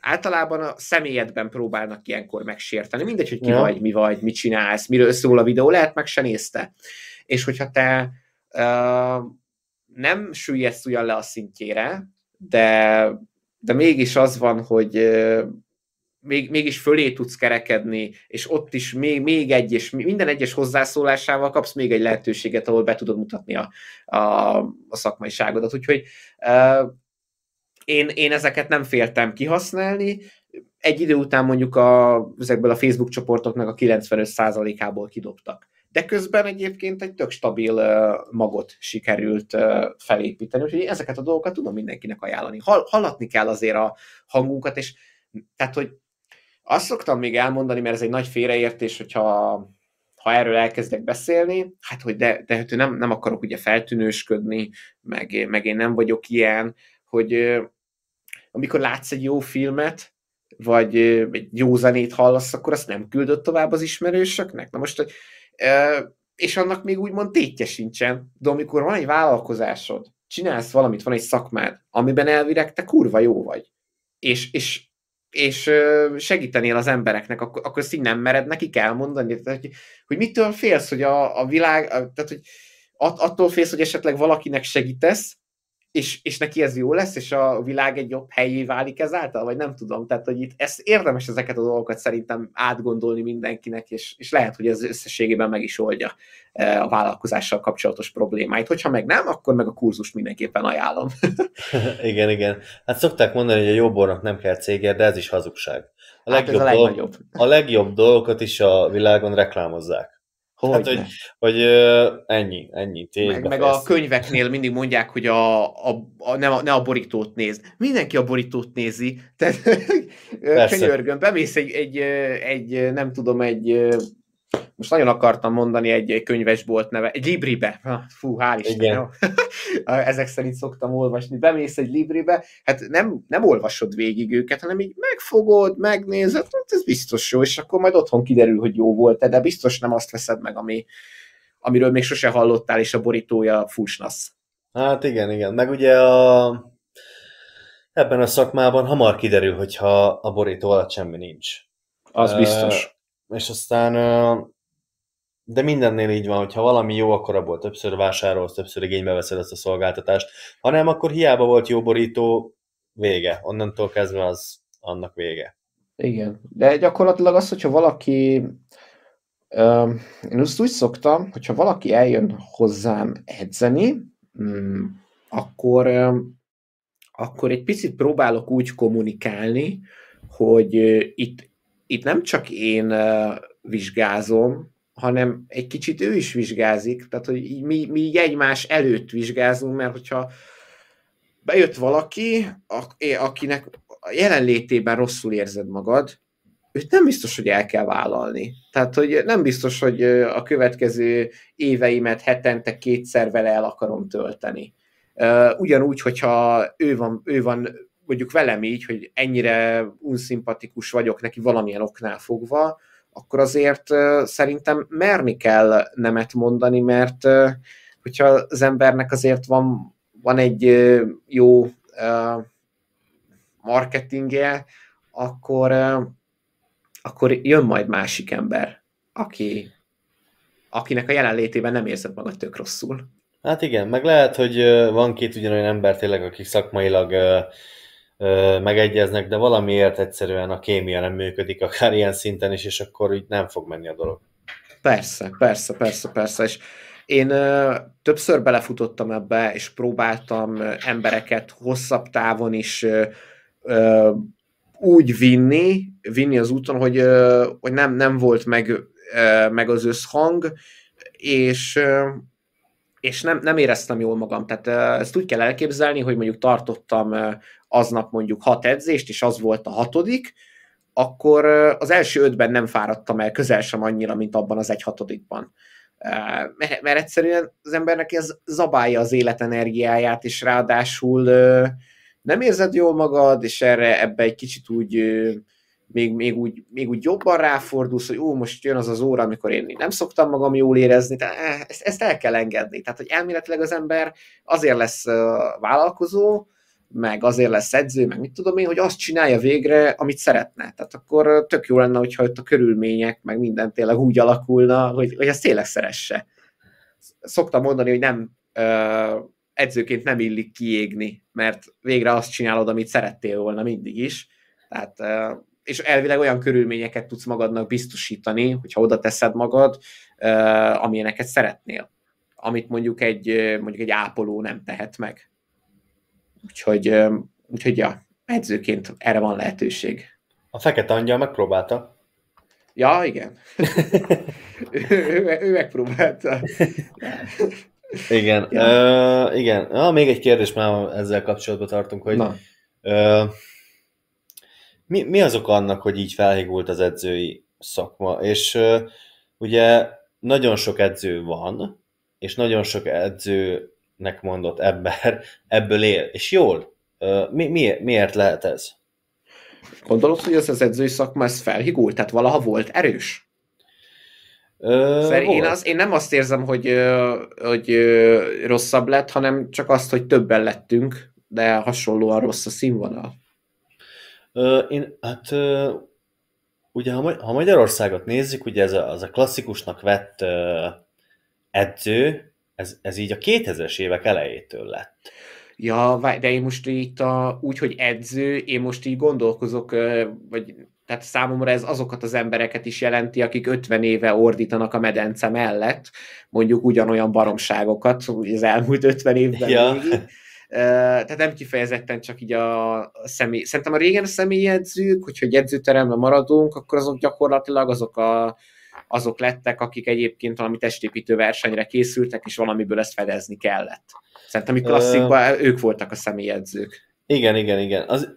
általában a személyedben próbálnak ilyenkor megsérteni. Mindegy, hogy ki ja. vagy, mi vagy, mit csinálsz, miről szól a videó, lehet meg se nézte. És hogyha te uh, nem süllyedsz ugyan le a szintjére, de, de mégis az van, hogy uh, még, mégis fölé tudsz kerekedni, és ott is még, még egy, és minden egyes hozzászólásával kapsz még egy lehetőséget, ahol be tudod mutatni a, a, a szakmaiságodat. Úgyhogy uh, én, én ezeket nem féltem kihasználni, egy idő után mondjuk a, ezekből a Facebook csoportoknak a 95%-ából kidobtak. De közben egyébként egy tök stabil magot sikerült felépíteni, úgyhogy ezeket a dolgokat tudom mindenkinek ajánlani. Hal, hallatni kell azért a hangunkat, és tehát, hogy azt szoktam még elmondani, mert ez egy nagy félreértés, hogyha ha erről elkezdek beszélni, hát hogy de, de hát, hogy nem, nem akarok ugye feltűnősködni, meg, meg én nem vagyok ilyen, hogy amikor látsz egy jó filmet, vagy egy jó zenét hallasz, akkor azt nem küldött tovább az ismerősöknek? Na most, hogy, és annak még úgymond tétje sincsen, de amikor van egy vállalkozásod, csinálsz valamit, van egy szakmád, amiben elvileg te kurva jó vagy, és, és, és segítenél az embereknek, akkor, akkor ezt így nem mered nekik elmondani, tehát, hogy, hogy mitől félsz, hogy a, a világ, tehát, hogy attól félsz, hogy esetleg valakinek segítesz, és, és neki ez jó lesz, és a világ egy jobb helyé válik ezáltal, vagy nem tudom. Tehát, hogy itt ezt érdemes ezeket a dolgokat szerintem átgondolni mindenkinek, és, és lehet, hogy ez összességében meg is oldja e, a vállalkozással kapcsolatos problémáit. Hogyha meg nem, akkor meg a kurzus mindenképpen ajánlom. igen, igen. Hát szokták mondani, hogy a jobbornak nem kell cége, de ez is hazugság. A legjobb, hát ez a, legnagyobb. a legjobb dolgokat is a világon reklámozzák. Hogy hát, hogy, hogy ennyi, ennyi. Meg, meg a könyveknél mindig mondják, hogy a, a, a, ne, a, ne a borítót nézd. Mindenki a borítót nézi. Tehát könyörgöm, bemész egy, egy, egy, nem tudom, egy most nagyon akartam mondani egy, egy könyvesbolt neve, egy Libribe, fú, hál' Isten, Igen. ezek szerint szoktam olvasni, bemész egy Libribe, hát nem, nem olvasod végig őket, hanem így megfogod, megnézed, hát ez biztos jó, és akkor majd otthon kiderül, hogy jó volt de biztos nem azt veszed meg, ami, amiről még sose hallottál, és a borítója fúsnasz. Hát igen, igen, meg ugye a... Ebben a szakmában hamar kiderül, hogyha a borító alatt semmi nincs. Az biztos és aztán de mindennél így van, hogyha valami jó, akkor abból többször vásárolsz, többször igénybe veszed ezt a szolgáltatást, hanem akkor hiába volt jó borító, vége. Onnantól kezdve az annak vége. Igen, de gyakorlatilag az, hogyha valaki, én azt úgy szoktam, hogyha valaki eljön hozzám edzeni, mm, akkor, akkor egy picit próbálok úgy kommunikálni, hogy itt itt nem csak én vizsgázom, hanem egy kicsit ő is vizsgázik, tehát hogy mi, mi egymás előtt vizsgázunk, mert hogyha bejött valaki, akinek a jelenlétében rosszul érzed magad, őt nem biztos, hogy el kell vállalni. Tehát, hogy nem biztos, hogy a következő éveimet hetente kétszer vele el akarom tölteni. Ugyanúgy, hogyha ő van, ő van mondjuk velem így, hogy ennyire unszimpatikus vagyok neki valamilyen oknál fogva, akkor azért szerintem merni kell nemet mondani, mert hogyha az embernek azért van, van egy jó marketingje, akkor, akkor jön majd másik ember, aki, akinek a jelenlétében nem érzed magad tök rosszul. Hát igen, meg lehet, hogy van két ugyanolyan ember tényleg, akik szakmailag megegyeznek, de valamiért egyszerűen a kémia nem működik, akár ilyen szinten is, és akkor így nem fog menni a dolog. Persze, persze, persze, persze, és én ö, többször belefutottam ebbe, és próbáltam embereket hosszabb távon is ö, úgy vinni, vinni az úton, hogy, ö, hogy nem, nem volt meg, ö, meg az összhang, és ö, és nem, nem éreztem jól magam. Tehát ezt úgy kell elképzelni, hogy mondjuk tartottam aznap mondjuk hat edzést, és az volt a hatodik, akkor az első ötben nem fáradtam el közel sem annyira, mint abban az egy hatodikban. Mert, mert egyszerűen az embernek ez zabálja az életenergiáját, és ráadásul nem érzed jól magad, és erre ebbe egy kicsit úgy még, még, úgy, még úgy jobban ráfordulsz, hogy ú, most jön az az óra, amikor én nem szoktam magam jól érezni, tehát ezt, ezt el kell engedni. Tehát, hogy elméletileg az ember azért lesz vállalkozó, meg azért lesz edző, meg mit tudom én, hogy azt csinálja végre, amit szeretne. Tehát akkor tök jó lenne, hogyha ott a körülmények, meg minden tényleg úgy alakulna, hogy, hogy ezt tényleg szeresse. Szoktam mondani, hogy nem ö, edzőként nem illik kiégni, mert végre azt csinálod, amit szerettél volna mindig is. Tehát és elvileg olyan körülményeket tudsz magadnak biztosítani, hogyha oda teszed magad, amilyeneket szeretnél. Amit mondjuk egy, mondjuk egy ápoló nem tehet meg. Úgyhogy, úgyhogy ja, edzőként erre van lehetőség. A fekete angyal megpróbálta. Ja, igen. ő, ő, ő megpróbálta. igen, ja. uh, igen. Na, még egy kérdés már ezzel kapcsolatban tartunk, hogy Na. Uh, mi, mi az oka annak, hogy így felhigult az edzői szakma? És uh, ugye nagyon sok edző van, és nagyon sok edzőnek mondott ember ebből él, és jól. Uh, mi, miért, miért lehet ez? Gondolod, hogy ez az edzői szakma ez felhigult? Tehát valaha volt erős? Ö, szóval én, az, én nem azt érzem, hogy, hogy rosszabb lett, hanem csak azt, hogy többen lettünk, de hasonlóan rossz a színvonal. Én, hát ugye, ha Magyarországot nézzük, ugye ez a, az a klasszikusnak vett edző, ez, ez így a 2000-es évek elejétől lett. Ja, de én most itt a, úgy, hogy edző, én most így gondolkozok, vagy tehát számomra ez azokat az embereket is jelenti, akik 50 éve ordítanak a medence mellett, mondjuk ugyanolyan baromságokat az elmúlt 50 évben ja. Még tehát nem kifejezetten csak így a személy, szerintem a régen a személyi edzők, hogyha egy edzőteremben maradunk, akkor azok gyakorlatilag azok a azok lettek, akik egyébként valami testépítő versenyre készültek, és valamiből ezt fedezni kellett. Szerintem itt klasszikban ők voltak a személyedzők. Igen, igen, igen. Az,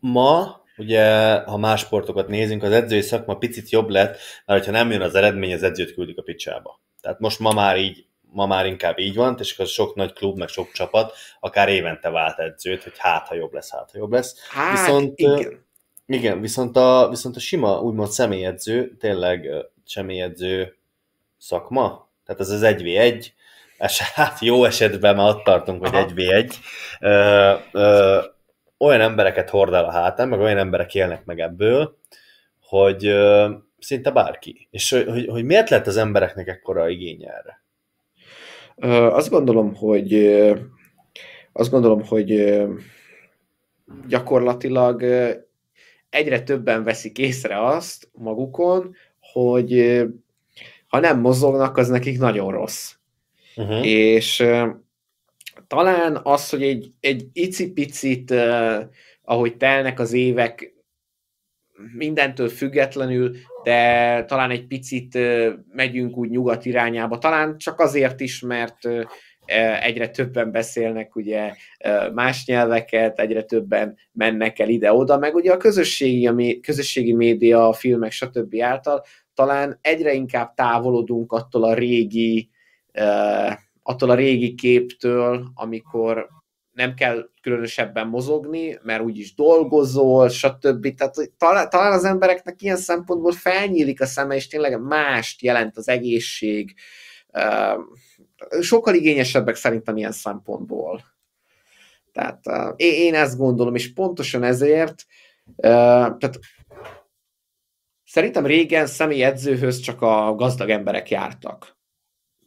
ma ugye, ha más sportokat nézünk, az edzői szakma picit jobb lett, mert ha nem jön az eredmény, az edzőt küldik a picsába. Tehát most ma már így ma már inkább így van, és akkor sok nagy klub, meg sok csapat akár évente vált edzőt, hogy hát, ha jobb lesz, hát, ha jobb lesz. Hát, viszont, igen. Igen, viszont a, viszont a sima úgymond személyedző, tényleg személyedző szakma, tehát ez az 1v1, és hát jó esetben már ott tartunk, hogy 1v1, olyan embereket hord el a hátán, meg olyan emberek élnek meg ebből, hogy ö, szinte bárki. És hogy, hogy miért lett az embereknek ekkora igény erre? Azt gondolom, hogy azt gondolom, hogy gyakorlatilag egyre többen veszik észre azt magukon, hogy ha nem mozognak, az nekik nagyon rossz. Uh-huh. És talán az, hogy egy, egy icipicit, ahogy telnek az évek, mindentől függetlenül, de talán egy picit megyünk úgy nyugat irányába, talán csak azért is, mert e, egyre többen beszélnek ugye más nyelveket, egyre többen mennek el ide-oda, meg ugye a közösségi, a közösségi média, a filmek, stb. által talán egyre inkább távolodunk attól a régi attól a régi képtől, amikor nem kell különösebben mozogni, mert úgyis dolgozol, stb. Tehát talán, talán az embereknek ilyen szempontból felnyílik a szeme, és tényleg mást jelent az egészség. Ehm, sokkal igényesebbek szerintem ilyen szempontból. Tehát eh, én ezt gondolom, és pontosan ezért, eh, tehát szerintem régen személyedzőhöz csak a gazdag emberek jártak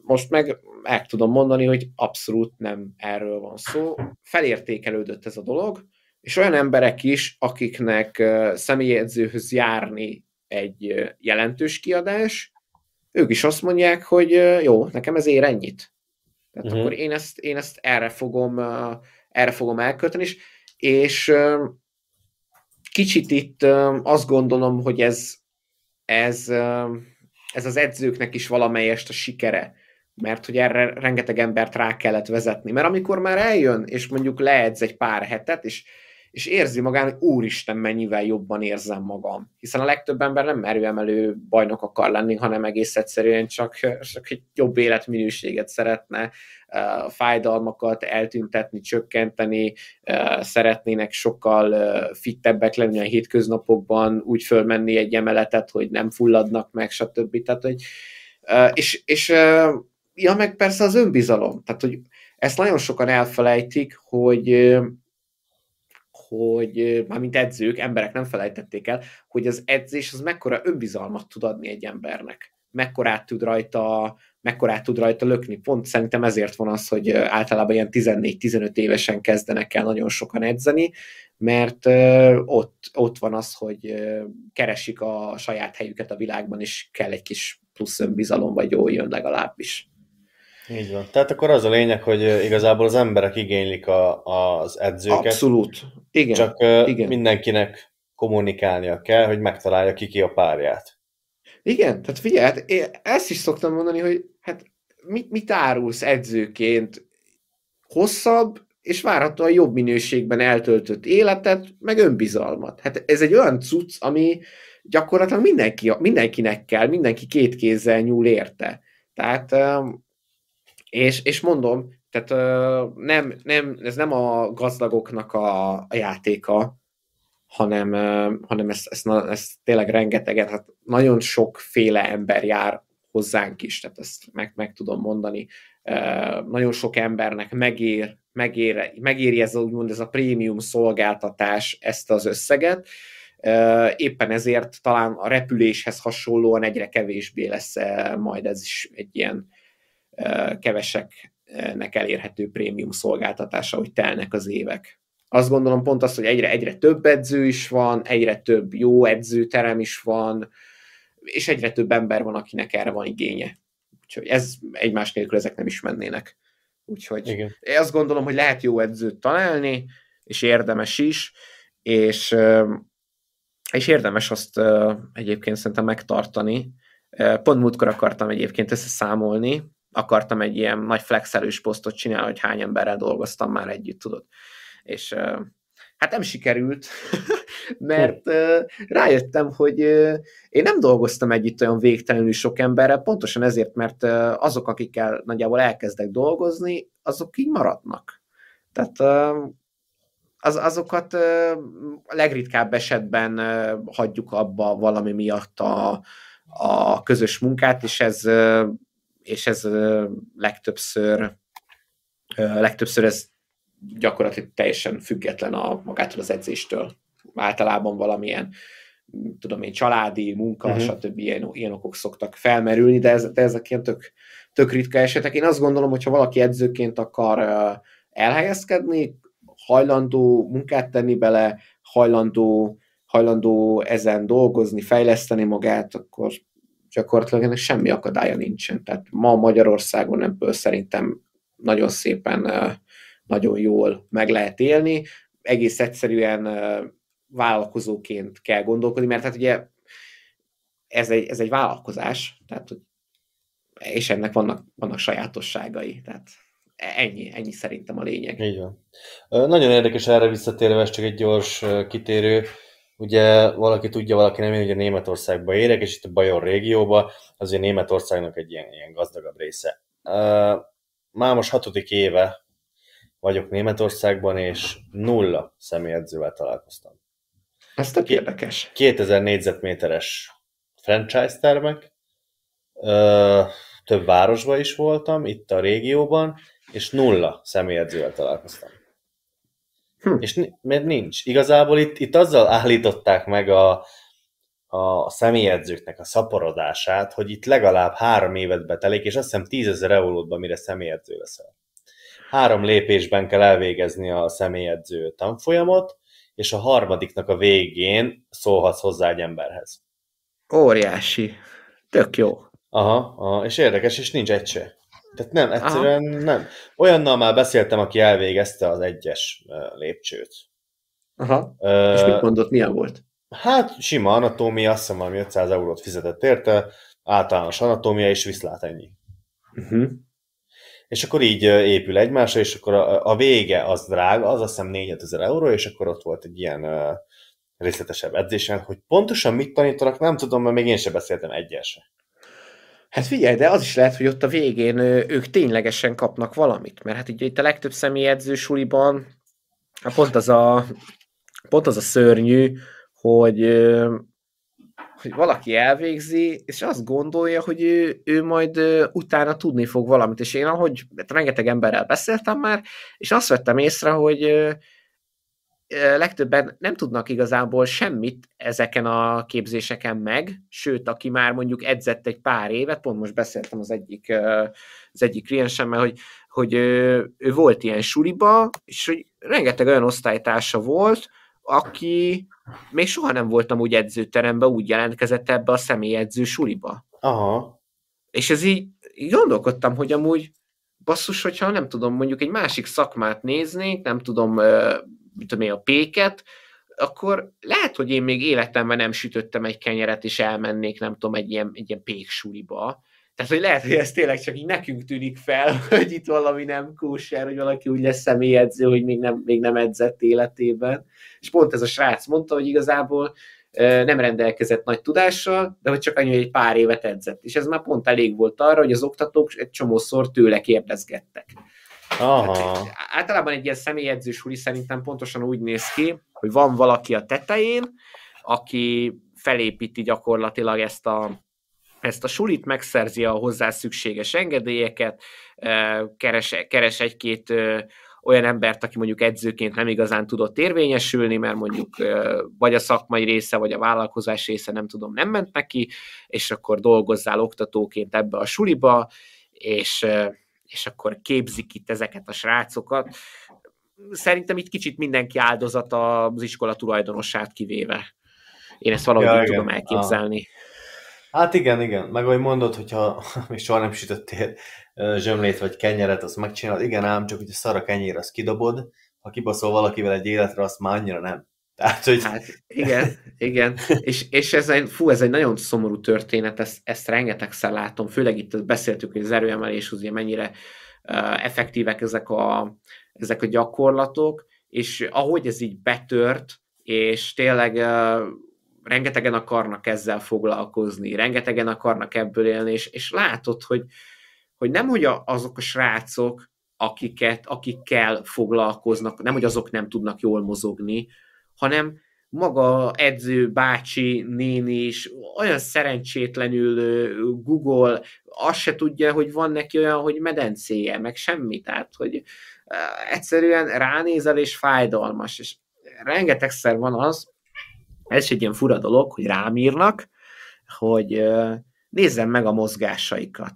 most meg meg tudom mondani, hogy abszolút nem erről van szó. Felértékelődött ez a dolog, és olyan emberek is, akiknek személyedzőhöz járni egy jelentős kiadás, ők is azt mondják, hogy jó, nekem ez ér ennyit. Tehát uh-huh. akkor én ezt, én ezt erre fogom, erre fogom elkölteni, és, és kicsit itt azt gondolom, hogy ez, ez, ez az edzőknek is valamelyest a sikere mert hogy erre rengeteg embert rá kellett vezetni. Mert amikor már eljön, és mondjuk leedz egy pár hetet, és, és érzi magán, hogy úristen, mennyivel jobban érzem magam. Hiszen a legtöbb ember nem erőemelő bajnok akar lenni, hanem egész egyszerűen csak, csak egy jobb életminőséget szeretne, eh, fájdalmakat eltüntetni, csökkenteni, eh, szeretnének sokkal eh, fittebbek lenni a hétköznapokban, úgy fölmenni egy emeletet, hogy nem fulladnak meg, stb. Tehát, hogy, és, és ja, meg persze az önbizalom. Tehát, hogy ezt nagyon sokan elfelejtik, hogy hogy mármint edzők, emberek nem felejtették el, hogy az edzés az mekkora önbizalmat tud adni egy embernek. Mekkorát tud rajta, mekkorát tud rajta lökni. Pont szerintem ezért van az, hogy általában ilyen 14-15 évesen kezdenek el nagyon sokan edzeni, mert ott, ott van az, hogy keresik a saját helyüket a világban, és kell egy kis plusz önbizalom, vagy jó jön legalábbis. Így van. Tehát akkor az a lényeg, hogy igazából az emberek igénylik a, az edzőket. Abszolút. Igen. Csak igen. mindenkinek kommunikálnia kell, hogy megtalálja ki ki a párját. Igen, tehát figyelj, hát én ezt is szoktam mondani, hogy hát mit, mit árulsz edzőként? Hosszabb és várhatóan jobb minőségben eltöltött életet, meg önbizalmat. Hát ez egy olyan cucc, ami gyakorlatilag mindenki, mindenkinek kell, mindenki két kézzel nyúl érte. Tehát um, és, és mondom, tehát uh, nem, nem, ez nem a gazdagoknak a, a játéka, hanem, uh, hanem ez, ez, na, ez tényleg rengeteget, hát nagyon sokféle ember jár hozzánk is, tehát ezt meg, meg tudom mondani. Uh, nagyon sok embernek megér, megér, megéri ez, úgymond ez a prémium szolgáltatás ezt az összeget, éppen ezért talán a repüléshez hasonlóan egyre kevésbé lesz majd ez is egy ilyen keveseknek elérhető prémium szolgáltatása, hogy telnek az évek. Azt gondolom pont az, hogy egyre, egyre több edző is van, egyre több jó edzőterem is van, és egyre több ember van, akinek erre van igénye. Úgyhogy ez egymás nélkül ezek nem is mennének. Úgyhogy Igen. én azt gondolom, hogy lehet jó edzőt találni, és érdemes is, és, és érdemes azt egyébként szerintem megtartani. Pont múltkor akartam egyébként ezt számolni akartam egy ilyen nagy flexelős posztot csinálni, hogy hány emberrel dolgoztam már együtt, tudod. És hát nem sikerült, mert rájöttem, hogy én nem dolgoztam együtt olyan végtelenül sok emberrel, pontosan ezért, mert azok, akikkel nagyjából elkezdek dolgozni, azok így maradnak. Tehát az, azokat a legritkább esetben hagyjuk abba valami miatt a, a közös munkát, és ez és ez legtöbbször, legtöbbször ez gyakorlatilag teljesen független a, magától az edzéstől. Általában valamilyen tudom én, családi, munka, uh-huh. stb. Ilyen, ilyen okok szoktak felmerülni, de, ez, de ezek ilyen tök, tök ritka esetek. Én azt gondolom, hogy ha valaki edzőként akar elhelyezkedni, hajlandó munkát tenni bele, hajlandó, hajlandó ezen dolgozni, fejleszteni magát, akkor gyakorlatilag ennek semmi akadálya nincsen. Tehát ma Magyarországon ebből szerintem nagyon szépen, nagyon jól meg lehet élni. Egész egyszerűen vállalkozóként kell gondolkodni, mert hát ugye ez egy, ez egy vállalkozás, tehát, és ennek vannak, vannak sajátosságai. Tehát ennyi, ennyi szerintem a lényeg. Így van. Nagyon érdekes erre visszatérve, ez csak egy gyors kitérő Ugye valaki tudja, valaki nem, hogy a Németországba érek, és itt a Bajor régióba, azért Németországnak egy ilyen, ilyen gazdagabb része. Már most hatodik éve vagyok Németországban, és nulla személyedzővel találkoztam. Ez tök érdekes. 2000 négyzetméteres franchise termek, több városban is voltam, itt a régióban, és nulla személyedzővel találkoztam. Hm. És mert nincs. Igazából itt, itt azzal állították meg a, a személyedzőknek a szaporodását, hogy itt legalább három évet betelik, és azt hiszem tízezer eurót, mire személyedző leszel. Három lépésben kell elvégezni a személyedző tanfolyamot, és a harmadiknak a végén szólhatsz hozzá egy emberhez. Óriási. Tök jó. Aha, aha és érdekes, és nincs egy se. Tehát nem, egyszerűen Aha. nem. Olyannal már beszéltem, aki elvégezte az egyes lépcsőt. Aha. Uh, És mit mondott, milyen volt? Hát sima anatómia, azt hiszem valami 500 eurót fizetett érte, általános anatómia, és viszlát ennyi. Uh-huh. És akkor így épül egymásra, és akkor a, a vége az drága, az azt hiszem 4000 euró, és akkor ott volt egy ilyen uh, részletesebb edzésen, hogy pontosan mit tanítanak, nem tudom, mert még én sem beszéltem egyesre. Hát figyelj, de az is lehet, hogy ott a végén ők ténylegesen kapnak valamit, mert hát ugye itt a legtöbb személyedző suliban pont az a, pont az a szörnyű, hogy, hogy valaki elvégzi, és azt gondolja, hogy ő, ő majd utána tudni fog valamit, és én ahogy rengeteg emberrel beszéltem már, és azt vettem észre, hogy legtöbben nem tudnak igazából semmit ezeken a képzéseken meg, sőt, aki már mondjuk edzett egy pár évet, pont most beszéltem az egyik, az egyik kliensemmel, hogy, hogy ő, ő volt ilyen suliba, és hogy rengeteg olyan osztálytársa volt, aki még soha nem voltam úgy edzőterembe, úgy jelentkezett ebbe a személyedző suliba. Aha. És ez így, így gondolkodtam, hogy amúgy basszus, hogyha nem tudom, mondjuk egy másik szakmát néznék, nem tudom, mit tudom én, a péket, akkor lehet, hogy én még életemben nem sütöttem egy kenyeret, és elmennék, nem tudom, egy ilyen, egy ilyen péksuliba. Tehát, hogy lehet, hogy ez tényleg csak így nekünk tűnik fel, hogy itt valami nem kóser, hogy valaki úgy lesz személyedző, hogy még nem, még nem edzett életében. És pont ez a srác mondta, hogy igazából nem rendelkezett nagy tudással, de hogy csak annyi, hogy egy pár évet edzett. És ez már pont elég volt arra, hogy az oktatók egy csomószor tőle kérdezgettek. Aha. Hát, általában egy ilyen személyedzős huli szerintem pontosan úgy néz ki, hogy van valaki a tetején, aki felépíti gyakorlatilag ezt a, ezt a sulit, megszerzi a hozzá szükséges engedélyeket, keres, keres egy-két olyan embert, aki mondjuk edzőként nem igazán tudott érvényesülni, mert mondjuk vagy a szakmai része, vagy a vállalkozás része, nem tudom, nem ment neki, és akkor dolgozzál oktatóként ebbe a suliba, és és akkor képzik itt ezeket a srácokat. Szerintem itt kicsit mindenki áldozata az iskola tulajdonosát kivéve. Én ezt valahogy ja, tudom elképzelni. Ah. Hát igen, igen. Meg ahogy mondod, hogyha még soha nem sütöttél zsömlét vagy kenyeret, azt megcsinálod. Igen ám, csak hogy a szara kenyér, azt kidobod. Ha kibaszol valakivel egy életre, azt már annyira nem. Tehát, hogy... Hát, igen, igen. és, és ez egy, fú, ez egy nagyon szomorú történet, ezt, ezt rengetegszer látom, főleg itt beszéltük, hogy az erőemelés, ugye mennyire effektívek ezek a, ezek a gyakorlatok, és ahogy ez így betört, és tényleg rengetegen akarnak ezzel foglalkozni, rengetegen akarnak ebből élni, és, és látod, hogy, hogy nem hogy azok a srácok, akiket, akikkel foglalkoznak, nem hogy azok nem tudnak jól mozogni, hanem maga edző, bácsi, néni is olyan szerencsétlenül Google, azt se tudja, hogy van neki olyan, hogy medencéje, meg semmi, tehát, hogy egyszerűen ránézel és fájdalmas, és rengetegszer van az, ez is egy ilyen fura dolog, hogy rám írnak, hogy nézzem meg a mozgásaikat.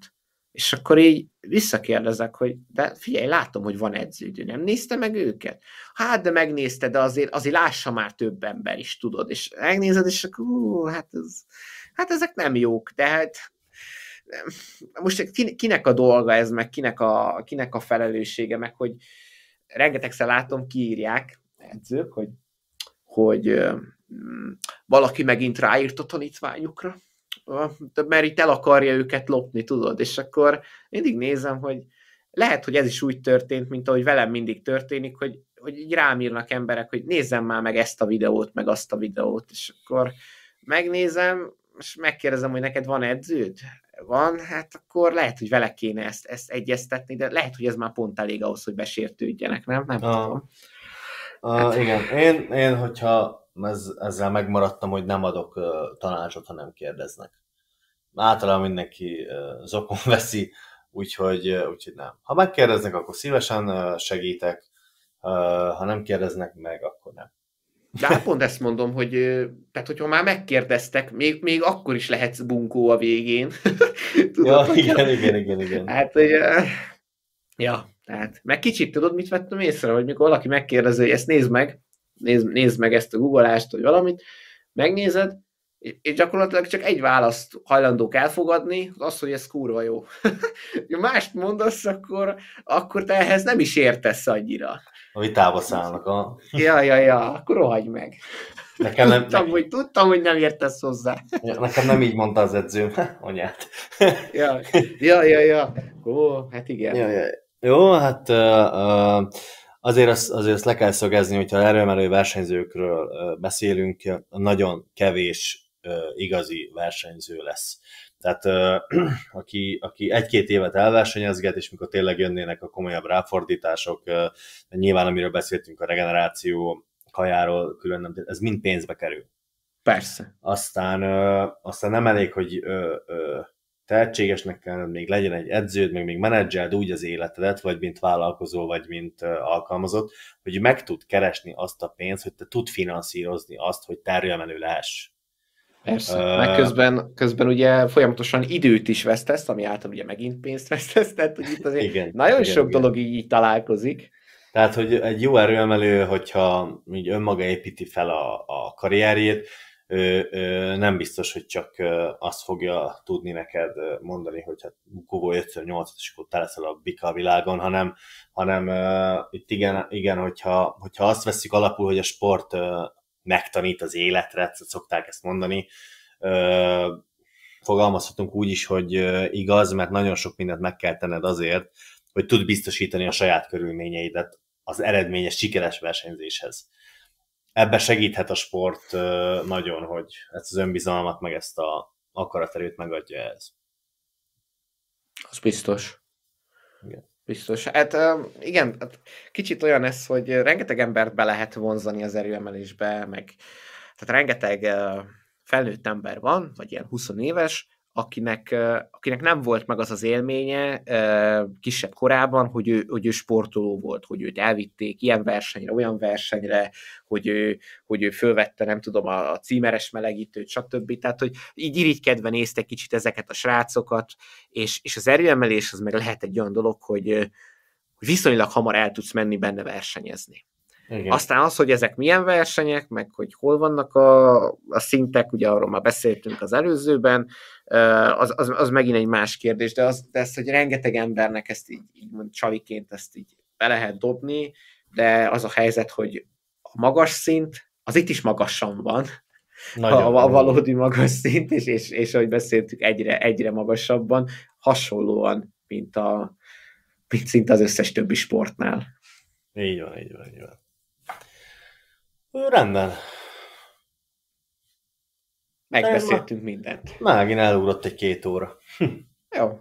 És akkor így visszakérdezek, hogy de figyelj, látom, hogy van edződő, nem nézte meg őket? Hát, de megnézte, de azért, azért lássa már több ember is, tudod. És megnézed, és akkor, hú, hát, ez, hát ezek nem jók, de hát most kinek a dolga ez, meg kinek a, kinek a felelőssége, meg hogy rengetegszer látom, kiírják edzők, hogy, hogy valaki megint ráírt a tanítványukra, mert itt el akarja őket lopni, tudod, és akkor mindig nézem, hogy lehet, hogy ez is úgy történt, mint ahogy velem mindig történik, hogy, hogy így rám írnak emberek, hogy nézzem már meg ezt a videót, meg azt a videót, és akkor megnézem, és megkérdezem, hogy neked van edződ? Van, hát akkor lehet, hogy vele kéne ezt, ezt egyeztetni, de lehet, hogy ez már pont elég ahhoz, hogy besértődjenek, nem? Nem a, ah. tudom. A, ah, hát, igen, én, én, hogyha ezzel megmaradtam, hogy nem adok tanácsot, ha nem kérdeznek. Általában mindenki zokon veszi, úgyhogy, úgyhogy nem. Ha megkérdeznek, akkor szívesen segítek, ha nem kérdeznek meg, akkor nem. De hát pont ezt mondom, hogy tehát hogyha már megkérdeztek, még, még akkor is lehetsz bunkó a végén. tudod, ja, igen, igen, igen, igen. Hát, hogy, ja, tehát meg kicsit tudod, mit vettem észre, hogy mikor valaki megkérdezi, hogy ezt nézd meg, nézd, nézd meg ezt a googolást, vagy valamit, megnézed, és gyakorlatilag csak egy választ hajlandók elfogadni, az az, hogy ez kurva jó. ha mást mondasz, akkor, akkor te ehhez nem is értesz annyira. A vitába szállnak. A... ja, ja, ja, akkor rohagy meg. Nekem nem, tudtam, ne... hogy, tudtam, hogy nem értesz hozzá. Ja, nekem nem így mondta az edzőm, anyát. ja, ja, ja, ja. Ó, hát igen. Ja, ja. Jó, hát uh, uh, azért azt, azért azt le kell szögezni, hogyha erőmelő versenyzőkről beszélünk, nagyon kevés igazi versenyző lesz. Tehát aki, aki egy-két évet elversenyezget, és mikor tényleg jönnének a komolyabb ráfordítások, nyilván amiről beszéltünk a regeneráció kajáról, külön nem, ez mind pénzbe kerül. Persze. Aztán, aztán nem elég, hogy tehetségesnek kell, még legyen egy edződ, meg még menedzseld úgy az életedet, vagy mint vállalkozó, vagy mint alkalmazott, hogy meg tud keresni azt a pénzt, hogy te tud finanszírozni azt, hogy terjelmenő lehess. Persze, uh, meg közben, közben ugye folyamatosan időt is vesztesz, ami által ugye megint pénzt vesztesz, tehát hogy itt azért igen, nagyon igen, sok igen. dolog így, így találkozik. Tehát, hogy egy jó erőemelő, hogyha így önmaga építi fel a, a karrierjét, ő, ő nem biztos, hogy csak azt fogja tudni neked mondani, hogy hát Kubo 5-8, és akkor te leszel a bika a világon, hanem, hanem uh, itt igen, igen hogyha, hogyha azt veszik alapul, hogy a sport uh, megtanít az életre, szokták ezt mondani, uh, fogalmazhatunk úgy is, hogy igaz, mert nagyon sok mindent meg kell tenned azért, hogy tud biztosítani a saját körülményeidet az eredményes, sikeres versenyzéshez ebbe segíthet a sport nagyon, hogy ezt az önbizalmat, meg ezt a akaraterőt megadja ez. Az biztos. Igen. Biztos. Hát igen, hát kicsit olyan ez, hogy rengeteg embert be lehet vonzani az erőemelésbe, meg tehát rengeteg felnőtt ember van, vagy ilyen 20 éves, akinek, akinek nem volt meg az az élménye kisebb korában, hogy ő, hogy ő sportoló volt, hogy őt elvitték ilyen versenyre, olyan versenyre, hogy ő, hogy ő fölvette, nem tudom, a, a címeres melegítőt, stb. Tehát, hogy így irigykedve nézte kicsit ezeket a srácokat, és, és az erőemelés az meg lehet egy olyan dolog, hogy, hogy viszonylag hamar el tudsz menni benne versenyezni. Igen. Aztán az, hogy ezek milyen versenyek, meg hogy hol vannak a, a szintek, ugye arról már beszéltünk az előzőben, az, az, az megint egy más kérdés, de, az, de ezt, hogy rengeteg embernek ezt így, így mond, csaliként ezt így be lehet dobni, de az a helyzet, hogy a magas szint, az itt is magasan van, Nagyon. A, a valódi magas szint, és, és, és ahogy beszéltük, egyre, egyre magasabban, hasonlóan, mint, a, mint szinte az összes többi sportnál. Így van, így van, így van. Rendben. Megbeszéltünk ma... mindent. Megint elugrott egy-két óra. Hm. Jó.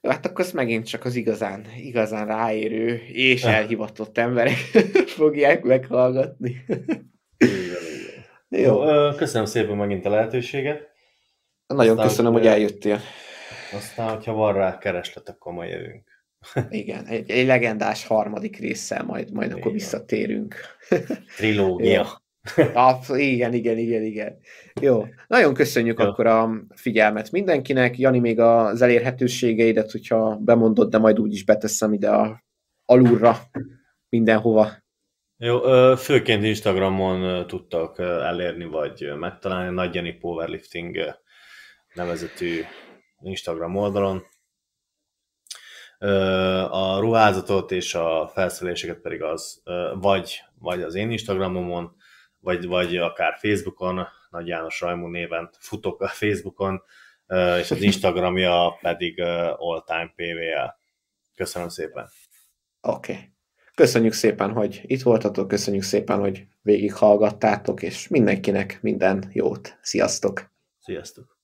Jó, hát akkor ezt megint csak az igazán, igazán ráérő és ah. elhivatott emberek fogják meghallgatni. Jó. Jó. Köszönöm szépen megint a lehetőséget. Nagyon Aztán, köszönöm, hogy eljöttél. Aztán, hogyha van rá kereslet, akkor majd jövünk. Igen, egy, egy legendás harmadik résszel majd, majd igen. akkor visszatérünk. Trilógia. Ja, igen, igen, igen, igen. Jó, nagyon köszönjük Jó. akkor a figyelmet mindenkinek. Jani, még az elérhetőségeidet, hogyha bemondod, de majd úgyis beteszem ide a alulra mindenhova. Jó, főként Instagramon tudtak elérni, vagy megtalálni a Nagy Jani Powerlifting nevezetű Instagram oldalon a ruházatot és a felszereléseket pedig az vagy, vagy az én Instagramomon, vagy, vagy akár Facebookon, Nagy János Rajmú néven futok a Facebookon, és az Instagramja pedig All Time PVL. Köszönöm szépen. Oké. Okay. Köszönjük szépen, hogy itt voltatok, köszönjük szépen, hogy végighallgattátok, és mindenkinek minden jót. Sziasztok! Sziasztok!